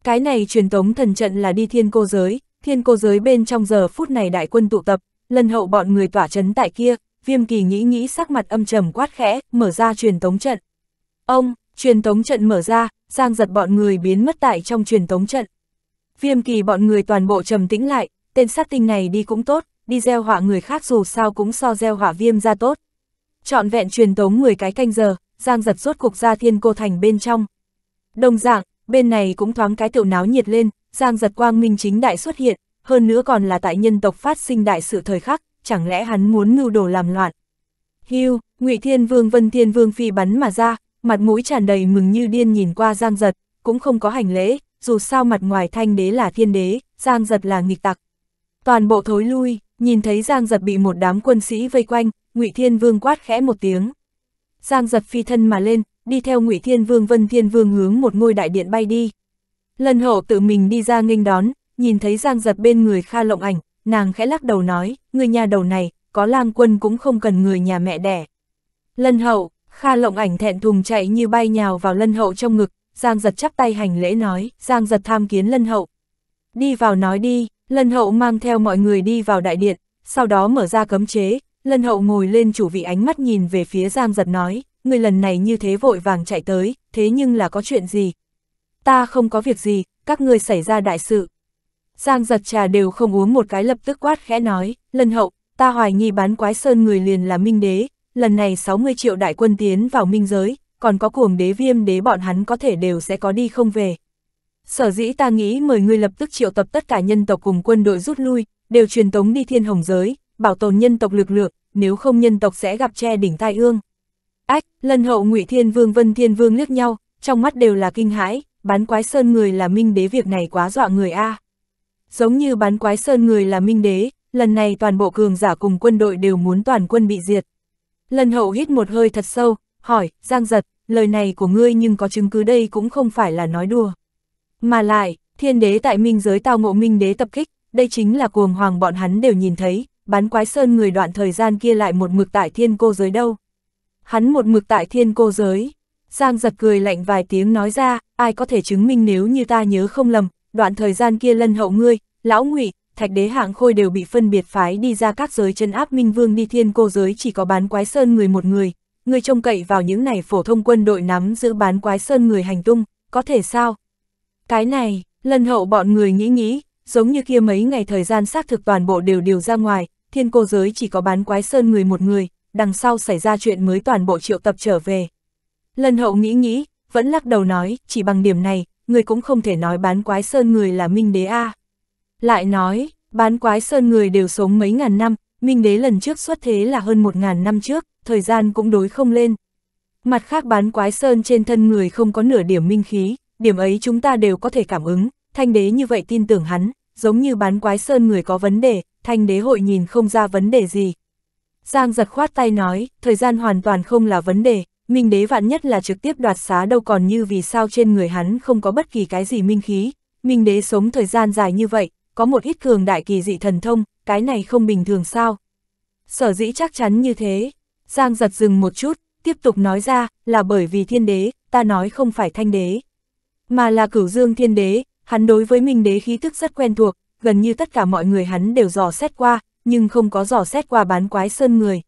Cái này truyền tống thần trận là đi thiên cô giới, thiên cô giới bên trong giờ phút này đại quân tụ tập, lần hậu bọn người tỏa chấn tại kia, viêm kỳ nghĩ nghĩ sắc mặt âm trầm quát khẽ, mở ra truyền tống trận. Ông, truyền tống trận mở ra, giang giật bọn người biến mất tại trong truyền tống trận. Viêm kỳ bọn người toàn bộ trầm tĩnh lại, tên sát tinh này đi cũng tốt, đi gieo họa người khác dù sao cũng so gieo họa viêm ra tốt. Chọn vẹn truyền tống 10 cái canh giờ, Giang giật rốt cuộc ra thiên cô thành bên trong. Đồng dạng, bên này cũng thoáng cái tiểu náo nhiệt lên, Giang giật quang minh chính đại xuất hiện, hơn nữa còn là tại nhân tộc phát sinh đại sự thời khắc, chẳng lẽ hắn muốn mưu đồ làm loạn. Hưu, Ngụy Thiên Vương Vân Thiên Vương phi bắn mà ra, mặt mũi tràn đầy mừng như điên nhìn qua Giang giật, cũng không có hành lễ, dù sao mặt ngoài thanh đế là thiên đế, Giang Giật là nghịch tặc. Toàn bộ thối lui, nhìn thấy Giang Giật bị một đám quân sĩ vây quanh, Ngụy Thiên Vương quát khẽ một tiếng. Giang Giật phi thân mà lên, đi theo Ngụy Thiên Vương Vân Thiên Vương hướng một ngôi đại điện bay đi. lân hậu tự mình đi ra nghênh đón, nhìn thấy Giang Giật bên người Kha Lộng Ảnh, nàng khẽ lắc đầu nói, người nhà đầu này, có lang quân cũng không cần người nhà mẹ đẻ. Lân hậu, Kha Lộng Ảnh thẹn thùng chạy như bay nhào vào Lân hậu trong ngực, Giang giật chắp tay hành lễ nói, Giang giật tham kiến lân hậu. Đi vào nói đi, lân hậu mang theo mọi người đi vào đại điện, sau đó mở ra cấm chế, lân hậu ngồi lên chủ vị ánh mắt nhìn về phía Giang giật nói, người lần này như thế vội vàng chạy tới, thế nhưng là có chuyện gì? Ta không có việc gì, các người xảy ra đại sự. Giang giật trà đều không uống một cái lập tức quát khẽ nói, lân hậu, ta hoài nghi bán quái sơn người liền là minh đế, lần này 60 triệu đại quân tiến vào minh giới, còn có cuồng đế viêm đế bọn hắn có thể đều sẽ có đi không về. Sở dĩ ta nghĩ mời ngươi lập tức triệu tập tất cả nhân tộc cùng quân đội rút lui, đều truyền tống đi thiên hồng giới, bảo tồn nhân tộc lực lượng, nếu không nhân tộc sẽ gặp che đỉnh tai ương. Ách, lân hậu ngụy Thiên Vương Vân Thiên Vương liếc nhau, trong mắt đều là kinh hãi, bán quái sơn người là minh đế việc này quá dọa người a. À. Giống như bán quái sơn người là minh đế, lần này toàn bộ cường giả cùng quân đội đều muốn toàn quân bị diệt. lân hậu hít một hơi thật sâu, hỏi, Giang Giật, lời này của ngươi nhưng có chứng cứ đây cũng không phải là nói đùa. Mà lại, thiên đế tại minh giới tao ngộ minh đế tập kích, đây chính là cuồng hoàng bọn hắn đều nhìn thấy, bán quái sơn người đoạn thời gian kia lại một mực tại thiên cô giới đâu. Hắn một mực tại thiên cô giới. Giang giật cười lạnh vài tiếng nói ra, ai có thể chứng minh nếu như ta nhớ không lầm, đoạn thời gian kia lân hậu ngươi, lão ngụy thạch đế hạng khôi đều bị phân biệt phái đi ra các giới chân áp minh vương đi thiên cô giới chỉ có bán quái sơn người một người, người trông cậy vào những này phổ thông quân đội nắm giữ bán quái sơn người hành tung, có thể sao? Cái này, lần hậu bọn người nghĩ nghĩ, giống như kia mấy ngày thời gian xác thực toàn bộ đều điều ra ngoài, thiên cô giới chỉ có bán quái sơn người một người, đằng sau xảy ra chuyện mới toàn bộ triệu tập trở về. Lần hậu nghĩ nghĩ, vẫn lắc đầu nói, chỉ bằng điểm này, người cũng không thể nói bán quái sơn người là minh đế A. Lại nói, bán quái sơn người đều sống mấy ngàn năm, Minh đế lần trước xuất thế là hơn 1.000 năm trước, thời gian cũng đối không lên. Mặt khác bán quái sơn trên thân người không có nửa điểm minh khí, điểm ấy chúng ta đều có thể cảm ứng, thanh đế như vậy tin tưởng hắn, giống như bán quái sơn người có vấn đề, thanh đế hội nhìn không ra vấn đề gì. Giang giật khoát tay nói, thời gian hoàn toàn không là vấn đề, minh đế vạn nhất là trực tiếp đoạt xá đâu còn như vì sao trên người hắn không có bất kỳ cái gì minh khí, minh đế sống thời gian dài như vậy, có một ít cường đại kỳ dị thần thông, cái này không bình thường sao? Sở dĩ chắc chắn như thế, Giang giật dừng một chút, tiếp tục nói ra, là bởi vì thiên đế, ta nói không phải thanh đế, mà là cửu dương thiên đế, hắn đối với minh đế khí thức rất quen thuộc, gần như tất cả mọi người hắn đều dò xét qua, nhưng không có dò xét qua bán quái sơn người.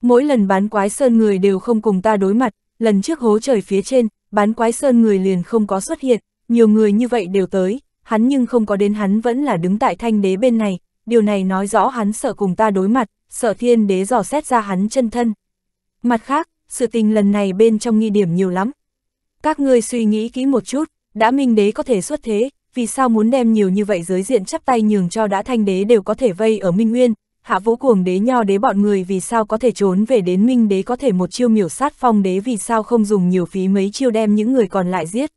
Mỗi lần bán quái sơn người đều không cùng ta đối mặt, lần trước hố trời phía trên, bán quái sơn người liền không có xuất hiện, nhiều người như vậy đều tới, hắn nhưng không có đến hắn vẫn là đứng tại thanh đế bên này, điều này nói rõ hắn sợ cùng ta đối mặt, sợ thiên đế dò xét ra hắn chân thân. Mặt khác, sự tình lần này bên trong nghi điểm nhiều lắm. Các ngươi suy nghĩ kỹ một chút, đã minh đế có thể xuất thế, vì sao muốn đem nhiều như vậy giới diện chắp tay nhường cho đã thanh đế đều có thể vây ở minh nguyên, hạ vũ cuồng đế nho đế bọn người vì sao có thể trốn về đến minh đế có thể một chiêu miểu sát phong đế vì sao không dùng nhiều phí mấy chiêu đem những người còn lại giết.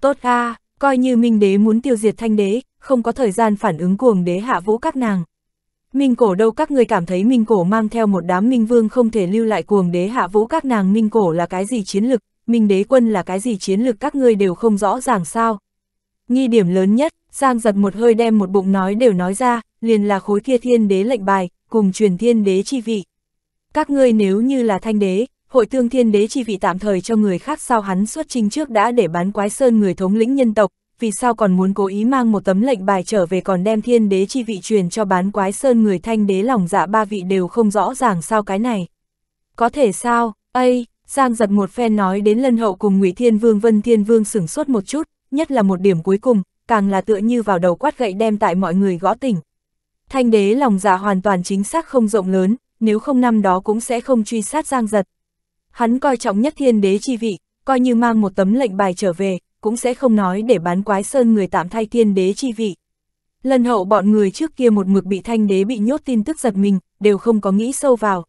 Tốt a coi như minh đế muốn tiêu diệt thanh đế, không có thời gian phản ứng cuồng đế hạ vũ các nàng. Minh cổ đâu các người cảm thấy minh cổ mang theo một đám minh vương không thể lưu lại cuồng đế hạ vũ các nàng minh cổ là cái gì chiến lực, minh đế quân là cái gì chiến lực các ngươi đều không rõ ràng sao. Nghi điểm lớn nhất, Giang giật một hơi đem một bụng nói đều nói ra, liền là khối kia thiên đế lệnh bài, cùng truyền thiên đế chi vị. Các ngươi nếu như là thanh đế, hội tương thiên đế chi vị tạm thời cho người khác sao hắn xuất trình trước đã để bán quái sơn người thống lĩnh nhân tộc, vì sao còn muốn cố ý mang một tấm lệnh bài trở về còn đem thiên đế chi vị truyền cho bán quái sơn người thanh đế lòng dạ ba vị đều không rõ ràng sao cái này. Có thể sao, ây, Giang giật một phen nói đến lân hậu cùng ngụy Thiên Vương Vân Thiên Vương sửng sốt một chút, nhất là một điểm cuối cùng, càng là tựa như vào đầu quát gậy đem tại mọi người gõ tỉnh. Thanh đế lòng dạ hoàn toàn chính xác không rộng lớn, nếu không năm đó cũng sẽ không truy sát Giang giật. Hắn coi trọng nhất thiên đế chi vị, coi như mang một tấm lệnh bài trở về, cũng sẽ không nói để bán quái sơn người tạm thay thiên đế chi vị. Lần hậu bọn người trước kia một mực bị thanh đế bị nhốt tin tức giật mình, đều không có nghĩ sâu vào.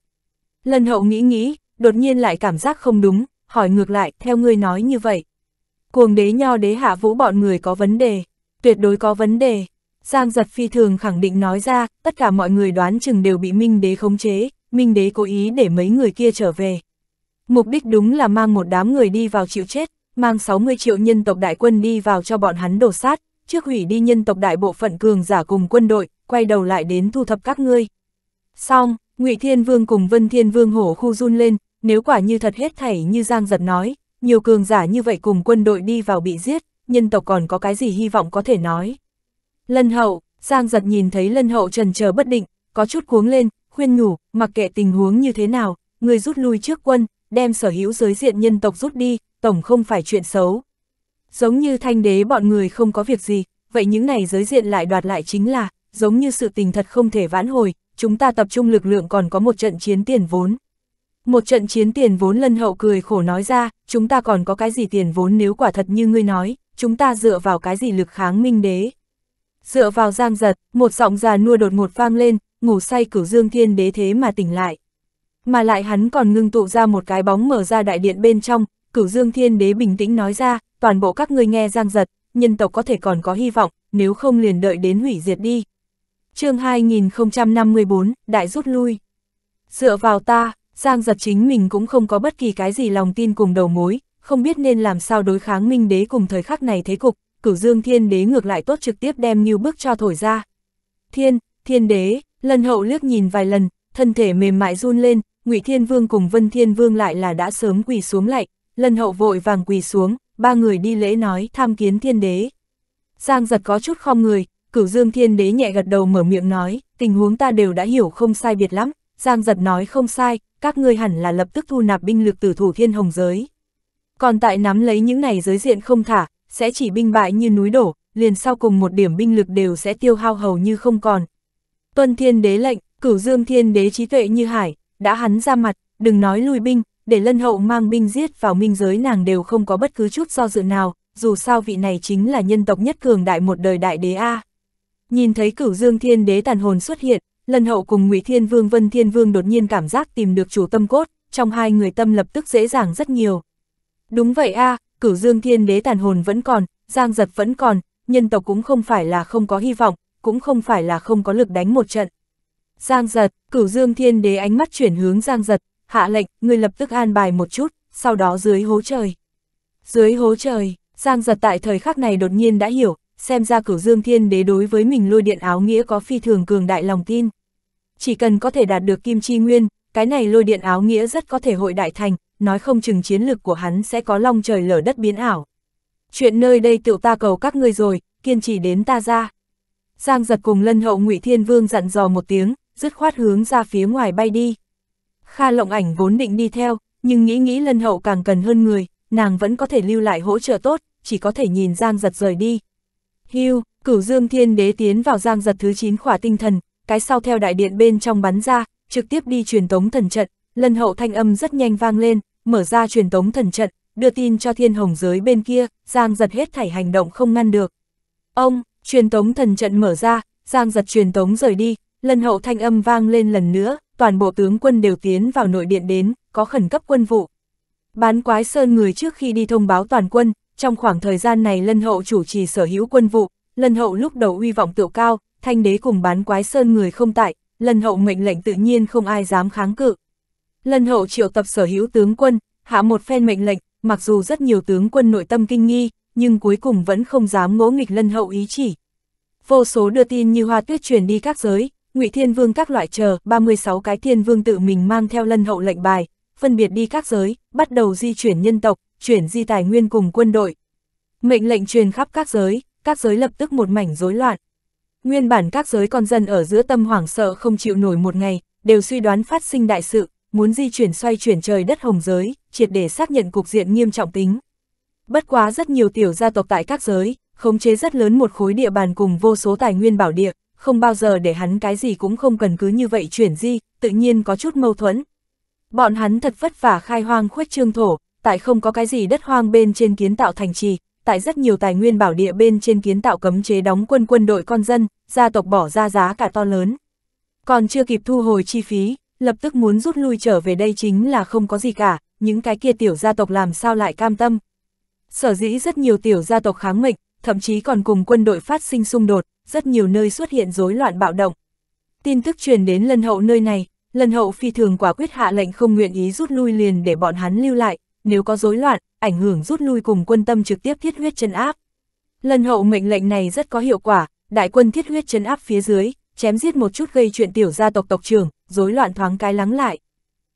Lần hậu nghĩ nghĩ, đột nhiên lại cảm giác không đúng, hỏi ngược lại, theo ngươi nói như vậy. Cuồng đế nho đế hạ vũ bọn người có vấn đề, tuyệt đối có vấn đề. Giang giật phi thường khẳng định nói ra, tất cả mọi người đoán chừng đều bị Minh đế khống chế, Minh đế cố ý để mấy người kia trở về. Mục đích đúng là mang một đám người đi vào chịu chết, mang 60 triệu nhân tộc đại quân đi vào cho bọn hắn đổ sát, trước hủy đi nhân tộc đại bộ phận cường giả cùng quân đội, quay đầu lại đến thu thập các ngươi. Xong, Ngụy Thiên Vương cùng Vân Thiên Vương hổ khu run lên, nếu quả như thật hết thảy như Giang Giật nói, nhiều cường giả như vậy cùng quân đội đi vào bị giết, nhân tộc còn có cái gì hy vọng có thể nói. Lân hậu, Giang Giật nhìn thấy lân hậu trần chờ bất định, có chút cuống lên, khuyên nhủ, mặc kệ tình huống như thế nào, người rút lui trước quân, đem sở hữu giới diện nhân tộc rút đi, tổng không phải chuyện xấu. Giống như thanh đế bọn người không có việc gì, vậy những này giới diện lại đoạt lại chính là, giống như sự tình thật không thể vãn hồi, chúng ta tập trung lực lượng còn có một trận chiến tiền vốn. Một trận chiến tiền vốn lân hậu cười khổ nói ra, chúng ta còn có cái gì tiền vốn nếu quả thật như ngươi nói, chúng ta dựa vào cái gì lực kháng minh đế. Dựa vào giang giật, một giọng già nua đột ngột vang lên, ngủ say cửu dương thiên đế thế mà tỉnh lại. Mà lại hắn còn ngưng tụ ra một cái bóng mở ra đại điện bên trong, Cửu Dương Thiên Đế bình tĩnh nói ra, toàn bộ các ngươi nghe giang giật, nhân tộc có thể còn có hy vọng, nếu không liền đợi đến hủy diệt đi. chương 2054, đại rút lui. Dựa vào ta, giang giật chính mình cũng không có bất kỳ cái gì lòng tin cùng đầu mối, không biết nên làm sao đối kháng minh đế cùng thời khắc này thế cục, cửu dương thiên đế ngược lại tốt trực tiếp đem như bước cho thổi ra. Thiên, thiên đế, lần hậu liếc nhìn vài lần, thân thể mềm mại run lên, ngụy Thiên Vương cùng Vân Thiên Vương lại là đã sớm quỳ xuống lạnh. Lân hậu vội vàng quỳ xuống, ba người đi lễ nói tham kiến thiên đế. Giang giật có chút khom người, cửu dương thiên đế nhẹ gật đầu mở miệng nói, tình huống ta đều đã hiểu không sai biệt lắm, Giang giật nói không sai, các ngươi hẳn là lập tức thu nạp binh lực từ thủ thiên hồng giới. Còn tại nắm lấy những này giới diện không thả, sẽ chỉ binh bại như núi đổ, liền sau cùng một điểm binh lực đều sẽ tiêu hao hầu như không còn. Tuân thiên đế lệnh, cửu dương thiên đế trí tuệ như hải, đã hắn ra mặt, đừng nói lui binh, để lân hậu mang binh giết vào minh giới nàng đều không có bất cứ chút do dự nào, dù sao vị này chính là nhân tộc nhất cường đại một đời đại đế A. Nhìn thấy cửu dương thiên đế tàn hồn xuất hiện, lân hậu cùng ngụy thiên vương vân thiên vương đột nhiên cảm giác tìm được chủ tâm cốt, trong hai người tâm lập tức dễ dàng rất nhiều. Đúng vậy A, à, cửu dương thiên đế tàn hồn vẫn còn, giang giật vẫn còn, nhân tộc cũng không phải là không có hy vọng, cũng không phải là không có lực đánh một trận. Giang giật, cửu dương thiên đế ánh mắt chuyển hướng giang giật, hạ lệnh, người lập tức an bài một chút, sau đó dưới hố trời. Dưới hố trời, Giang giật tại thời khắc này đột nhiên đã hiểu, xem ra cửu dương thiên đế đối với mình lôi điện áo nghĩa có phi thường cường đại lòng tin. Chỉ cần có thể đạt được kim chi nguyên, cái này lôi điện áo nghĩa rất có thể hội đại thành, nói không chừng chiến lực của hắn sẽ có long trời lở đất biến ảo. Chuyện nơi đây tựu ta cầu các ngươi rồi, kiên trì đến ta ra. Giang giật cùng lân hậu ngụy Thiên Vương dặn dò một tiếng, dứt khoát hướng ra phía ngoài bay đi. Kha lộng ảnh vốn định đi theo, nhưng nghĩ nghĩ lân hậu càng cần hơn người, nàng vẫn có thể lưu lại hỗ trợ tốt, chỉ có thể nhìn Giang giật rời đi. Hưu, cửu dương thiên đế tiến vào Giang giật thứ 9 khỏa tinh thần, cái sau theo đại điện bên trong bắn ra, trực tiếp đi truyền tống thần trận, lân hậu thanh âm rất nhanh vang lên, mở ra truyền tống thần trận, đưa tin cho thiên hồng giới bên kia, Giang giật hết thảy hành động không ngăn được. Ông, truyền tống thần trận mở ra, Giang giật truyền tống rời đi, Lần hậu thanh âm vang lên lần nữa, toàn bộ tướng quân đều tiến vào nội điện đến, có khẩn cấp quân vụ. Bán quái sơn người trước khi đi thông báo toàn quân, trong khoảng thời gian này lân hậu chủ trì sở hữu quân vụ, lân hậu lúc đầu uy vọng tiểu cao, thanh đế cùng bán quái sơn người không tại, lân hậu mệnh lệnh tự nhiên không ai dám kháng cự. Lân hậu triệu tập sở hữu tướng quân, hạ một phen mệnh lệnh, mặc dù rất nhiều tướng quân nội tâm kinh nghi, nhưng cuối cùng vẫn không dám ngỗ nghịch lân hậu ý chỉ. Vô số đưa tin như hoa tuyết truyền đi các giới, Ngụy Thiên Vương các loại chờ, 36 cái Thiên Vương tự mình mang theo lân hậu lệnh bài, phân biệt đi các giới, bắt đầu di chuyển nhân tộc, chuyển di tài nguyên cùng quân đội. Mệnh lệnh truyền khắp các giới, các giới lập tức một mảnh rối loạn. Nguyên bản các giới con dân ở giữa tâm hoảng sợ không chịu nổi một ngày, đều suy đoán phát sinh đại sự, muốn di chuyển xoay chuyển trời đất hồng giới, triệt để xác nhận cục diện nghiêm trọng tính. Bất quá rất nhiều tiểu gia tộc tại các giới, khống chế rất lớn một khối địa bàn cùng vô số tài nguyên bảo địa, không bao giờ để hắn cái gì cũng không cần cứ như vậy chuyển di, tự nhiên có chút mâu thuẫn. Bọn hắn thật vất vả khai hoang khuếch trương thổ, tại không có cái gì đất hoang bên trên kiến tạo thành trì, tại rất nhiều tài nguyên bảo địa bên trên kiến tạo cấm chế đóng quân quân đội con dân, gia tộc bỏ ra giá cả to lớn. Còn chưa kịp thu hồi chi phí, lập tức muốn rút lui trở về đây chính là không có gì cả, những cái kia tiểu gia tộc làm sao lại cam tâm. Sở dĩ rất nhiều tiểu gia tộc kháng mệnh, thậm chí còn cùng quân đội phát sinh xung đột, rất nhiều nơi xuất hiện rối loạn bạo động. Tin tức truyền đến lân hậu nơi này, lân hậu phi thường quả quyết hạ lệnh không nguyện ý rút lui liền để bọn hắn lưu lại, nếu có rối loạn, ảnh hưởng rút lui cùng quân tâm trực tiếp thiết huyết chân áp. Lân hậu mệnh lệnh này rất có hiệu quả, đại quân thiết huyết chân áp phía dưới, chém giết một chút gây chuyện tiểu gia tộc tộc trưởng, rối loạn thoáng cái lắng lại.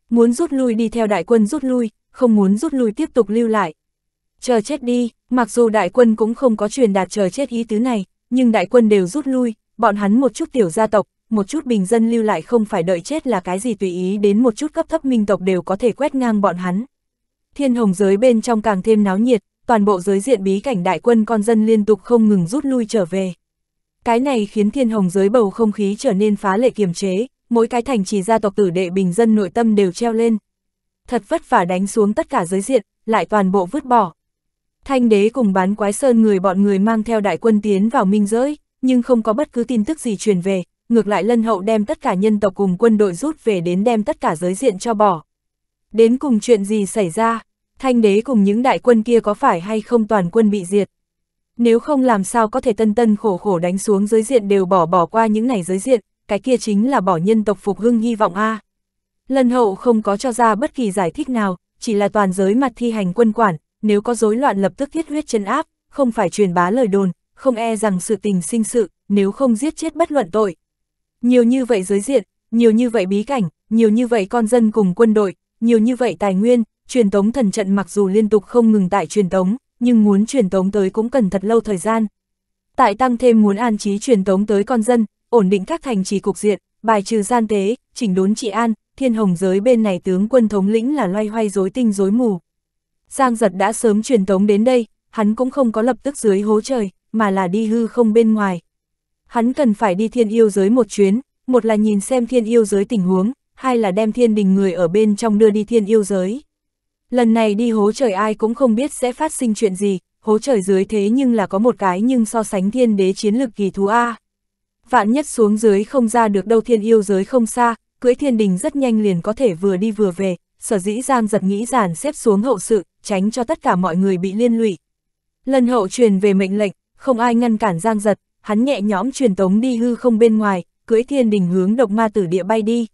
Muốn rút lui đi theo đại quân rút lui, không muốn rút lui tiếp tục lưu lại. Chờ chết đi, mặc dù đại quân cũng không có truyền đạt chờ chết ý tứ này, nhưng đại quân đều rút lui, bọn hắn một chút tiểu gia tộc, một chút bình dân lưu lại không phải đợi chết là cái gì tùy ý đến một chút cấp thấp minh tộc đều có thể quét ngang bọn hắn. Thiên hồng giới bên trong càng thêm náo nhiệt, toàn bộ giới diện bí cảnh đại quân con dân liên tục không ngừng rút lui trở về. Cái này khiến thiên hồng giới bầu không khí trở nên phá lệ kiềm chế, mỗi cái thành trì gia tộc tử đệ bình dân nội tâm đều treo lên. Thật vất vả đánh xuống tất cả giới diện, lại toàn bộ vứt bỏ. Thanh đế cùng bán quái sơn người bọn người mang theo đại quân tiến vào minh giới, nhưng không có bất cứ tin tức gì truyền về, ngược lại lân hậu đem tất cả nhân tộc cùng quân đội rút về đến đem tất cả giới diện cho bỏ. Đến cùng chuyện gì xảy ra, thanh đế cùng những đại quân kia có phải hay không toàn quân bị diệt? Nếu không làm sao có thể tân tân khổ khổ đánh xuống giới diện đều bỏ bỏ qua những này giới diện, cái kia chính là bỏ nhân tộc phục hưng hy vọng a Lân hậu không có cho ra bất kỳ giải thích nào, chỉ là toàn giới mặt thi hành quân quản, nếu có rối loạn lập tức thiết huyết chân áp, không phải truyền bá lời đồn, không e rằng sự tình sinh sự, nếu không giết chết bất luận tội. Nhiều như vậy giới diện, nhiều như vậy bí cảnh, nhiều như vậy con dân cùng quân đội, nhiều như vậy tài nguyên, truyền tống thần trận mặc dù liên tục không ngừng tại truyền tống, nhưng muốn truyền tống tới cũng cần thật lâu thời gian. Tại tăng thêm muốn an trí truyền tống tới con dân, ổn định các thành trì cục diện, bài trừ gian tế, chỉnh đốn trị an, thiên hồng giới bên này tướng quân thống lĩnh là loay hoay rối tinh rối mù, Giang giật đã sớm truyền tống đến đây, hắn cũng không có lập tức dưới hố trời, mà là đi hư không bên ngoài. Hắn cần phải đi thiên yêu giới một chuyến, một là nhìn xem thiên yêu giới tình huống, hai là đem thiên đình người ở bên trong đưa đi thiên yêu giới. Lần này đi hố trời ai cũng không biết sẽ phát sinh chuyện gì, hố trời dưới thế nhưng là có một cái nhưng so sánh thiên đế chiến lực kỳ thú A. Vạn nhất xuống dưới không ra được đâu thiên yêu giới không xa, cưỡi thiên đình rất nhanh liền có thể vừa đi vừa về, sở dĩ Giang giật nghĩ giản xếp xuống hậu sự, tránh cho tất cả mọi người bị liên lụy. Lần hậu truyền về mệnh lệnh, không ai ngăn cản Giang Giật, hắn nhẹ nhõm truyền tống đi hư không bên ngoài, cưỡi thiên đình hướng độc ma tử địa bay đi.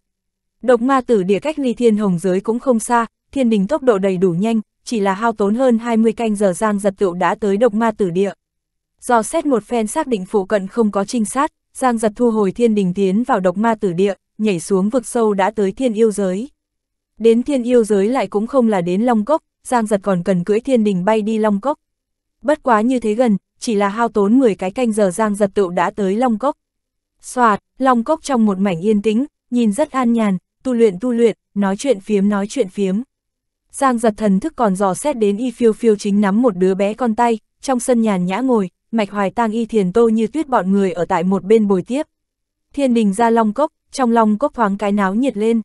Độc ma tử địa cách ly thiên hồng giới cũng không xa, thiên đình tốc độ đầy đủ nhanh, chỉ là hao tốn hơn 20 canh giờ Giang Giật tựu đã tới độc ma tử địa. Do xét một phen xác định phụ cận không có trinh sát, Giang Giật thu hồi thiên đình tiến vào độc ma tử địa, nhảy xuống vực sâu đã tới thiên yêu giới. Đến thiên yêu giới lại cũng không là đến Long Cốc, Giang giật còn cần cưỡi thiên đình bay đi Long Cốc. Bất quá như thế gần, chỉ là hao tốn 10 cái canh giờ Giang giật tựu đã tới Long Cốc. Xoạt, Long Cốc trong một mảnh yên tĩnh, nhìn rất an nhàn, tu luyện tu luyện, nói chuyện phiếm nói chuyện phiếm. Giang giật thần thức còn dò xét đến y phiêu phiêu chính nắm một đứa bé con tay, trong sân nhàn nhã ngồi, mạch hoài tang y thiền tô như tuyết bọn người ở tại một bên bồi tiếp. Thiên đình ra long cốc, trong long cốc thoáng cái náo nhiệt lên.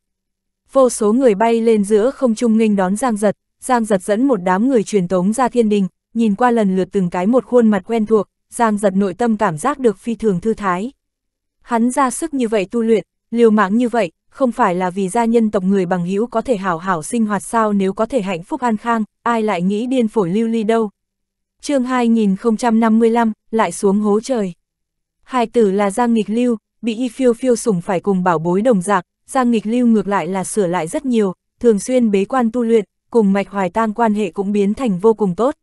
Vô số người bay lên giữa không trung nghênh đón Giang giật, Giang giật dẫn một đám người truyền tống ra thiên đình, nhìn qua lần lượt từng cái một khuôn mặt quen thuộc, Giang giật nội tâm cảm giác được phi thường thư thái. Hắn ra sức như vậy tu luyện, liều mạng như vậy, không phải là vì gia nhân tộc người bằng hữu có thể hảo hảo sinh hoạt sao nếu có thể hạnh phúc an khang, ai lại nghĩ điên phổi lưu ly đâu. chương 2055, lại xuống hố trời. Hai tử là Giang Nghịch Lưu, bị y phiêu phiêu sủng phải cùng bảo bối đồng dạng. Giang Nghịch Lưu ngược lại là sửa lại rất nhiều, thường xuyên bế quan tu luyện, cùng Mạch Hoài Tang quan hệ cũng biến thành vô cùng tốt.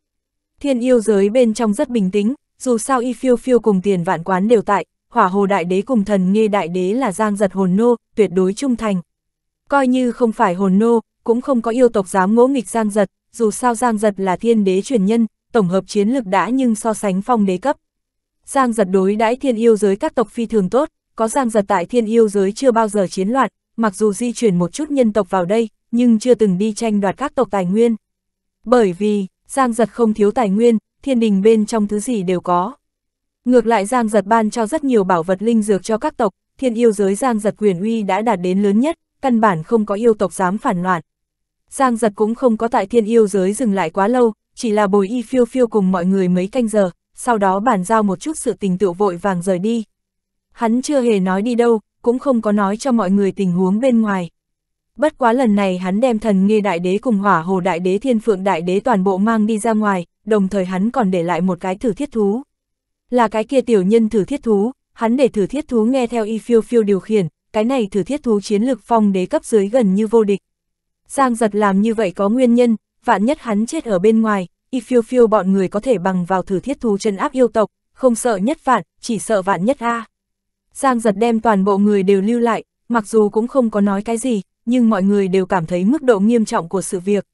Thiên yêu giới bên trong rất bình tĩnh, dù sao y phiêu phiêu cùng tiền vạn quán đều tại, hỏa hồ đại đế cùng thần nghe đại đế là giang giật hồn nô, tuyệt đối trung thành. Coi như không phải hồn nô, cũng không có yêu tộc dám ngỗ nghịch giang giật, dù sao giang giật là thiên đế truyền nhân, tổng hợp chiến lực đã nhưng so sánh phong đế cấp. Giang giật đối đãi thiên yêu giới các tộc phi thường tốt, có giang giật tại thiên yêu giới chưa bao giờ chiến loạn, mặc dù di chuyển một chút nhân tộc vào đây, nhưng chưa từng đi tranh đoạt các tộc tài nguyên. Bởi vì, Giang Giật không thiếu tài nguyên, thiên đình bên trong thứ gì đều có. Ngược lại Giang Giật ban cho rất nhiều bảo vật linh dược cho các tộc, thiên yêu giới Giang Giật quyền uy đã đạt đến lớn nhất, căn bản không có yêu tộc dám phản loạn. Giang Giật cũng không có tại thiên yêu giới dừng lại quá lâu, chỉ là bồi y phiêu phiêu cùng mọi người mấy canh giờ, sau đó bàn giao một chút sự tình tựu vội vàng rời đi. Hắn chưa hề nói đi đâu, cũng không có nói cho mọi người tình huống bên ngoài bất quá lần này hắn đem thần nghe đại đế cùng hỏa hồ đại đế thiên phượng đại đế toàn bộ mang đi ra ngoài, đồng thời hắn còn để lại một cái thử thiết thú. Là cái kia tiểu nhân thử thiết thú, hắn để thử thiết thú nghe theo y phiêu phiêu điều khiển, cái này thử thiết thú chiến lực phong đế cấp dưới gần như vô địch. Giang giật làm như vậy có nguyên nhân, vạn nhất hắn chết ở bên ngoài, y phiêu phiêu bọn người có thể bằng vào thử thiết thú chân áp yêu tộc, không sợ nhất vạn, chỉ sợ vạn nhất A. Giang giật đem toàn bộ người đều lưu lại, mặc dù cũng không có nói cái gì, nhưng mọi người đều cảm thấy mức độ nghiêm trọng của sự việc.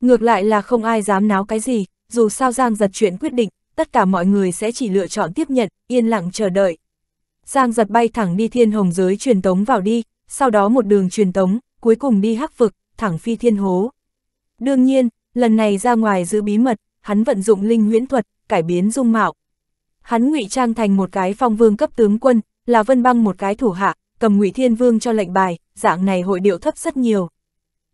Ngược lại là không ai dám náo cái gì, dù sao Giang giật chuyện quyết định, tất cả mọi người sẽ chỉ lựa chọn tiếp nhận, yên lặng chờ đợi. Giang giật bay thẳng đi thiên hồng giới truyền tống vào đi, sau đó một đường truyền tống, cuối cùng đi hắc vực, thẳng phi thiên hố. Đương nhiên, lần này ra ngoài giữ bí mật, hắn vận dụng linh huyễn thuật, cải biến dung mạo. Hắn ngụy trang thành một cái phong vương cấp tướng quân, là vân băng một cái thủ hạ, cầm Ngụy Thiên Vương cho lệnh bài, dạng này hội điệu thấp rất nhiều.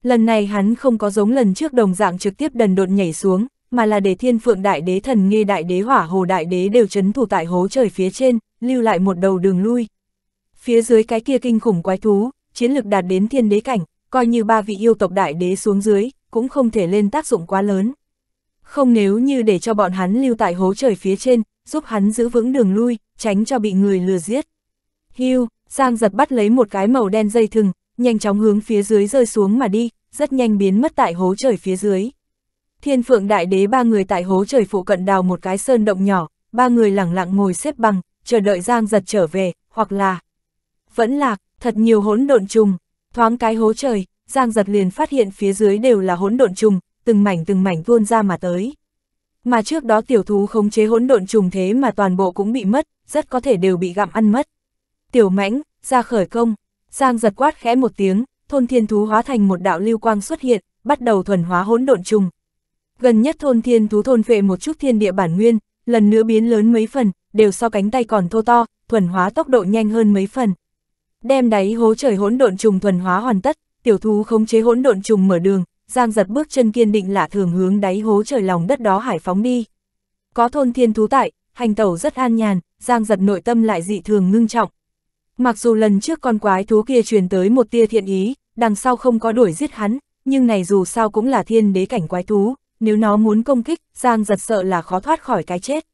Lần này hắn không có giống lần trước đồng dạng trực tiếp đần đột nhảy xuống, mà là để Thiên Phượng Đại Đế Thần nghe Đại Đế Hỏa Hồ Đại Đế đều chấn thủ tại hố trời phía trên, lưu lại một đầu đường lui. Phía dưới cái kia kinh khủng quái thú, chiến lực đạt đến thiên đế cảnh, coi như ba vị yêu tộc đại đế xuống dưới, cũng không thể lên tác dụng quá lớn. Không nếu như để cho bọn hắn lưu tại hố trời phía trên, giúp hắn giữ vững đường lui, tránh cho bị người lừa giết. Hưu, Giang giật bắt lấy một cái màu đen dây thừng, nhanh chóng hướng phía dưới rơi xuống mà đi, rất nhanh biến mất tại hố trời phía dưới. Thiên phượng đại đế ba người tại hố trời phụ cận đào một cái sơn động nhỏ, ba người lẳng lặng ngồi xếp bằng, chờ đợi Giang giật trở về, hoặc là... Vẫn là, thật nhiều hỗn độn trùng, thoáng cái hố trời, Giang giật liền phát hiện phía dưới đều là hỗn độn trùng, từng mảnh từng mảnh tuôn ra mà tới. Mà trước đó tiểu thú khống chế hỗn độn trùng thế mà toàn bộ cũng bị mất, rất có thể đều bị gặm ăn mất tiểu mãnh, ra khởi công, Giang giật quát khẽ một tiếng, thôn thiên thú hóa thành một đạo lưu quang xuất hiện, bắt đầu thuần hóa hỗn độn trùng. Gần nhất thôn thiên thú thôn vệ một chút thiên địa bản nguyên, lần nữa biến lớn mấy phần, đều so cánh tay còn thô to, thuần hóa tốc độ nhanh hơn mấy phần. Đem đáy hố trời hỗn độn trùng thuần hóa hoàn tất, tiểu thú khống chế hỗn độn trùng mở đường, Giang giật bước chân kiên định lạ thường hướng đáy hố trời lòng đất đó hải phóng đi. Có thôn thiên thú tại, hành tẩu rất an nhàn, Giang giật nội tâm lại dị thường ngưng trọng, Mặc dù lần trước con quái thú kia truyền tới một tia thiện ý, đằng sau không có đuổi giết hắn, nhưng này dù sao cũng là thiên đế cảnh quái thú, nếu nó muốn công kích, Giang giật sợ là khó thoát khỏi cái chết.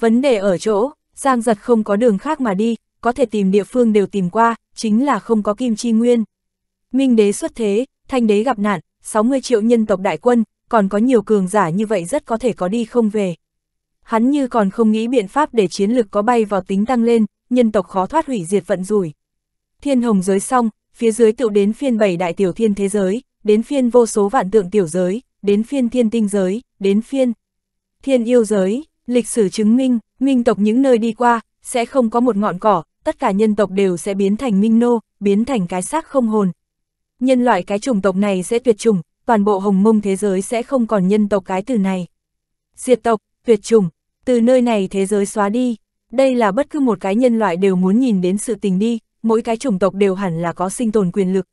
Vấn đề ở chỗ, Giang giật không có đường khác mà đi, có thể tìm địa phương đều tìm qua, chính là không có kim chi nguyên. Minh đế xuất thế, thanh đế gặp nạn, 60 triệu nhân tộc đại quân, còn có nhiều cường giả như vậy rất có thể có đi không về. Hắn như còn không nghĩ biện pháp để chiến lực có bay vào tính tăng lên, nhân tộc khó thoát hủy diệt vận rủi. Thiên hồng giới xong, phía dưới tựu đến phiên bảy đại tiểu thiên thế giới, đến phiên vô số vạn tượng tiểu giới, đến phiên thiên tinh giới, đến phiên thiên yêu giới, lịch sử chứng minh, minh tộc những nơi đi qua, sẽ không có một ngọn cỏ, tất cả nhân tộc đều sẽ biến thành minh nô, biến thành cái xác không hồn. Nhân loại cái chủng tộc này sẽ tuyệt chủng, toàn bộ hồng mông thế giới sẽ không còn nhân tộc cái từ này. Diệt tộc, tuyệt chủng, từ nơi này thế giới xóa đi đây là bất cứ một cái nhân loại đều muốn nhìn đến sự tình đi, mỗi cái chủng tộc đều hẳn là có sinh tồn quyền lực.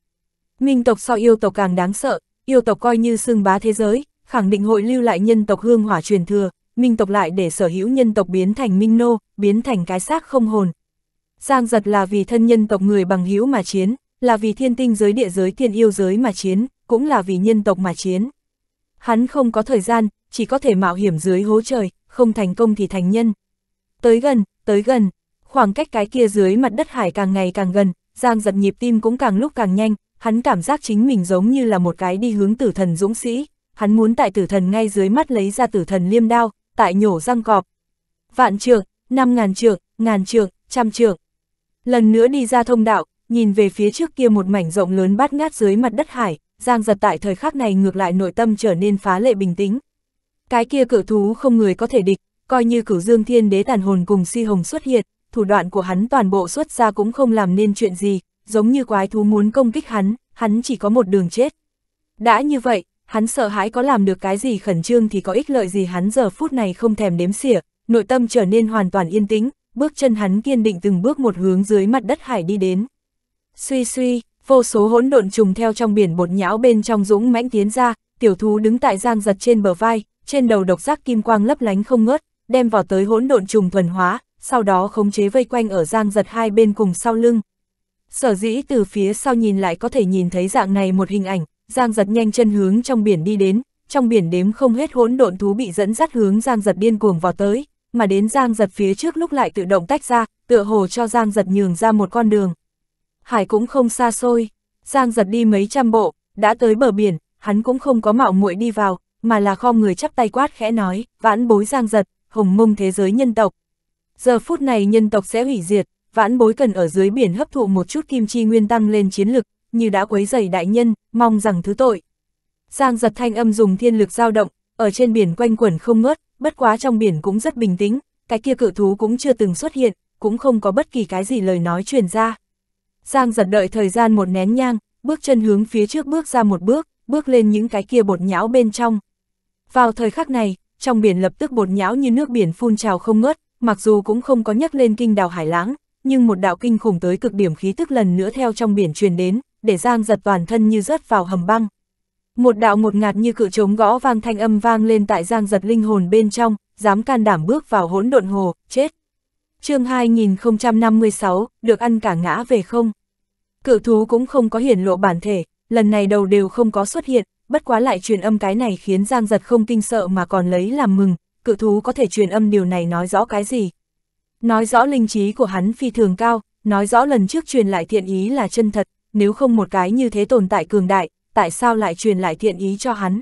Minh tộc so yêu tộc càng đáng sợ, yêu tộc coi như xương bá thế giới, khẳng định hội lưu lại nhân tộc hương hỏa truyền thừa, minh tộc lại để sở hữu nhân tộc biến thành minh nô, biến thành cái xác không hồn. Giang giật là vì thân nhân tộc người bằng hữu mà chiến, là vì thiên tinh giới địa giới thiên yêu giới mà chiến, cũng là vì nhân tộc mà chiến. Hắn không có thời gian, chỉ có thể mạo hiểm dưới hố trời, không thành công thì thành nhân, Tới gần, tới gần, khoảng cách cái kia dưới mặt đất hải càng ngày càng gần, Giang giật nhịp tim cũng càng lúc càng nhanh, hắn cảm giác chính mình giống như là một cái đi hướng tử thần dũng sĩ, hắn muốn tại tử thần ngay dưới mắt lấy ra tử thần liêm đao, tại nhổ răng cọp. Vạn trượng, năm ngàn trượng, ngàn trượng, trăm trượng. Lần nữa đi ra thông đạo, nhìn về phía trước kia một mảnh rộng lớn bát ngát dưới mặt đất hải, Giang giật tại thời khắc này ngược lại nội tâm trở nên phá lệ bình tĩnh. Cái kia cự thú không người có thể địch, Coi như cửu dương thiên đế tàn hồn cùng si hồng xuất hiện, thủ đoạn của hắn toàn bộ xuất ra cũng không làm nên chuyện gì, giống như quái thú muốn công kích hắn, hắn chỉ có một đường chết. Đã như vậy, hắn sợ hãi có làm được cái gì khẩn trương thì có ích lợi gì hắn giờ phút này không thèm đếm xỉa, nội tâm trở nên hoàn toàn yên tĩnh, bước chân hắn kiên định từng bước một hướng dưới mặt đất hải đi đến. Suy suy, vô số hỗn độn trùng theo trong biển bột nhão bên trong dũng mãnh tiến ra, tiểu thú đứng tại giang giật trên bờ vai, trên đầu độc giác kim quang lấp lánh không ngớt, đem vào tới hỗn độn trùng thuần hóa, sau đó khống chế vây quanh ở giang giật hai bên cùng sau lưng. Sở dĩ từ phía sau nhìn lại có thể nhìn thấy dạng này một hình ảnh, giang giật nhanh chân hướng trong biển đi đến, trong biển đếm không hết hỗn độn thú bị dẫn dắt hướng giang giật điên cuồng vào tới, mà đến giang giật phía trước lúc lại tự động tách ra, tựa hồ cho giang giật nhường ra một con đường. Hải cũng không xa xôi, giang giật đi mấy trăm bộ, đã tới bờ biển, hắn cũng không có mạo muội đi vào, mà là kho người chắp tay quát khẽ nói, vãn bối giang giật, hồng mông thế giới nhân tộc. Giờ phút này nhân tộc sẽ hủy diệt, vãn bối cần ở dưới biển hấp thụ một chút kim chi nguyên tăng lên chiến lực, như đã quấy dày đại nhân, mong rằng thứ tội. Giang giật thanh âm dùng thiên lực dao động, ở trên biển quanh quẩn không ngớt, bất quá trong biển cũng rất bình tĩnh, cái kia cự thú cũng chưa từng xuất hiện, cũng không có bất kỳ cái gì lời nói truyền ra. Giang giật đợi thời gian một nén nhang, bước chân hướng phía trước bước ra một bước, bước lên những cái kia bột nhão bên trong. Vào thời khắc này, trong biển lập tức bột nhão như nước biển phun trào không ngớt, mặc dù cũng không có nhắc lên kinh đào hải lãng, nhưng một đạo kinh khủng tới cực điểm khí tức lần nữa theo trong biển truyền đến, để Giang giật toàn thân như rớt vào hầm băng. Một đạo một ngạt như cự trống gõ vang thanh âm vang lên tại Giang giật linh hồn bên trong, dám can đảm bước vào hỗn độn hồ, chết. chương 2056, được ăn cả ngã về không? Cự thú cũng không có hiển lộ bản thể, lần này đầu đều không có xuất hiện, bất quá lại truyền âm cái này khiến Giang Giật không kinh sợ mà còn lấy làm mừng, cự thú có thể truyền âm điều này nói rõ cái gì. Nói rõ linh trí của hắn phi thường cao, nói rõ lần trước truyền lại thiện ý là chân thật, nếu không một cái như thế tồn tại cường đại, tại sao lại truyền lại thiện ý cho hắn.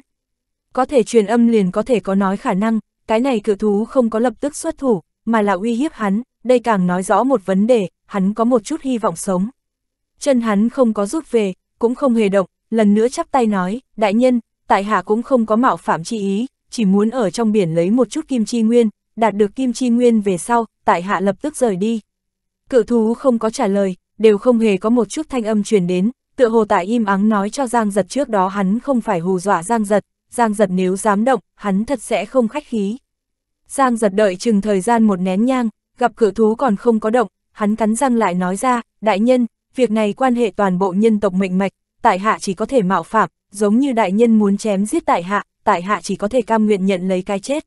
Có thể truyền âm liền có thể có nói khả năng, cái này cự thú không có lập tức xuất thủ, mà là uy hiếp hắn, đây càng nói rõ một vấn đề, hắn có một chút hy vọng sống. Chân hắn không có rút về, cũng không hề động, lần nữa chắp tay nói, đại nhân, tại hạ cũng không có mạo phạm chi ý, chỉ muốn ở trong biển lấy một chút kim chi nguyên, đạt được kim chi nguyên về sau, tại hạ lập tức rời đi. Cự thú không có trả lời, đều không hề có một chút thanh âm truyền đến, tựa hồ tại im ắng nói cho Giang Giật trước đó hắn không phải hù dọa Giang Giật, Giang Giật nếu dám động, hắn thật sẽ không khách khí. Giang Giật đợi chừng thời gian một nén nhang, gặp cự thú còn không có động, hắn cắn răng lại nói ra, đại nhân, việc này quan hệ toàn bộ nhân tộc mệnh mạch, tại hạ chỉ có thể mạo phạm, giống như đại nhân muốn chém giết tại hạ, tại hạ chỉ có thể cam nguyện nhận lấy cái chết.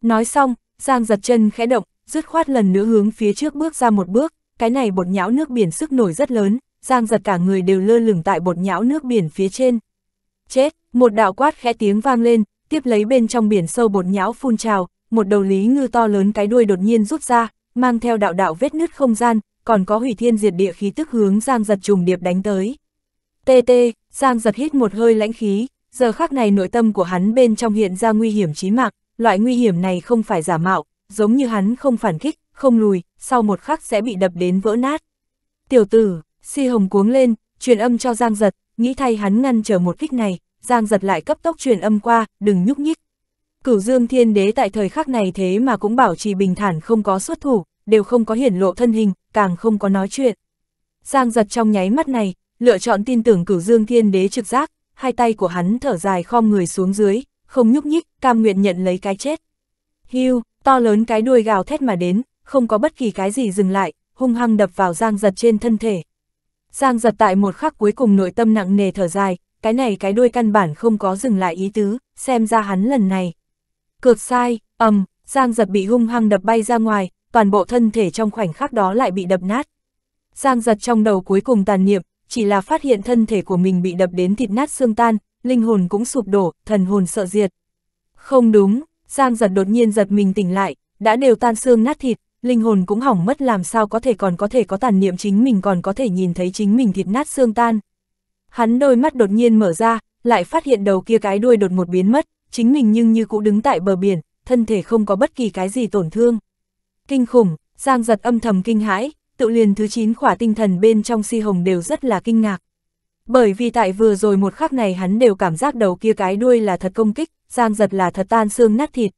Nói xong, Giang giật chân khẽ động, dứt khoát lần nữa hướng phía trước bước ra một bước, cái này bột nhão nước biển sức nổi rất lớn, Giang giật cả người đều lơ lửng tại bột nhão nước biển phía trên. Chết, một đạo quát khẽ tiếng vang lên, tiếp lấy bên trong biển sâu bột nhão phun trào, một đầu lý ngư to lớn cái đuôi đột nhiên rút ra, mang theo đạo đạo vết nứt không gian, còn có hủy thiên diệt địa khí tức hướng Giang giật trùng điệp đánh tới. Tê tê, Giang giật hít một hơi lãnh khí, giờ khác này nội tâm của hắn bên trong hiện ra nguy hiểm chí mạng, loại nguy hiểm này không phải giả mạo, giống như hắn không phản kích, không lùi, sau một khắc sẽ bị đập đến vỡ nát. Tiểu tử, si hồng cuống lên, truyền âm cho Giang giật, nghĩ thay hắn ngăn trở một kích này, Giang giật lại cấp tốc truyền âm qua, đừng nhúc nhích. Cửu Dương Thiên Đế tại thời khắc này thế mà cũng bảo trì bình thản không có xuất thủ, đều không có hiển lộ thân hình, càng không có nói chuyện. Giang giật trong nháy mắt này, lựa chọn tin tưởng cửu dương thiên đế trực giác, hai tay của hắn thở dài khom người xuống dưới, không nhúc nhích, cam nguyện nhận lấy cái chết. Hưu, to lớn cái đuôi gào thét mà đến, không có bất kỳ cái gì dừng lại, hung hăng đập vào giang giật trên thân thể. Giang giật tại một khắc cuối cùng nội tâm nặng nề thở dài, cái này cái đuôi căn bản không có dừng lại ý tứ, xem ra hắn lần này. Cược sai, ầm, giang giật bị hung hăng đập bay ra ngoài, toàn bộ thân thể trong khoảnh khắc đó lại bị đập nát. Giang giật trong đầu cuối cùng tàn niệm, chỉ là phát hiện thân thể của mình bị đập đến thịt nát xương tan, linh hồn cũng sụp đổ, thần hồn sợ diệt. Không đúng, Giang giật đột nhiên giật mình tỉnh lại, đã đều tan xương nát thịt, linh hồn cũng hỏng mất làm sao có thể còn có thể có tàn niệm chính mình còn có thể nhìn thấy chính mình thịt nát xương tan. Hắn đôi mắt đột nhiên mở ra, lại phát hiện đầu kia cái đuôi đột một biến mất, chính mình nhưng như cũng đứng tại bờ biển, thân thể không có bất kỳ cái gì tổn thương. Kinh khủng, Giang giật âm thầm kinh hãi, tự liền thứ 9 khỏa tinh thần bên trong si hồng đều rất là kinh ngạc. Bởi vì tại vừa rồi một khắc này hắn đều cảm giác đầu kia cái đuôi là thật công kích, giang giật là thật tan xương nát thịt.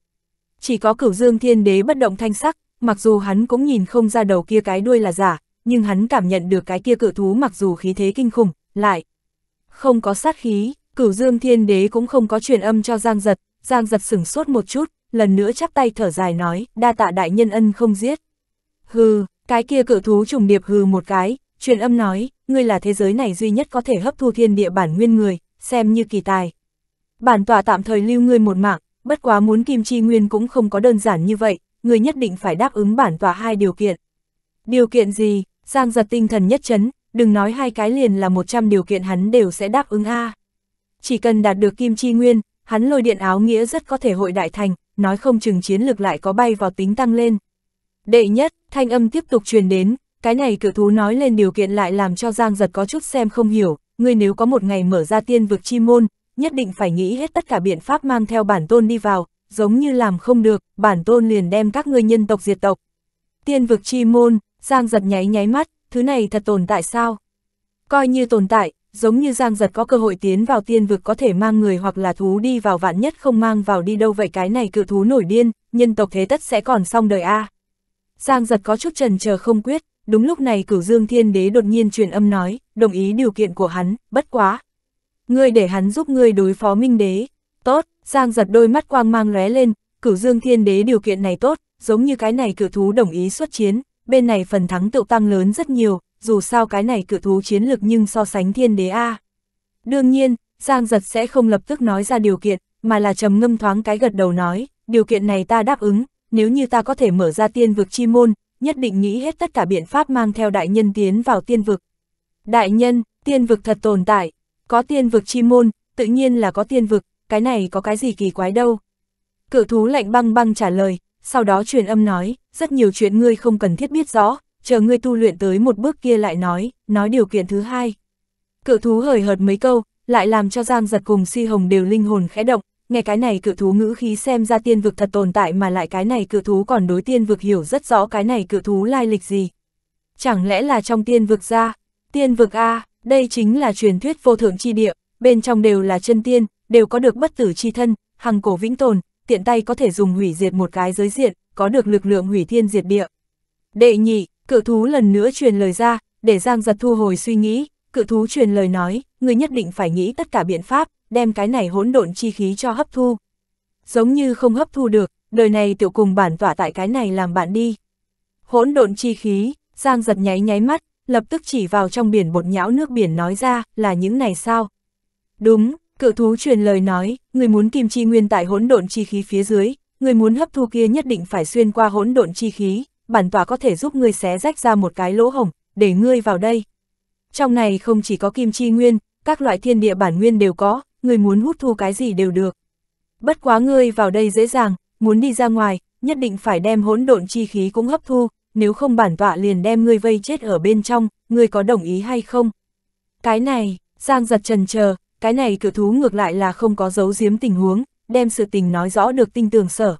Chỉ có cửu dương thiên đế bất động thanh sắc, mặc dù hắn cũng nhìn không ra đầu kia cái đuôi là giả, nhưng hắn cảm nhận được cái kia cự thú mặc dù khí thế kinh khủng, lại không có sát khí, cửu dương thiên đế cũng không có truyền âm cho giang giật, giang giật sửng sốt một chút, lần nữa chắp tay thở dài nói, đa tạ đại nhân ân không giết. Hừ, cái kia cự thú trùng điệp hừ một cái, truyền âm nói, ngươi là thế giới này duy nhất có thể hấp thu thiên địa bản nguyên người, xem như kỳ tài. Bản tọa tạm thời lưu ngươi một mạng, bất quá muốn kim chi nguyên cũng không có đơn giản như vậy, ngươi nhất định phải đáp ứng bản tọa hai điều kiện. Điều kiện gì? Giang giật tinh thần nhất chấn, đừng nói hai cái liền là 100 điều kiện hắn đều sẽ đáp ứng A. Chỉ cần đạt được kim chi nguyên, hắn lôi điện áo nghĩa rất có thể hội đại thành, nói không chừng chiến lực lại có bay vào tính tăng lên. Đệ nhất, thanh âm tiếp tục truyền đến, cái này cự thú nói lên điều kiện lại làm cho Giang giật có chút xem không hiểu, ngươi nếu có một ngày mở ra tiên vực chi môn, nhất định phải nghĩ hết tất cả biện pháp mang theo bản tôn đi vào, giống như làm không được, bản tôn liền đem các ngươi nhân tộc diệt tộc. Tiên vực chi môn, Giang giật nháy nháy mắt, thứ này thật tồn tại sao? Coi như tồn tại, giống như Giang giật có cơ hội tiến vào tiên vực có thể mang người hoặc là thú đi vào vạn nhất không mang vào đi đâu vậy cái này cự thú nổi điên, nhân tộc thế tất sẽ còn xong đời a à. Giang giật có chút trần chờ không quyết, đúng lúc này cửu dương thiên đế đột nhiên truyền âm nói, đồng ý điều kiện của hắn, bất quá. Ngươi để hắn giúp ngươi đối phó minh đế. Tốt, Giang giật đôi mắt quang mang lóe lên, cửu dương thiên đế điều kiện này tốt, giống như cái này cử thú đồng ý xuất chiến, bên này phần thắng tựu tăng lớn rất nhiều, dù sao cái này cử thú chiến lực nhưng so sánh thiên đế A. Đương nhiên, Giang giật sẽ không lập tức nói ra điều kiện, mà là trầm ngâm thoáng cái gật đầu nói, điều kiện này ta đáp ứng, nếu như ta có thể mở ra tiên vực chi môn, nhất định nghĩ hết tất cả biện pháp mang theo đại nhân tiến vào tiên vực. Đại nhân, tiên vực thật tồn tại, có tiên vực chi môn, tự nhiên là có tiên vực, cái này có cái gì kỳ quái đâu. Cự thú lạnh băng băng trả lời, sau đó truyền âm nói, rất nhiều chuyện ngươi không cần thiết biết rõ, chờ ngươi tu luyện tới một bước kia lại nói, nói điều kiện thứ hai. Cự thú hời hợt mấy câu, lại làm cho Giang giật cùng si hồng đều linh hồn khẽ động, nghe cái này cự thú ngữ khí xem ra tiên vực thật tồn tại mà lại cái này cự thú còn đối tiên vực hiểu rất rõ cái này cự thú lai lịch gì. Chẳng lẽ là trong tiên vực ra, tiên vực A, đây chính là truyền thuyết vô thượng chi địa, bên trong đều là chân tiên, đều có được bất tử chi thân, hằng cổ vĩnh tồn, tiện tay có thể dùng hủy diệt một cái giới diện, có được lực lượng hủy thiên diệt địa. Đệ nhị, cự thú lần nữa truyền lời ra, để Giang giật thu hồi suy nghĩ, cự thú truyền lời nói, người nhất định phải nghĩ tất cả biện pháp, đem cái này hỗn độn chi khí cho hấp thu. Giống như không hấp thu được, đời này tiểu cùng bản tỏa tại cái này làm bạn đi. Hỗn độn chi khí, Giang giật nháy nháy mắt, lập tức chỉ vào trong biển bột nhão nước biển nói ra, là những này sao? Đúng, cự thú truyền lời nói, người muốn kim chi nguyên tại hỗn độn chi khí phía dưới, người muốn hấp thu kia nhất định phải xuyên qua hỗn độn chi khí, bản tỏa có thể giúp ngươi xé rách ra một cái lỗ hổng, để ngươi vào đây. Trong này không chỉ có kim chi nguyên, các loại thiên địa bản nguyên đều có, người muốn hút thu cái gì đều được. Bất quá ngươi vào đây dễ dàng, muốn đi ra ngoài, nhất định phải đem hỗn độn chi khí cũng hấp thu, nếu không bản tọa liền đem ngươi vây chết ở bên trong, ngươi có đồng ý hay không? Cái này, Giang giật trần chờ cái này cự thú ngược lại là không có giấu giếm tình huống, đem sự tình nói rõ được tinh tường sở.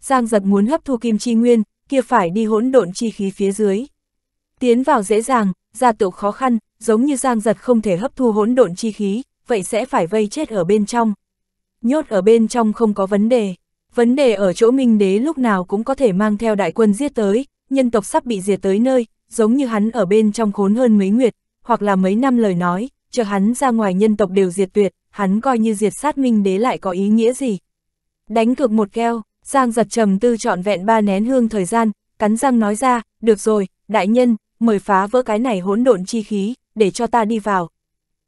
Giang giật muốn hấp thu kim chi nguyên, kia phải đi hỗn độn chi khí phía dưới. Tiến vào dễ dàng, ra tựu khó khăn, giống như Giang giật không thể hấp thu hỗn độn chi khí, vậy sẽ phải vây chết ở bên trong. Nhốt ở bên trong không có vấn đề. Vấn đề ở chỗ Minh Đế lúc nào cũng có thể mang theo đại quân giết tới, nhân tộc sắp bị diệt tới nơi, giống như hắn ở bên trong khốn hơn mấy nguyệt, hoặc là mấy năm lời nói, chờ hắn ra ngoài nhân tộc đều diệt tuyệt, hắn coi như diệt sát Minh Đế lại có ý nghĩa gì. Đánh cược một keo, Giang giật trầm tư trọn vẹn ba nén hương thời gian, cắn răng nói ra, được rồi, đại nhân, mời phá vỡ cái này hỗn độn chi khí, để cho ta đi vào,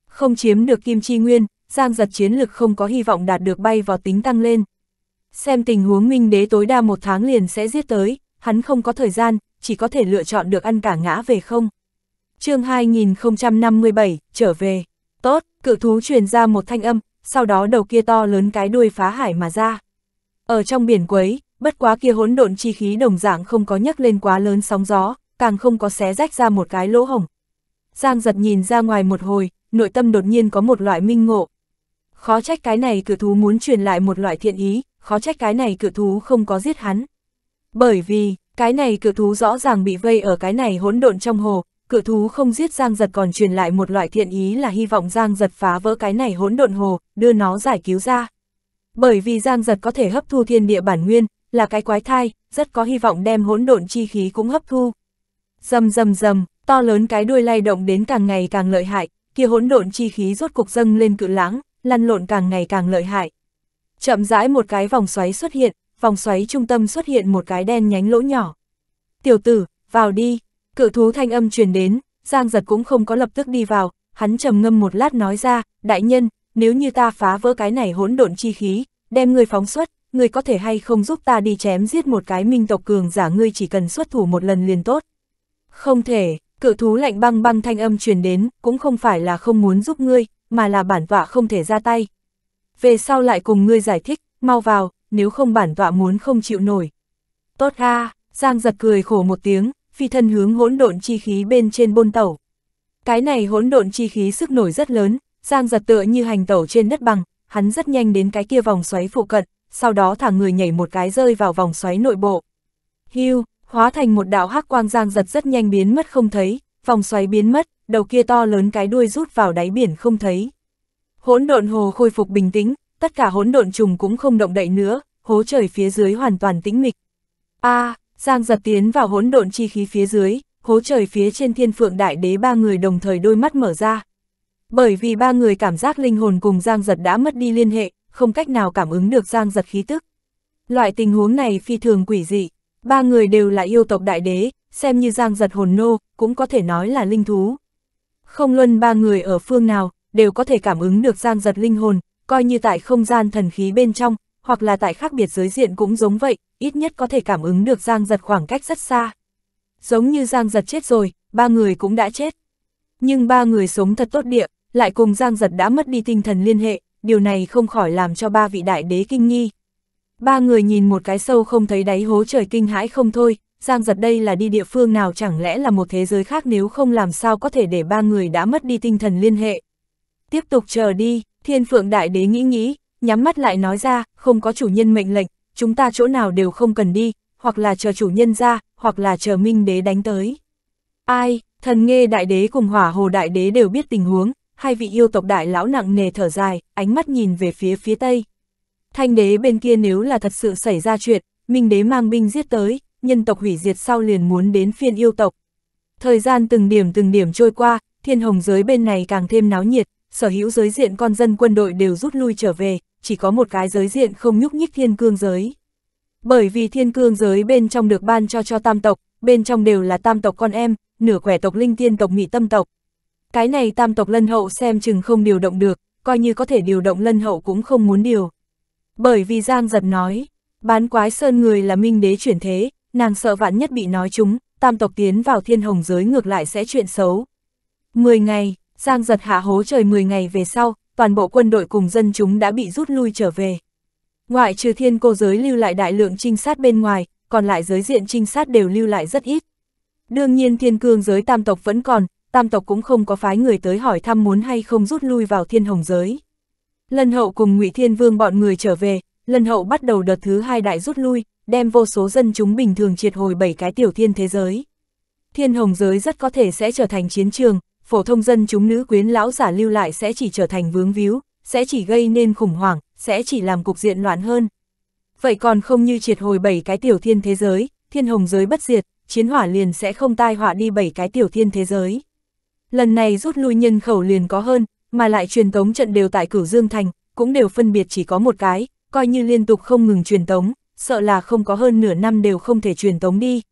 không chiếm được kim chi nguyên, Giang giật chiến lực không có hy vọng đạt được bay vào tính tăng lên. Xem tình huống minh đế tối đa một tháng liền sẽ giết tới, hắn không có thời gian, chỉ có thể lựa chọn được ăn cả ngã về không. chương 2057, trở về. Tốt, cự thú truyền ra một thanh âm, sau đó đầu kia to lớn cái đuôi phá hải mà ra. Ở trong biển quấy, bất quá kia hỗn độn chi khí đồng dạng không có nhấc lên quá lớn sóng gió, càng không có xé rách ra một cái lỗ hổng. Giang giật nhìn ra ngoài một hồi, nội tâm đột nhiên có một loại minh ngộ. Khó trách cái này cửa thú muốn truyền lại một loại thiện ý, khó trách cái này cửa thú không có giết hắn. Bởi vì, cái này cửa thú rõ ràng bị vây ở cái này hỗn độn trong hồ, cửa thú không giết Giang Giật còn truyền lại một loại thiện ý là hy vọng Giang Giật phá vỡ cái này hỗn độn hồ, đưa nó giải cứu ra. Bởi vì Giang Giật có thể hấp thu thiên địa bản nguyên, là cái quái thai, rất có hy vọng đem hỗn độn chi khí cũng hấp thu. Dầm dầm dầm, to lớn cái đuôi lay động đến càng ngày càng lợi hại, kia hỗn độn chi khí rốt cục dâng lên cự lãng, lăn lộn càng ngày càng lợi hại. Chậm rãi một cái vòng xoáy xuất hiện, vòng xoáy trung tâm xuất hiện một cái đen nhánh lỗ nhỏ. Tiểu tử, vào đi, cự thú thanh âm truyền đến, Giang giật cũng không có lập tức đi vào, hắn trầm ngâm một lát nói ra, đại nhân, nếu như ta phá vỡ cái này hỗn độn chi khí, đem người phóng xuất, người có thể hay không giúp ta đi chém giết một cái minh tộc cường giả ngươi chỉ cần xuất thủ một lần liền tốt. Không thể, Cự thú lạnh băng băng thanh âm truyền đến, cũng không phải là không muốn giúp ngươi, mà là bản tọa không thể ra tay. Về sau lại cùng ngươi giải thích, mau vào, nếu không bản tọa muốn không chịu nổi. Tốt ha, Giang giật cười khổ một tiếng, phi thân hướng hỗn độn chi khí bên trên bôn tẩu. Cái này hỗn độn chi khí sức nổi rất lớn, Giang giật tựa như hành tẩu trên đất bằng, hắn rất nhanh đến cái kia vòng xoáy phụ cận, sau đó thả người nhảy một cái rơi vào vòng xoáy nội bộ. Hưu, hóa thành một đạo hắc quang giang giật rất nhanh biến mất không thấy, vòng xoáy biến mất, đầu kia to lớn cái đuôi rút vào đáy biển không thấy. Hỗn độn hồ khôi phục bình tĩnh, tất cả hỗn độn trùng cũng không động đậy nữa, hố trời phía dưới hoàn toàn tĩnh mịch. A, à, Giang giật tiến vào hỗn độn chi khí phía dưới, hố trời phía trên thiên phượng đại đế ba người đồng thời đôi mắt mở ra. Bởi vì ba người cảm giác linh hồn cùng Giang giật đã mất đi liên hệ, không cách nào cảm ứng được Giang giật khí tức. Loại tình huống này phi thường quỷ dị. Ba người đều là yêu tộc đại đế, xem như giang giật hồn nô, cũng có thể nói là linh thú. Không luân ba người ở phương nào, đều có thể cảm ứng được giang giật linh hồn, coi như tại không gian thần khí bên trong, hoặc là tại khác biệt giới diện cũng giống vậy, ít nhất có thể cảm ứng được giang giật khoảng cách rất xa. Giống như giang giật chết rồi, ba người cũng đã chết. Nhưng ba người sống thật tốt địa, lại cùng giang giật đã mất đi tinh thần liên hệ, điều này không khỏi làm cho ba vị đại đế kinh nghi. Ba người nhìn một cái sâu không thấy đáy hố trời kinh hãi không thôi, Giang giật đây là đi địa phương nào chẳng lẽ là một thế giới khác nếu không làm sao có thể để ba người đã mất đi tinh thần liên hệ. Tiếp tục chờ đi, thiên phượng đại đế nghĩ nghĩ, nhắm mắt lại nói ra, không có chủ nhân mệnh lệnh, chúng ta chỗ nào đều không cần đi, hoặc là chờ chủ nhân ra, hoặc là chờ minh đế đánh tới. Ai, thần nghe đại đế cùng hỏa hồ đại đế đều biết tình huống, hai vị yêu tộc đại lão nặng nề thở dài, ánh mắt nhìn về phía phía tây, Thanh đế bên kia nếu là thật sự xảy ra chuyện, Minh đế mang binh giết tới, nhân tộc hủy diệt sau liền muốn đến phiên yêu tộc. Thời gian từng điểm từng điểm trôi qua, thiên hồng giới bên này càng thêm náo nhiệt, sở hữu giới diện con dân quân đội đều rút lui trở về, chỉ có một cái giới diện không nhúc nhích thiên cương giới. Bởi vì thiên cương giới bên trong được ban cho cho tam tộc, bên trong đều là tam tộc con em, nửa quẻ tộc linh tiên tộc nghị tâm tộc. Cái này tam tộc lân hậu xem chừng không điều động được, coi như có thể điều động lân hậu cũng không muốn điều. Bởi vì Giang giật nói, bán quái sơn người là minh đế chuyển thế, nàng sợ vạn nhất bị nói chúng, tam tộc tiến vào thiên hồng giới ngược lại sẽ chuyện xấu. mười ngày, Giang giật hạ hố trời mười ngày về sau, toàn bộ quân đội cùng dân chúng đã bị rút lui trở về. Ngoại trừ thiên cô giới lưu lại đại lượng trinh sát bên ngoài, còn lại giới diện trinh sát đều lưu lại rất ít. Đương nhiên thiên cương giới tam tộc vẫn còn, tam tộc cũng không có phái người tới hỏi thăm muốn hay không rút lui vào thiên hồng giới. Lân hậu cùng ngụy Thiên Vương bọn người trở về, lân hậu bắt đầu đợt thứ hai đại rút lui, đem vô số dân chúng bình thường triệt hồi bảy cái tiểu thiên thế giới. Thiên hồng giới rất có thể sẽ trở thành chiến trường, phổ thông dân chúng nữ quyến lão giả lưu lại sẽ chỉ trở thành vướng víu, sẽ chỉ gây nên khủng hoảng, sẽ chỉ làm cục diện loạn hơn. Vậy còn không như triệt hồi bảy cái tiểu thiên thế giới, thiên hồng giới bất diệt, chiến hỏa liền sẽ không tai họa đi bảy cái tiểu thiên thế giới. Lần này rút lui nhân khẩu liền có hơn mà lại truyền tống trận đều tại cửu Dương Thành, cũng đều phân biệt chỉ có một cái, coi như liên tục không ngừng truyền tống, sợ là không có hơn nửa năm đều không thể truyền tống đi.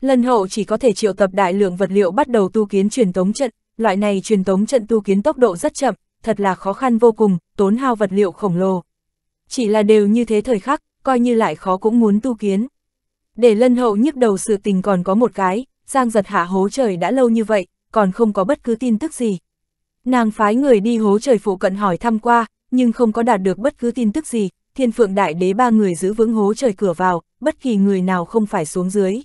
lân hậu chỉ có thể triệu tập đại lượng vật liệu bắt đầu tu kiến truyền tống trận, loại này truyền tống trận tu kiến tốc độ rất chậm, thật là khó khăn vô cùng, tốn hao vật liệu khổng lồ. Chỉ là đều như thế thời khắc, coi như lại khó cũng muốn tu kiến. Để lân hậu nhức đầu sự tình còn có một cái, Giang giật hạ hố trời đã lâu như vậy, còn không có bất cứ tin tức gì, Nàng phái người đi hố trời phụ cận hỏi thăm qua, nhưng không có đạt được bất cứ tin tức gì, thiên phượng đại đế ba người giữ vững hố trời cửa vào, bất kỳ người nào không phải xuống dưới.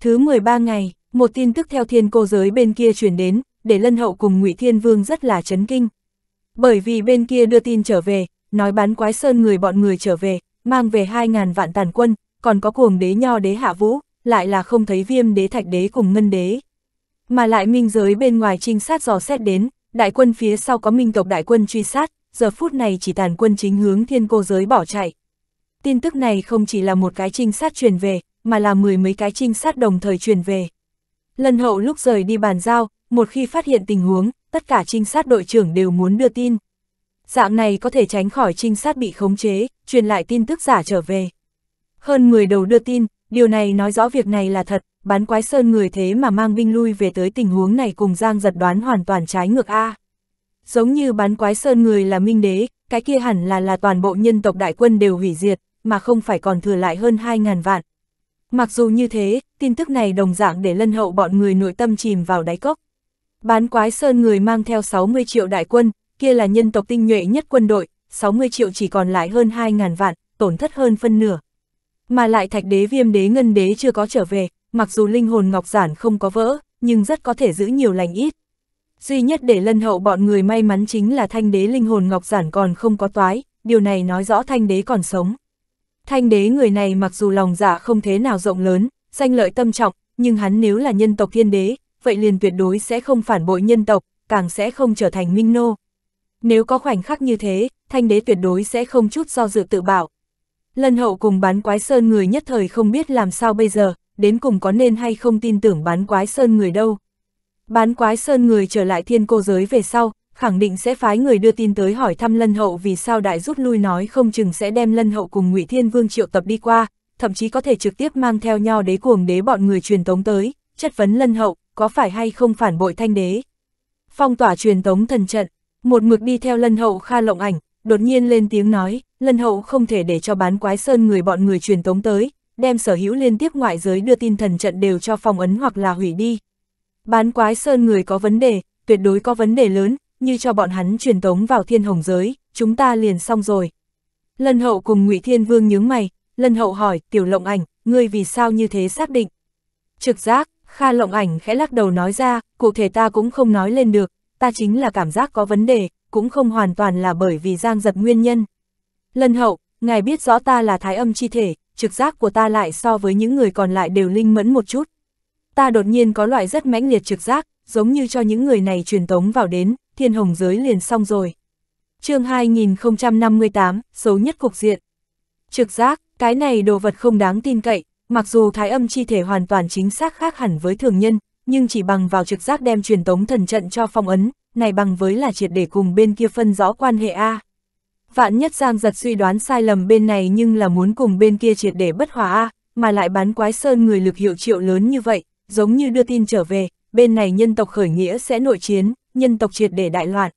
Thứ 13 ngày, một tin tức theo thiên cô giới bên kia truyền đến, để lân hậu cùng ngụy Thiên Vương rất là chấn kinh. Bởi vì bên kia đưa tin trở về, nói bán quái sơn người bọn người trở về, mang về 2.000 vạn tàn quân, còn có cuồng đế nho đế hạ vũ, lại là không thấy viêm đế thạch đế cùng ngân đế. Mà lại minh giới bên ngoài trinh sát dò xét đến, Đại quân phía sau có minh tộc đại quân truy sát, giờ phút này chỉ tàn quân chính hướng thiên cô giới bỏ chạy. Tin tức này không chỉ là một cái trinh sát truyền về, mà là mười mấy cái trinh sát đồng thời truyền về. Lần hậu lúc rời đi bàn giao, một khi phát hiện tình huống, tất cả trinh sát đội trưởng đều muốn đưa tin. Dạng này có thể tránh khỏi trinh sát bị khống chế, truyền lại tin tức giả trở về. Hơn 10 đầu đưa tin, điều này nói rõ việc này là thật, bán quái sơn người thế mà mang binh lui về tới tình huống này cùng Giang giật đoán hoàn toàn trái ngược A. Giống như bán quái sơn người là minh đế, cái kia hẳn là là toàn bộ nhân tộc đại quân đều hủy diệt, mà không phải còn thừa lại hơn 2.000 vạn. Mặc dù như thế, tin tức này đồng dạng để lân hậu bọn người nội tâm chìm vào đáy cốc. Bán quái sơn người mang theo 60 triệu đại quân, kia là nhân tộc tinh nhuệ nhất quân đội, 60 triệu chỉ còn lại hơn 2.000 vạn, tổn thất hơn phân nửa. Mà lại thạch đế viêm đế ngân đế chưa có trở về, mặc dù linh hồn ngọc giản không có vỡ, nhưng rất có thể giữ nhiều lành ít. Duy nhất để lân hậu bọn người may mắn chính là thanh đế linh hồn ngọc giản còn không có toái, điều này nói rõ thanh đế còn sống. Thanh đế người này mặc dù lòng dạ không thế nào rộng lớn, danh lợi tâm trọng, nhưng hắn nếu là nhân tộc thiên đế, vậy liền tuyệt đối sẽ không phản bội nhân tộc, càng sẽ không trở thành minh nô. Nếu có khoảnh khắc như thế, thanh đế tuyệt đối sẽ không chút do dự tự bảo. Lân hậu cùng bán quái sơn người nhất thời không biết làm sao bây giờ, đến cùng có nên hay không tin tưởng bán quái sơn người đâu. Bán quái sơn người trở lại thiên cô giới về sau, khẳng định sẽ phái người đưa tin tới hỏi thăm Lân Hậu vì sao đại rút lui nói không chừng sẽ đem Lân Hậu cùng ngụy Thiên Vương triệu tập đi qua, thậm chí có thể trực tiếp mang theo nho đế cuồng đế bọn người truyền tống tới, chất vấn Lân Hậu, có phải hay không phản bội thanh đế. Phong tỏa truyền tống thần trận, một mực đi theo Lân Hậu Kha Lộng Ảnh, đột nhiên lên tiếng nói, Lân Hậu không thể để cho bán quái sơn người bọn người truyền tống tới, đem sở hữu liên tiếp ngoại giới đưa tin thần trận đều cho phòng ấn hoặc là hủy đi. Bán quái sơn người có vấn đề, tuyệt đối có vấn đề lớn, như cho bọn hắn truyền tống vào thiên hồng giới, chúng ta liền xong rồi. Lân hậu cùng ngụy Thiên Vương nhướng mày, lân hậu hỏi, tiểu lộng ảnh, ngươi vì sao như thế xác định? Trực giác, Kha lộng ảnh khẽ lắc đầu nói ra, cụ thể ta cũng không nói lên được, ta chính là cảm giác có vấn đề, cũng không hoàn toàn là bởi vì giang giật nguyên nhân. Lân hậu, ngài biết rõ ta là thái âm chi thể, trực giác của ta lại so với những người còn lại đều linh mẫn một chút. Ta đột nhiên có loại rất mãnh liệt trực giác, giống như cho những người này truyền tống vào đến, thiên hồng giới liền xong rồi. chương 2058, xấu nhất cục diện. Trực giác, cái này đồ vật không đáng tin cậy, mặc dù thái âm chi thể hoàn toàn chính xác khác hẳn với thường nhân, nhưng chỉ bằng vào trực giác đem truyền tống thần trận cho phong ấn, này bằng với là triệt để cùng bên kia phân rõ quan hệ A. Vạn nhất Giang giật suy đoán sai lầm bên này nhưng là muốn cùng bên kia triệt để bất hòa A, mà lại bán quái sơn người lực hiệu triệu lớn như vậy, giống như đưa tin trở về, bên này nhân tộc khởi nghĩa sẽ nội chiến, nhân tộc triệt để đại loạn.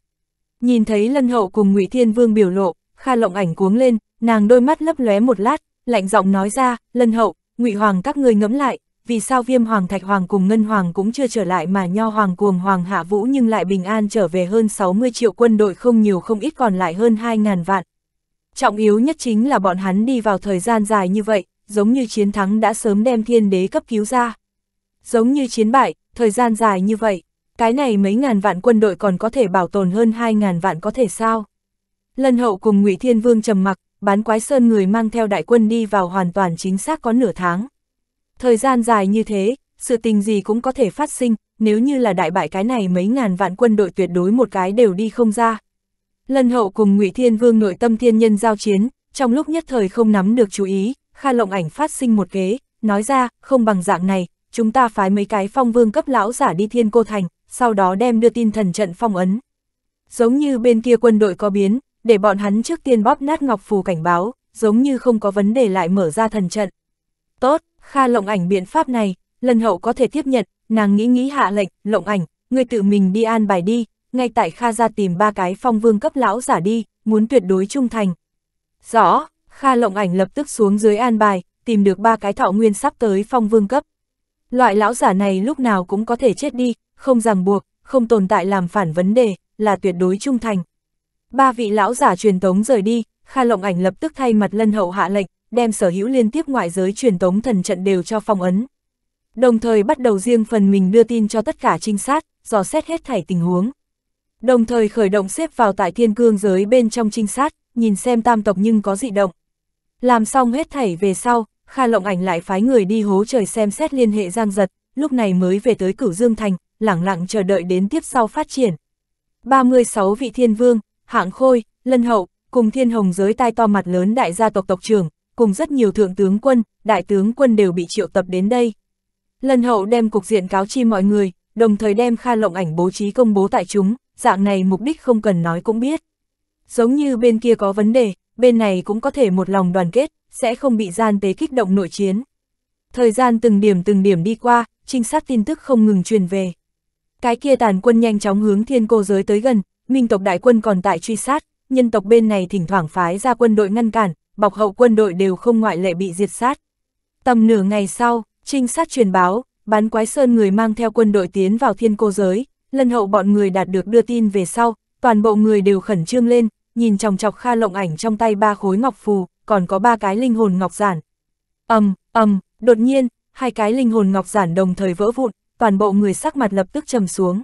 Nhìn thấy lân hậu cùng ngụy Thiên Vương biểu lộ, Kha Lộng ảnh cuống lên, nàng đôi mắt lấp lóe một lát, lạnh giọng nói ra, lân hậu, ngụy Hoàng các người ngẫm lại, vì sao viêm hoàng thạch hoàng cùng ngân hoàng cũng chưa trở lại mà nho hoàng cuồng hoàng hạ vũ nhưng lại bình an trở về hơn 60 triệu quân đội không nhiều không ít còn lại hơn 2.000 vạn. Trọng yếu nhất chính là bọn hắn đi vào thời gian dài như vậy, giống như chiến thắng đã sớm đem thiên đế cấp cứu ra. Giống như chiến bại, thời gian dài như vậy, cái này mấy ngàn vạn quân đội còn có thể bảo tồn hơn 2.000 vạn có thể sao? lân hậu cùng ngụy Thiên Vương trầm mặc, bán quái sơn người mang theo đại quân đi vào hoàn toàn chính xác có nửa tháng. Thời gian dài như thế, sự tình gì cũng có thể phát sinh, nếu như là đại bại cái này mấy ngàn vạn quân đội tuyệt đối một cái đều đi không ra. Lân hậu cùng ngụy Thiên Vương nội tâm thiên nhân giao chiến, trong lúc nhất thời không nắm được chú ý, Kha Lộng Ảnh phát sinh một kế, nói ra, không bằng dạng này, chúng ta phái mấy cái phong vương cấp lão giả đi thiên cô thành, sau đó đem đưa tin thần trận phong ấn. Giống như bên kia quân đội có biến, để bọn hắn trước tiên bóp nát ngọc phù cảnh báo, giống như không có vấn đề lại mở ra thần trận. Tốt, Kha lộng ảnh biện pháp này, lần hậu có thể tiếp nhận, nàng nghĩ nghĩ hạ lệnh, lộng ảnh, người tự mình đi an bài đi, ngay tại Kha ra tìm ba cái phong vương cấp lão giả đi, muốn tuyệt đối trung thành. Rõ, Kha lộng ảnh lập tức xuống dưới an bài, tìm được ba cái thọ nguyên sắp tới phong vương cấp. Loại lão giả này lúc nào cũng có thể chết đi, không ràng buộc, không tồn tại làm phản vấn đề, là tuyệt đối trung thành. Ba vị lão giả truyền tống rời đi, Kha Lộng Ảnh lập tức thay mặt Lân Hậu hạ lệnh, đem sở hữu liên tiếp ngoại giới truyền tống thần trận đều cho phong ấn. Đồng thời bắt đầu riêng phần mình đưa tin cho tất cả trinh sát, dò xét hết thảy tình huống. Đồng thời khởi động xếp vào tại thiên cương giới bên trong trinh sát, nhìn xem tam tộc nhưng có dị động. Làm xong hết thảy về sau, Kha Lộng Ảnh lại phái người đi hố trời xem xét liên hệ giang giật, lúc này mới về tới Cửu Dương Thành, lẳng lặng chờ đợi đến tiếp sau phát triển. 36 vị thiên vương, hạng khôi, lân hậu, cùng thiên hồng giới tai to mặt lớn đại gia tộc tộc trưởng, cùng rất nhiều thượng tướng quân, đại tướng quân đều bị triệu tập đến đây. Lần hậu đem cục diện cáo chi mọi người, đồng thời đem Kha Lộng ảnh bố trí công bố tại chúng, dạng này mục đích không cần nói cũng biết. Giống như bên kia có vấn đề, bên này cũng có thể một lòng đoàn kết, sẽ không bị gian tế kích động nội chiến. Thời gian từng điểm từng điểm đi qua, trinh sát tin tức không ngừng truyền về. Cái kia tàn quân nhanh chóng hướng thiên cô giới tới gần, minh tộc đại quân còn tại truy sát, nhân tộc bên này thỉnh thoảng phái ra quân đội ngăn cản, bọc hậu quân đội đều không ngoại lệ bị diệt sát. Tầm nửa ngày sau, trinh sát truyền báo, bán quái sơn người mang theo quân đội tiến vào thiên cô giới, lân hậu bọn người đạt được đưa tin về sau, toàn bộ người đều khẩn trương lên, nhìn chòng chọc Kha Lộng ảnh trong tay ba khối ngọc phù, còn có ba cái linh hồn ngọc giản. Ầm, ầm, đột nhiên, hai cái linh hồn ngọc giản đồng thời vỡ vụn, toàn bộ người sắc mặt lập tức trầm xuống.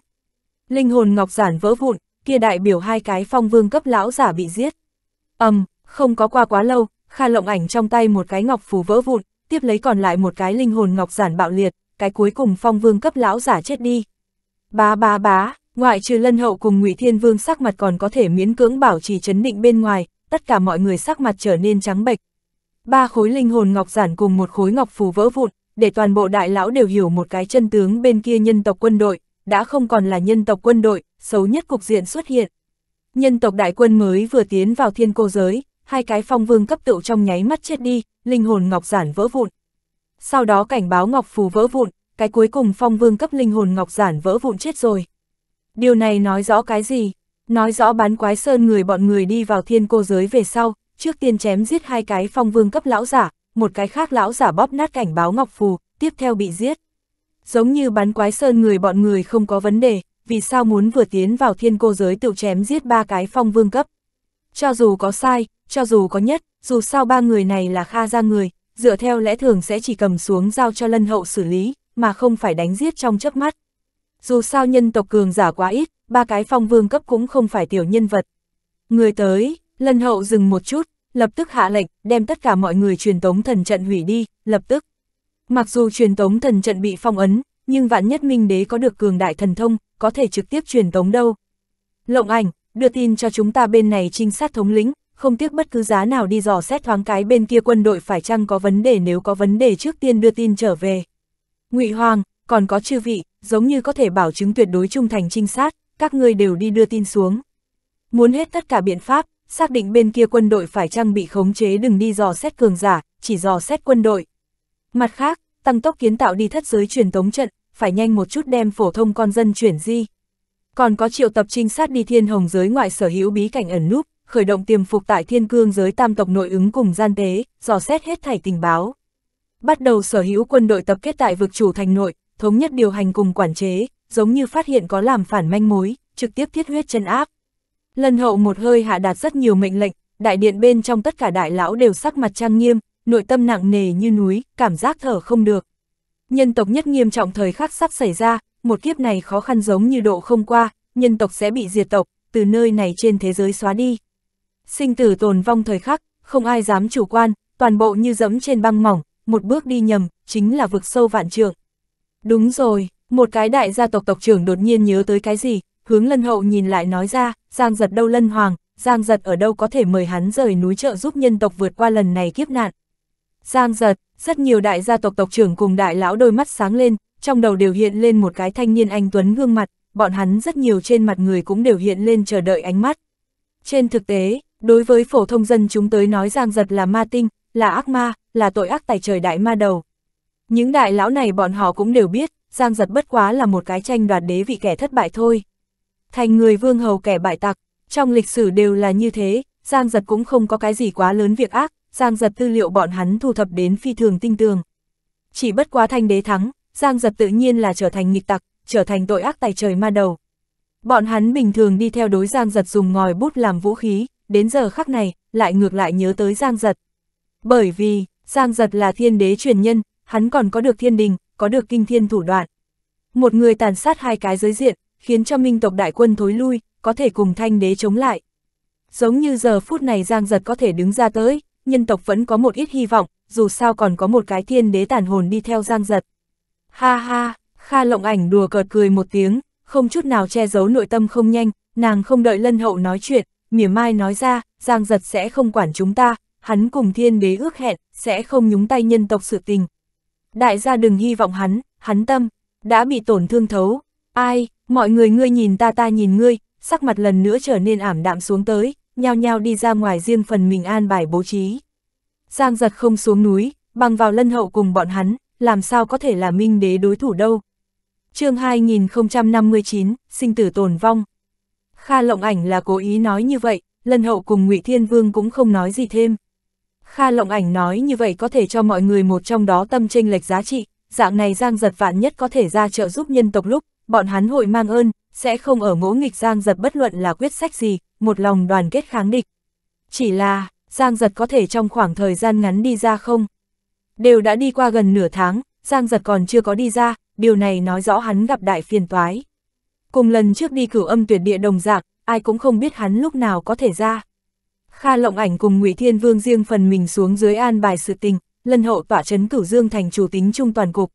Linh hồn ngọc giản vỡ vụn, kia đại biểu hai cái phong vương cấp lão giả bị giết. Ầm, không có qua quá lâu, Kha lộng ảnh trong tay một cái ngọc phù vỡ vụn, tiếp lấy còn lại một cái linh hồn ngọc giản bạo liệt, cái cuối cùng phong vương cấp lão giả chết đi. Bá bá bá, ngoại trừ lân hậu cùng ngụy thiên vương sắc mặt còn có thể miễn cưỡng bảo trì chấn định bên ngoài, tất cả mọi người sắc mặt trở nên trắng bệch. Ba khối linh hồn ngọc giản cùng một khối ngọc phù vỡ vụn, để toàn bộ đại lão đều hiểu một cái chân tướng bên kia nhân tộc quân đội, đã không còn là nhân tộc quân đội, xấu nhất cục diện xuất hiện. Nhân tộc đại quân mới vừa tiến vào thiên cô giới, hai cái phong vương cấp tựu trong nháy mắt chết đi, linh hồn ngọc giản vỡ vụn. Sau đó cảnh báo ngọc phù vỡ vụn, cái cuối cùng phong vương cấp linh hồn ngọc giản vỡ vụn chết rồi. Điều này nói rõ cái gì? Nói rõ bán quái sơn người bọn người đi vào thiên cô giới về sau, trước tiên chém giết hai cái phong vương cấp lão giả, một cái khác lão giả bóp nát cảnh báo ngọc phù, tiếp theo bị giết. Giống như bán quái sơn người bọn người không có vấn đề, vì sao muốn vừa tiến vào thiên cô giới tự chém giết ba cái phong vương cấp. Cho dù có sai, cho dù có nhất, dù sao ba người này là Kha ra người, dựa theo lẽ thường sẽ chỉ cầm xuống giao cho lân hậu xử lý, mà không phải đánh giết trong chớp mắt. Dù sao nhân tộc cường giả quá ít, ba cái phong vương cấp cũng không phải tiểu nhân vật. Người tới, lân hậu dừng một chút, lập tức hạ lệnh, đem tất cả mọi người truyền tống thần trận hủy đi, lập tức. Mặc dù truyền tống thần trận bị phong ấn, nhưng vạn nhất minh đế có được cường đại thần thông, có thể trực tiếp truyền tống đâu. Lộng ảnh, đưa tin cho chúng ta bên này trinh sát thống lĩnh, không tiếc bất cứ giá nào đi dò xét thoáng cái bên kia quân đội phải chăng có vấn đề nếu có vấn đề trước tiên đưa tin trở về. Ngụy Hoàng, còn có chư vị, giống như có thể bảo chứng tuyệt đối trung thành trinh sát, các ngươi đều đi đưa tin xuống. Muốn hết tất cả biện pháp, xác định bên kia quân đội phải chăng bị khống chế đừng đi dò xét cường giả, chỉ dò xét quân đội. Mặt khác, tăng tốc kiến tạo đi thất giới truyền tống trận, phải nhanh một chút đem phổ thông con dân chuyển di. Còn có triệu tập trinh sát đi thiên hồng giới ngoại sở hữu bí cảnh ẩn núp, khởi động tiềm phục tại thiên cương giới tam tộc nội ứng cùng gian tế, dò xét hết thảy tình báo. Bắt đầu sở hữu quân đội tập kết tại vực chủ thành nội, thống nhất điều hành cùng quản chế, giống như phát hiện có làm phản manh mối, trực tiếp thiết huyết chân áp. Lần hậu một hơi hạ đạt rất nhiều mệnh lệnh, đại điện bên trong tất cả đại lão đều sắc mặt trang nghiêm, nội tâm nặng nề như núi, cảm giác thở không được. Nhân tộc nhất nghiêm trọng thời khắc sắp xảy ra, một kiếp này khó khăn giống như độ không qua, nhân tộc sẽ bị diệt tộc, từ nơi này trên thế giới xóa đi. Sinh tử tồn vong thời khắc, không ai dám chủ quan, toàn bộ như dẫm trên băng mỏng, một bước đi nhầm, chính là vực sâu vạn trượng. Đúng rồi, một cái đại gia tộc tộc trưởng đột nhiên nhớ tới cái gì, hướng lân hậu nhìn lại nói ra, giang giật đâu lân hoàng, giang giật ở đâu có thể mời hắn rời núi trợ giúp nhân tộc vượt qua lần này kiếp nạn. Giang giật, rất nhiều đại gia tộc tộc trưởng cùng đại lão đôi mắt sáng lên, trong đầu đều hiện lên một cái thanh niên anh Tuấn gương mặt, bọn hắn rất nhiều trên mặt người cũng đều hiện lên chờ đợi ánh mắt. Trên thực tế, Đối với phổ thông dân chúng tới nói Giang Giật là ma tinh, là ác ma, là tội ác tài trời đại ma đầu. Những đại lão này bọn họ cũng đều biết, Giang Giật bất quá là một cái tranh đoạt đế vị kẻ thất bại thôi. Thành người vương hầu kẻ bại tặc, trong lịch sử đều là như thế, Giang Giật cũng không có cái gì quá lớn việc ác, Giang Giật tư liệu bọn hắn thu thập đến phi thường tinh tường. Chỉ bất quá thanh đế thắng, Giang Giật tự nhiên là trở thành nghịch tặc, trở thành tội ác tài trời ma đầu. Bọn hắn bình thường đi theo đối Giang Giật dùng ngòi bút làm vũ khí, đến giờ khắc này, lại ngược lại nhớ tới Giang Giật. Bởi vì, Giang Giật là thiên đế truyền nhân, hắn còn có được thiên đình, có được kinh thiên thủ đoạn. Một người tàn sát hai cái giới diện, khiến cho minh tộc đại quân thối lui, có thể cùng thanh đế chống lại. Giống như giờ phút này Giang Giật có thể đứng ra tới, nhân tộc vẫn có một ít hy vọng, dù sao còn có một cái thiên đế tàn hồn đi theo Giang Giật. Ha ha, Kha lộng ảnh đùa cợt cười một tiếng, không chút nào che giấu nội tâm không nhanh, nàng không đợi lân hậu nói chuyện, mỉa mai nói ra, Giang Giật sẽ không quản chúng ta, hắn cùng thiên đế ước hẹn, sẽ không nhúng tay nhân tộc sự tình. Đại gia đừng hy vọng hắn, hắn tâm, đã bị tổn thương thấu, ai, mọi người ngươi nhìn ta ta nhìn ngươi, sắc mặt lần nữa trở nên ảm đạm xuống tới, nhao nhao đi ra ngoài riêng phần mình an bài bố trí. Giang giật không xuống núi, bằng vào lân hậu cùng bọn hắn, làm sao có thể là minh đế đối thủ đâu. chương 2059, sinh tử tồn vong. Kha Lộng Ảnh là cố ý nói như vậy, lần hậu cùng Ngụy Thiên Vương cũng không nói gì thêm. Kha Lộng Ảnh nói như vậy có thể cho mọi người một trong đó tâm tranh lệch giá trị, dạng này Giang Giật vạn nhất có thể ra trợ giúp nhân tộc lúc, bọn hắn hội mang ơn, sẽ không ở ngỗ nghịch Giang Giật bất luận là quyết sách gì, một lòng đoàn kết kháng địch. Chỉ là, Giang Giật có thể trong khoảng thời gian ngắn đi ra không? Đều đã đi qua gần nửa tháng, Giang Giật còn chưa có đi ra, điều này nói rõ hắn gặp đại phiền toái. Cùng lần trước đi cửu âm tuyệt địa đồng dạng, ai cũng không biết hắn lúc nào có thể ra. Kha Lộng Ảnh cùng Ngụy Thiên Vương riêng phần mình xuống dưới an bài sự tình, lân hậu tỏa chấn cửu dương thành chủ tính trung toàn cục.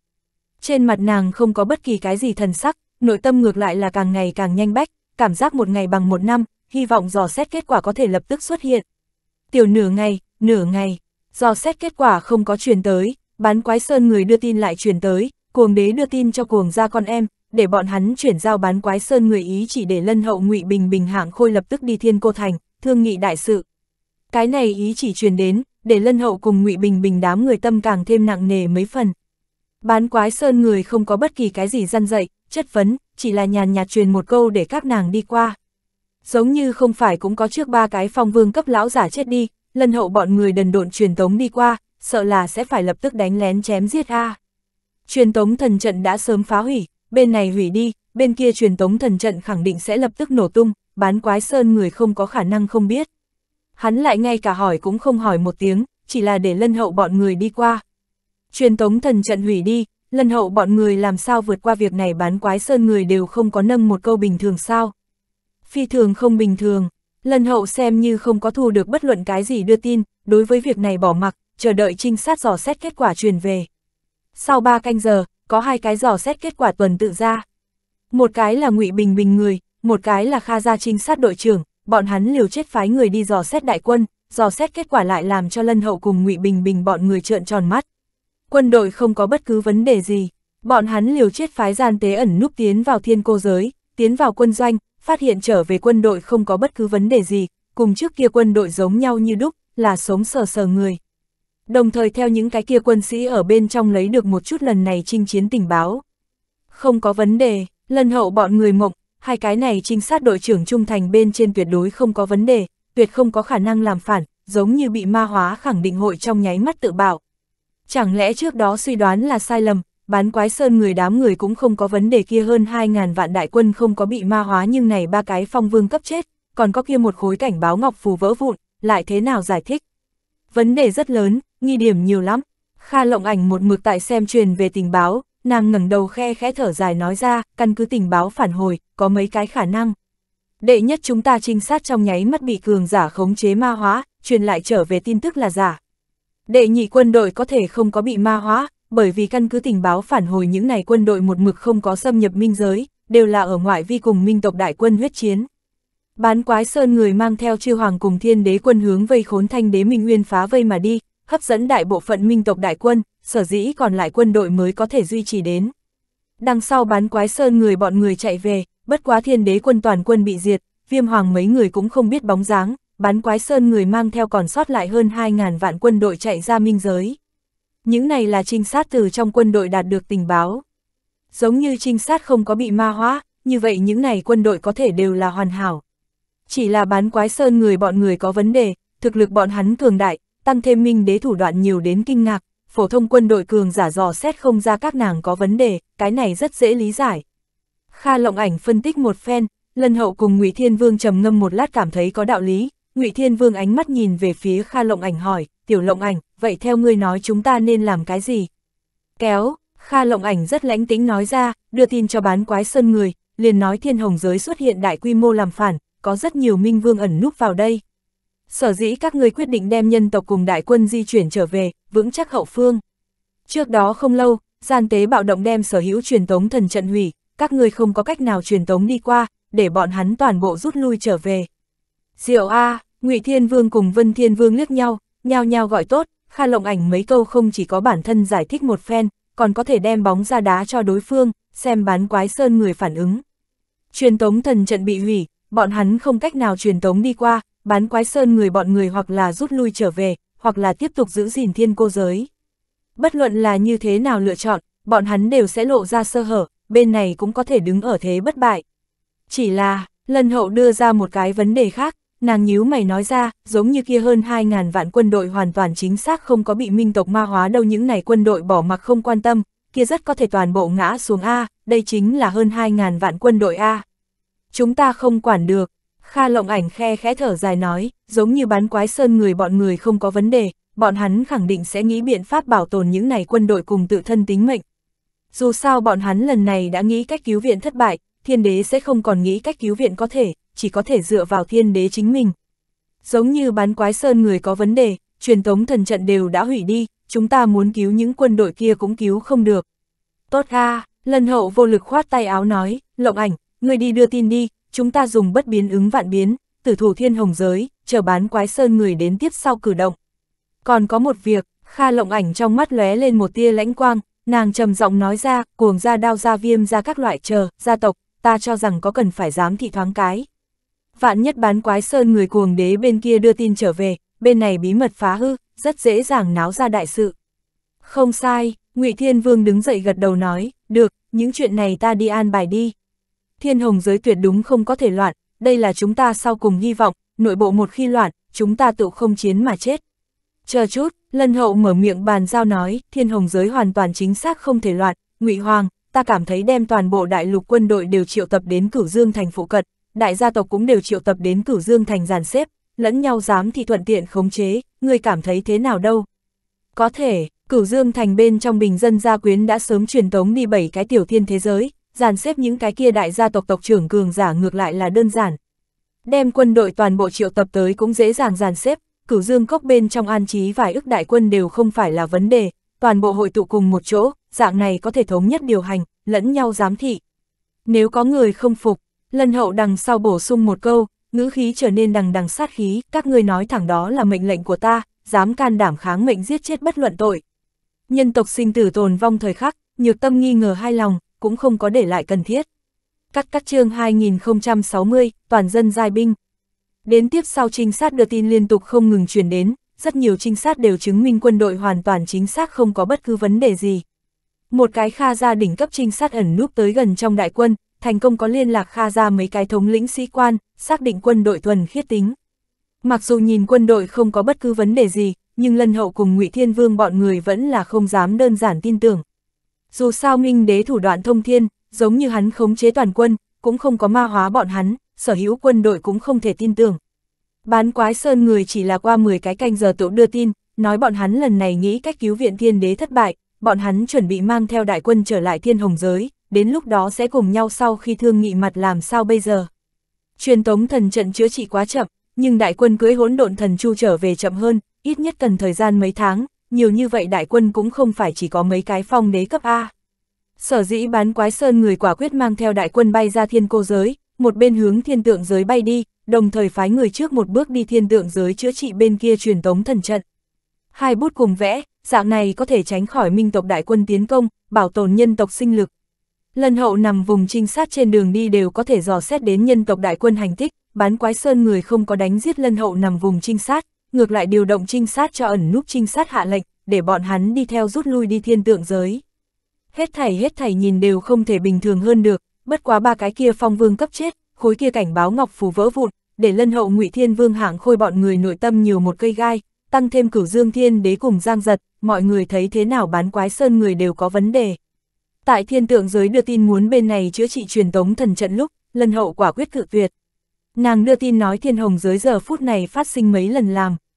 Trên mặt nàng không có bất kỳ cái gì thần sắc, nội tâm ngược lại là càng ngày càng nhanh bách, cảm giác một ngày bằng một năm, hy vọng dò xét kết quả có thể lập tức xuất hiện. Tiểu nửa ngày, nửa ngày, dò xét kết quả không có truyền tới, bán quái sơn người đưa tin lại truyền tới, cuồng đế đưa tin cho cuồng gia con em, để bọn hắn chuyển giao bán quái sơn người Ý chỉ để lân hậu ngụy Bình Bình hạng khôi lập tức đi thiên cô thành, thương nghị đại sự. Cái này ý chỉ truyền đến, để lân hậu cùng ngụy Bình Bình đám người tâm càng thêm nặng nề mấy phần. Bán quái sơn người không có bất kỳ cái gì răn dậy, chất vấn, chỉ là nhàn nhạt truyền một câu để các nàng đi qua. Giống như không phải cũng có trước ba cái phong vương cấp lão giả chết đi, lân hậu bọn người đần độn truyền tống đi qua, sợ là sẽ phải lập tức đánh lén chém giết a. Truyền tống thần trận đã sớm phá hủy, bên này hủy đi, bên kia truyền tống thần trận khẳng định sẽ lập tức nổ tung, bán quái sơn người không có khả năng không biết. Hắn lại ngay cả hỏi cũng không hỏi một tiếng, chỉ là để lân hậu bọn người đi qua. Truyền tống thần trận hủy đi, lân hậu bọn người làm sao vượt qua việc này bán quái sơn người đều không có nâng một câu bình thường sao. Phi thường không bình thường, lân hậu xem như không có thu được bất luận cái gì đưa tin, đối với việc này bỏ mặc, chờ đợi trinh sát dò xét kết quả truyền về. Sau 3 canh giờ, có hai cái dò xét kết quả tuần tự ra. Một cái là ngụy Bình Bình người, một cái là Kha Gia trinh sát đội trưởng, bọn hắn liều chết phái người đi dò xét đại quân, dò xét kết quả lại làm cho Lân Hậu cùng ngụy Bình Bình bọn người trợn tròn mắt. Quân đội không có bất cứ vấn đề gì, bọn hắn liều chết phái gian tế ẩn núp tiến vào thiên cô giới, tiến vào quân doanh, phát hiện trở về quân đội không có bất cứ vấn đề gì, cùng trước kia quân đội giống nhau như đúc, là sống sờ sờ người đồng thời theo những cái kia quân sĩ ở bên trong lấy được một chút lần này chinh chiến tình báo. Không có vấn đề, lần hậu bọn người mộng, hai cái này trinh sát đội trưởng trung thành bên trên tuyệt đối không có vấn đề, tuyệt không có khả năng làm phản, giống như bị ma hóa khẳng định hội trong nháy mắt tự bảo Chẳng lẽ trước đó suy đoán là sai lầm, bán quái sơn người đám người cũng không có vấn đề kia hơn 2.000 vạn đại quân không có bị ma hóa nhưng này ba cái phong vương cấp chết, còn có kia một khối cảnh báo ngọc phù vỡ vụn, lại thế nào giải thích? vấn đề rất lớn, nghi điểm nhiều lắm. Kha lộng ảnh một mực tại xem truyền về tình báo, nàng ngẩng đầu khe khẽ thở dài nói ra, căn cứ tình báo phản hồi, có mấy cái khả năng. Đệ nhất chúng ta trinh sát trong nháy mắt bị cường giả khống chế ma hóa, truyền lại trở về tin tức là giả. Đệ nhị quân đội có thể không có bị ma hóa, bởi vì căn cứ tình báo phản hồi những này quân đội một mực không có xâm nhập minh giới, đều là ở ngoại vi cùng minh tộc đại quân huyết chiến. Bán quái sơn người mang theo chư hoàng cùng thiên đế quân hướng vây khốn thanh đế Minh Nguyên phá vây mà đi, hấp dẫn đại bộ phận minh tộc đại quân, sở dĩ còn lại quân đội mới có thể duy trì đến. Đằng sau bán quái sơn người bọn người chạy về, bất quá thiên đế quân toàn quân bị diệt, viêm hoàng mấy người cũng không biết bóng dáng, bán quái sơn người mang theo còn sót lại hơn 2.000 vạn quân đội chạy ra minh giới. Những này là trinh sát từ trong quân đội đạt được tình báo. Giống như trinh sát không có bị ma hóa, như vậy những này quân đội có thể đều là hoàn hảo, chỉ là bán quái sơn người bọn người có vấn đề, thực lực bọn hắn cường đại, tăng thêm minh đế thủ đoạn nhiều đến kinh ngạc, phổ thông quân đội cường giả dò xét không ra các nàng có vấn đề, cái này rất dễ lý giải. Kha lộng ảnh phân tích một phen, lân hậu cùng ngụy Thiên Vương trầm ngâm một lát cảm thấy có đạo lý, ngụy Thiên Vương ánh mắt nhìn về phía Kha lộng ảnh hỏi, tiểu lộng ảnh, vậy theo ngươi nói chúng ta nên làm cái gì? Kéo, Kha lộng ảnh rất lãnh tính nói ra, đưa tin cho bán quái sơn người, liền nói thiên hồng giới xuất hiện đại quy mô làm phản, có rất nhiều minh vương ẩn núp vào đây. Sở dĩ các ngươi quyết định đem nhân tộc cùng đại quân di chuyển trở về, vững chắc hậu phương. Trước đó không lâu, gian tế bạo động đem sở hữu truyền tống thần trận hủy, các ngươi không có cách nào truyền tống đi qua, để bọn hắn toàn bộ rút lui trở về. Diệu A, Ngụy Thiên Vương cùng Vân Thiên Vương liếc nhau, nhao nhao gọi tốt, Kha Lộng Ảnh mấy câu không chỉ có bản thân giải thích một phen, còn có thể đem bóng ra đá cho đối phương, xem bán quái sơn người phản ứng. Truyền tống thần trận bị hủy, bọn hắn không cách nào truyền tống đi qua, bán quái sơn người bọn người hoặc là rút lui trở về, hoặc là tiếp tục giữ gìn thiên cô giới. Bất luận là như thế nào lựa chọn, bọn hắn đều sẽ lộ ra sơ hở, bên này cũng có thể đứng ở thế bất bại. Chỉ là, lần hậu đưa ra một cái vấn đề khác, nàng nhíu mày nói ra, giống như kia hơn 2.000 vạn quân đội hoàn toàn chính xác không có bị minh tộc ma hóa đâu những này quân đội bỏ mặc không quan tâm, kia rất có thể toàn bộ ngã xuống A, đây chính là hơn 2.000 vạn quân đội A chúng ta không quản được. Kha lộng ảnh khe khẽ thở dài nói, giống như bán quái sơn người bọn người không có vấn đề, bọn hắn khẳng định sẽ nghĩ biện pháp bảo tồn những này quân đội cùng tự thân tính mệnh. Dù sao bọn hắn lần này đã nghĩ cách cứu viện thất bại, thiên đế sẽ không còn nghĩ cách cứu viện có thể, chỉ có thể dựa vào thiên đế chính mình. Giống như bán quái sơn người có vấn đề, truyền tống thần trận đều đã hủy đi, chúng ta muốn cứu những quân đội kia cũng cứu không được. Tốt ha, lần hậu vô lực khoát tay áo nói, lộng ảnh, Ngươi đi đưa tin đi, chúng ta dùng bất biến ứng vạn biến, tử thủ thiên hồng giới, chờ bán quái sơn người đến tiếp sau cử động. Còn có một việc, Kha lộng ảnh trong mắt lóe lên một tia lãnh quang, nàng trầm giọng nói ra, cuồng ra đao ra viêm ra các loại chờ, gia tộc, ta cho rằng có cần phải dám thị thoáng cái. Vạn nhất bán quái sơn người cuồng đế bên kia đưa tin trở về, bên này bí mật phá hư, rất dễ dàng náo ra đại sự. Không sai, ngụy Thiên Vương đứng dậy gật đầu nói, được, những chuyện này ta đi an bài đi thiên hồng giới tuyệt đúng không có thể loạn, đây là chúng ta sau cùng hy vọng, nội bộ một khi loạn, chúng ta tự không chiến mà chết. Chờ chút, lân hậu mở miệng bàn giao nói, thiên hồng giới hoàn toàn chính xác không thể loạn, ngụy Hoàng, ta cảm thấy đem toàn bộ đại lục quân đội đều triệu tập đến cửu dương thành phụ cận, đại gia tộc cũng đều triệu tập đến cửu dương thành giàn xếp, lẫn nhau dám thì thuận tiện khống chế, ngươi cảm thấy thế nào đâu. Có thể, cửu dương thành bên trong bình dân gia quyến đã sớm truyền tống đi bảy cái tiểu thiên thế giới, dàn xếp những cái kia đại gia tộc tộc trưởng cường giả ngược lại là đơn giản. Đem quân đội toàn bộ triệu tập tới cũng dễ dàng dàn xếp, cửu dương cốc bên trong an trí vài ức đại quân đều không phải là vấn đề, toàn bộ hội tụ cùng một chỗ, dạng này có thể thống nhất điều hành, lẫn nhau giám thị. Nếu có người không phục, lân hậu đằng sau bổ sung một câu, ngữ khí trở nên đằng đằng sát khí, các ngươi nói thẳng đó là mệnh lệnh của ta, dám can đảm kháng mệnh giết chết bất luận tội. Nhân tộc sinh tử tồn vong thời khắc, nhược tâm nghi ngờ hai lòng, cũng không có để lại cần thiết. Cắt cắt chương 2060, toàn dân giai binh. Đến tiếp sau trinh sát đưa tin liên tục không ngừng truyền đến, rất nhiều trinh sát đều chứng minh quân đội hoàn toàn chính xác không có bất cứ vấn đề gì. Một cái Kha gia đỉnh cấp trinh sát ẩn núp tới gần trong đại quân, thành công có liên lạc Kha gia mấy cái thống lĩnh sĩ quan, xác định quân đội thuần khiết tính. Mặc dù nhìn quân đội không có bất cứ vấn đề gì, nhưng Lân Hậu cùng Ngụy Thiên Vương bọn người vẫn là không dám đơn giản tin tưởng. Dù sao Minh đế thủ đoạn thông thiên, giống như hắn khống chế toàn quân, cũng không có ma hóa bọn hắn, sở hữu quân đội cũng không thể tin tưởng. Bán quái sơn người chỉ là qua 10 cái canh giờ tựu đưa tin, nói bọn hắn lần này nghĩ cách cứu viện thiên đế thất bại, bọn hắn chuẩn bị mang theo đại quân trở lại thiên hồng giới, đến lúc đó sẽ cùng nhau sau khi thương nghị mặt làm sao bây giờ. Truyền tống thần trận chữa trị quá chậm, nhưng đại quân cưới hỗn độn thần chu trở về chậm hơn, ít nhất cần thời gian mấy tháng, nhiều như vậy đại quân cũng không phải chỉ có mấy cái phong đế cấp A. Sở dĩ bán quái sơn người quả quyết mang theo đại quân bay ra thiên cô giới, một bên hướng thiên tượng giới bay đi, đồng thời phái người trước một bước đi thiên tượng giới chữa trị bên kia truyền tống thần trận. Hai bút cùng vẽ, dạng này có thể tránh khỏi minh tộc đại quân tiến công, bảo tồn nhân tộc sinh lực. Lần hậu nằm vùng trinh sát trên đường đi đều có thể dò xét đến nhân tộc đại quân hành tích, bán quái sơn người không có đánh giết lân hậu nằm vùng trinh sát, ngược lại điều động trinh sát cho ẩn núp trinh sát hạ lệnh, để bọn hắn đi theo rút lui đi thiên tượng giới. Hết thảy hết thảy nhìn đều không thể bình thường hơn được, bất quá ba cái kia phong vương cấp chết, khối kia cảnh báo ngọc phù vỡ vụn, để lân hậu ngụy thiên vương hạng khôi bọn người nội tâm nhiều một cây gai, tăng thêm cửu dương thiên đế cùng giang giật, mọi người thấy thế nào bán quái sơn người đều có vấn đề. Tại thiên tượng giới đưa tin muốn bên này chữa trị truyền tống thần trận lúc, lân hậu quả quyết cự tuyệt. Nàng đưa tin nói thiên hồng dưới giờ phút này phát sinh mấy lần làm,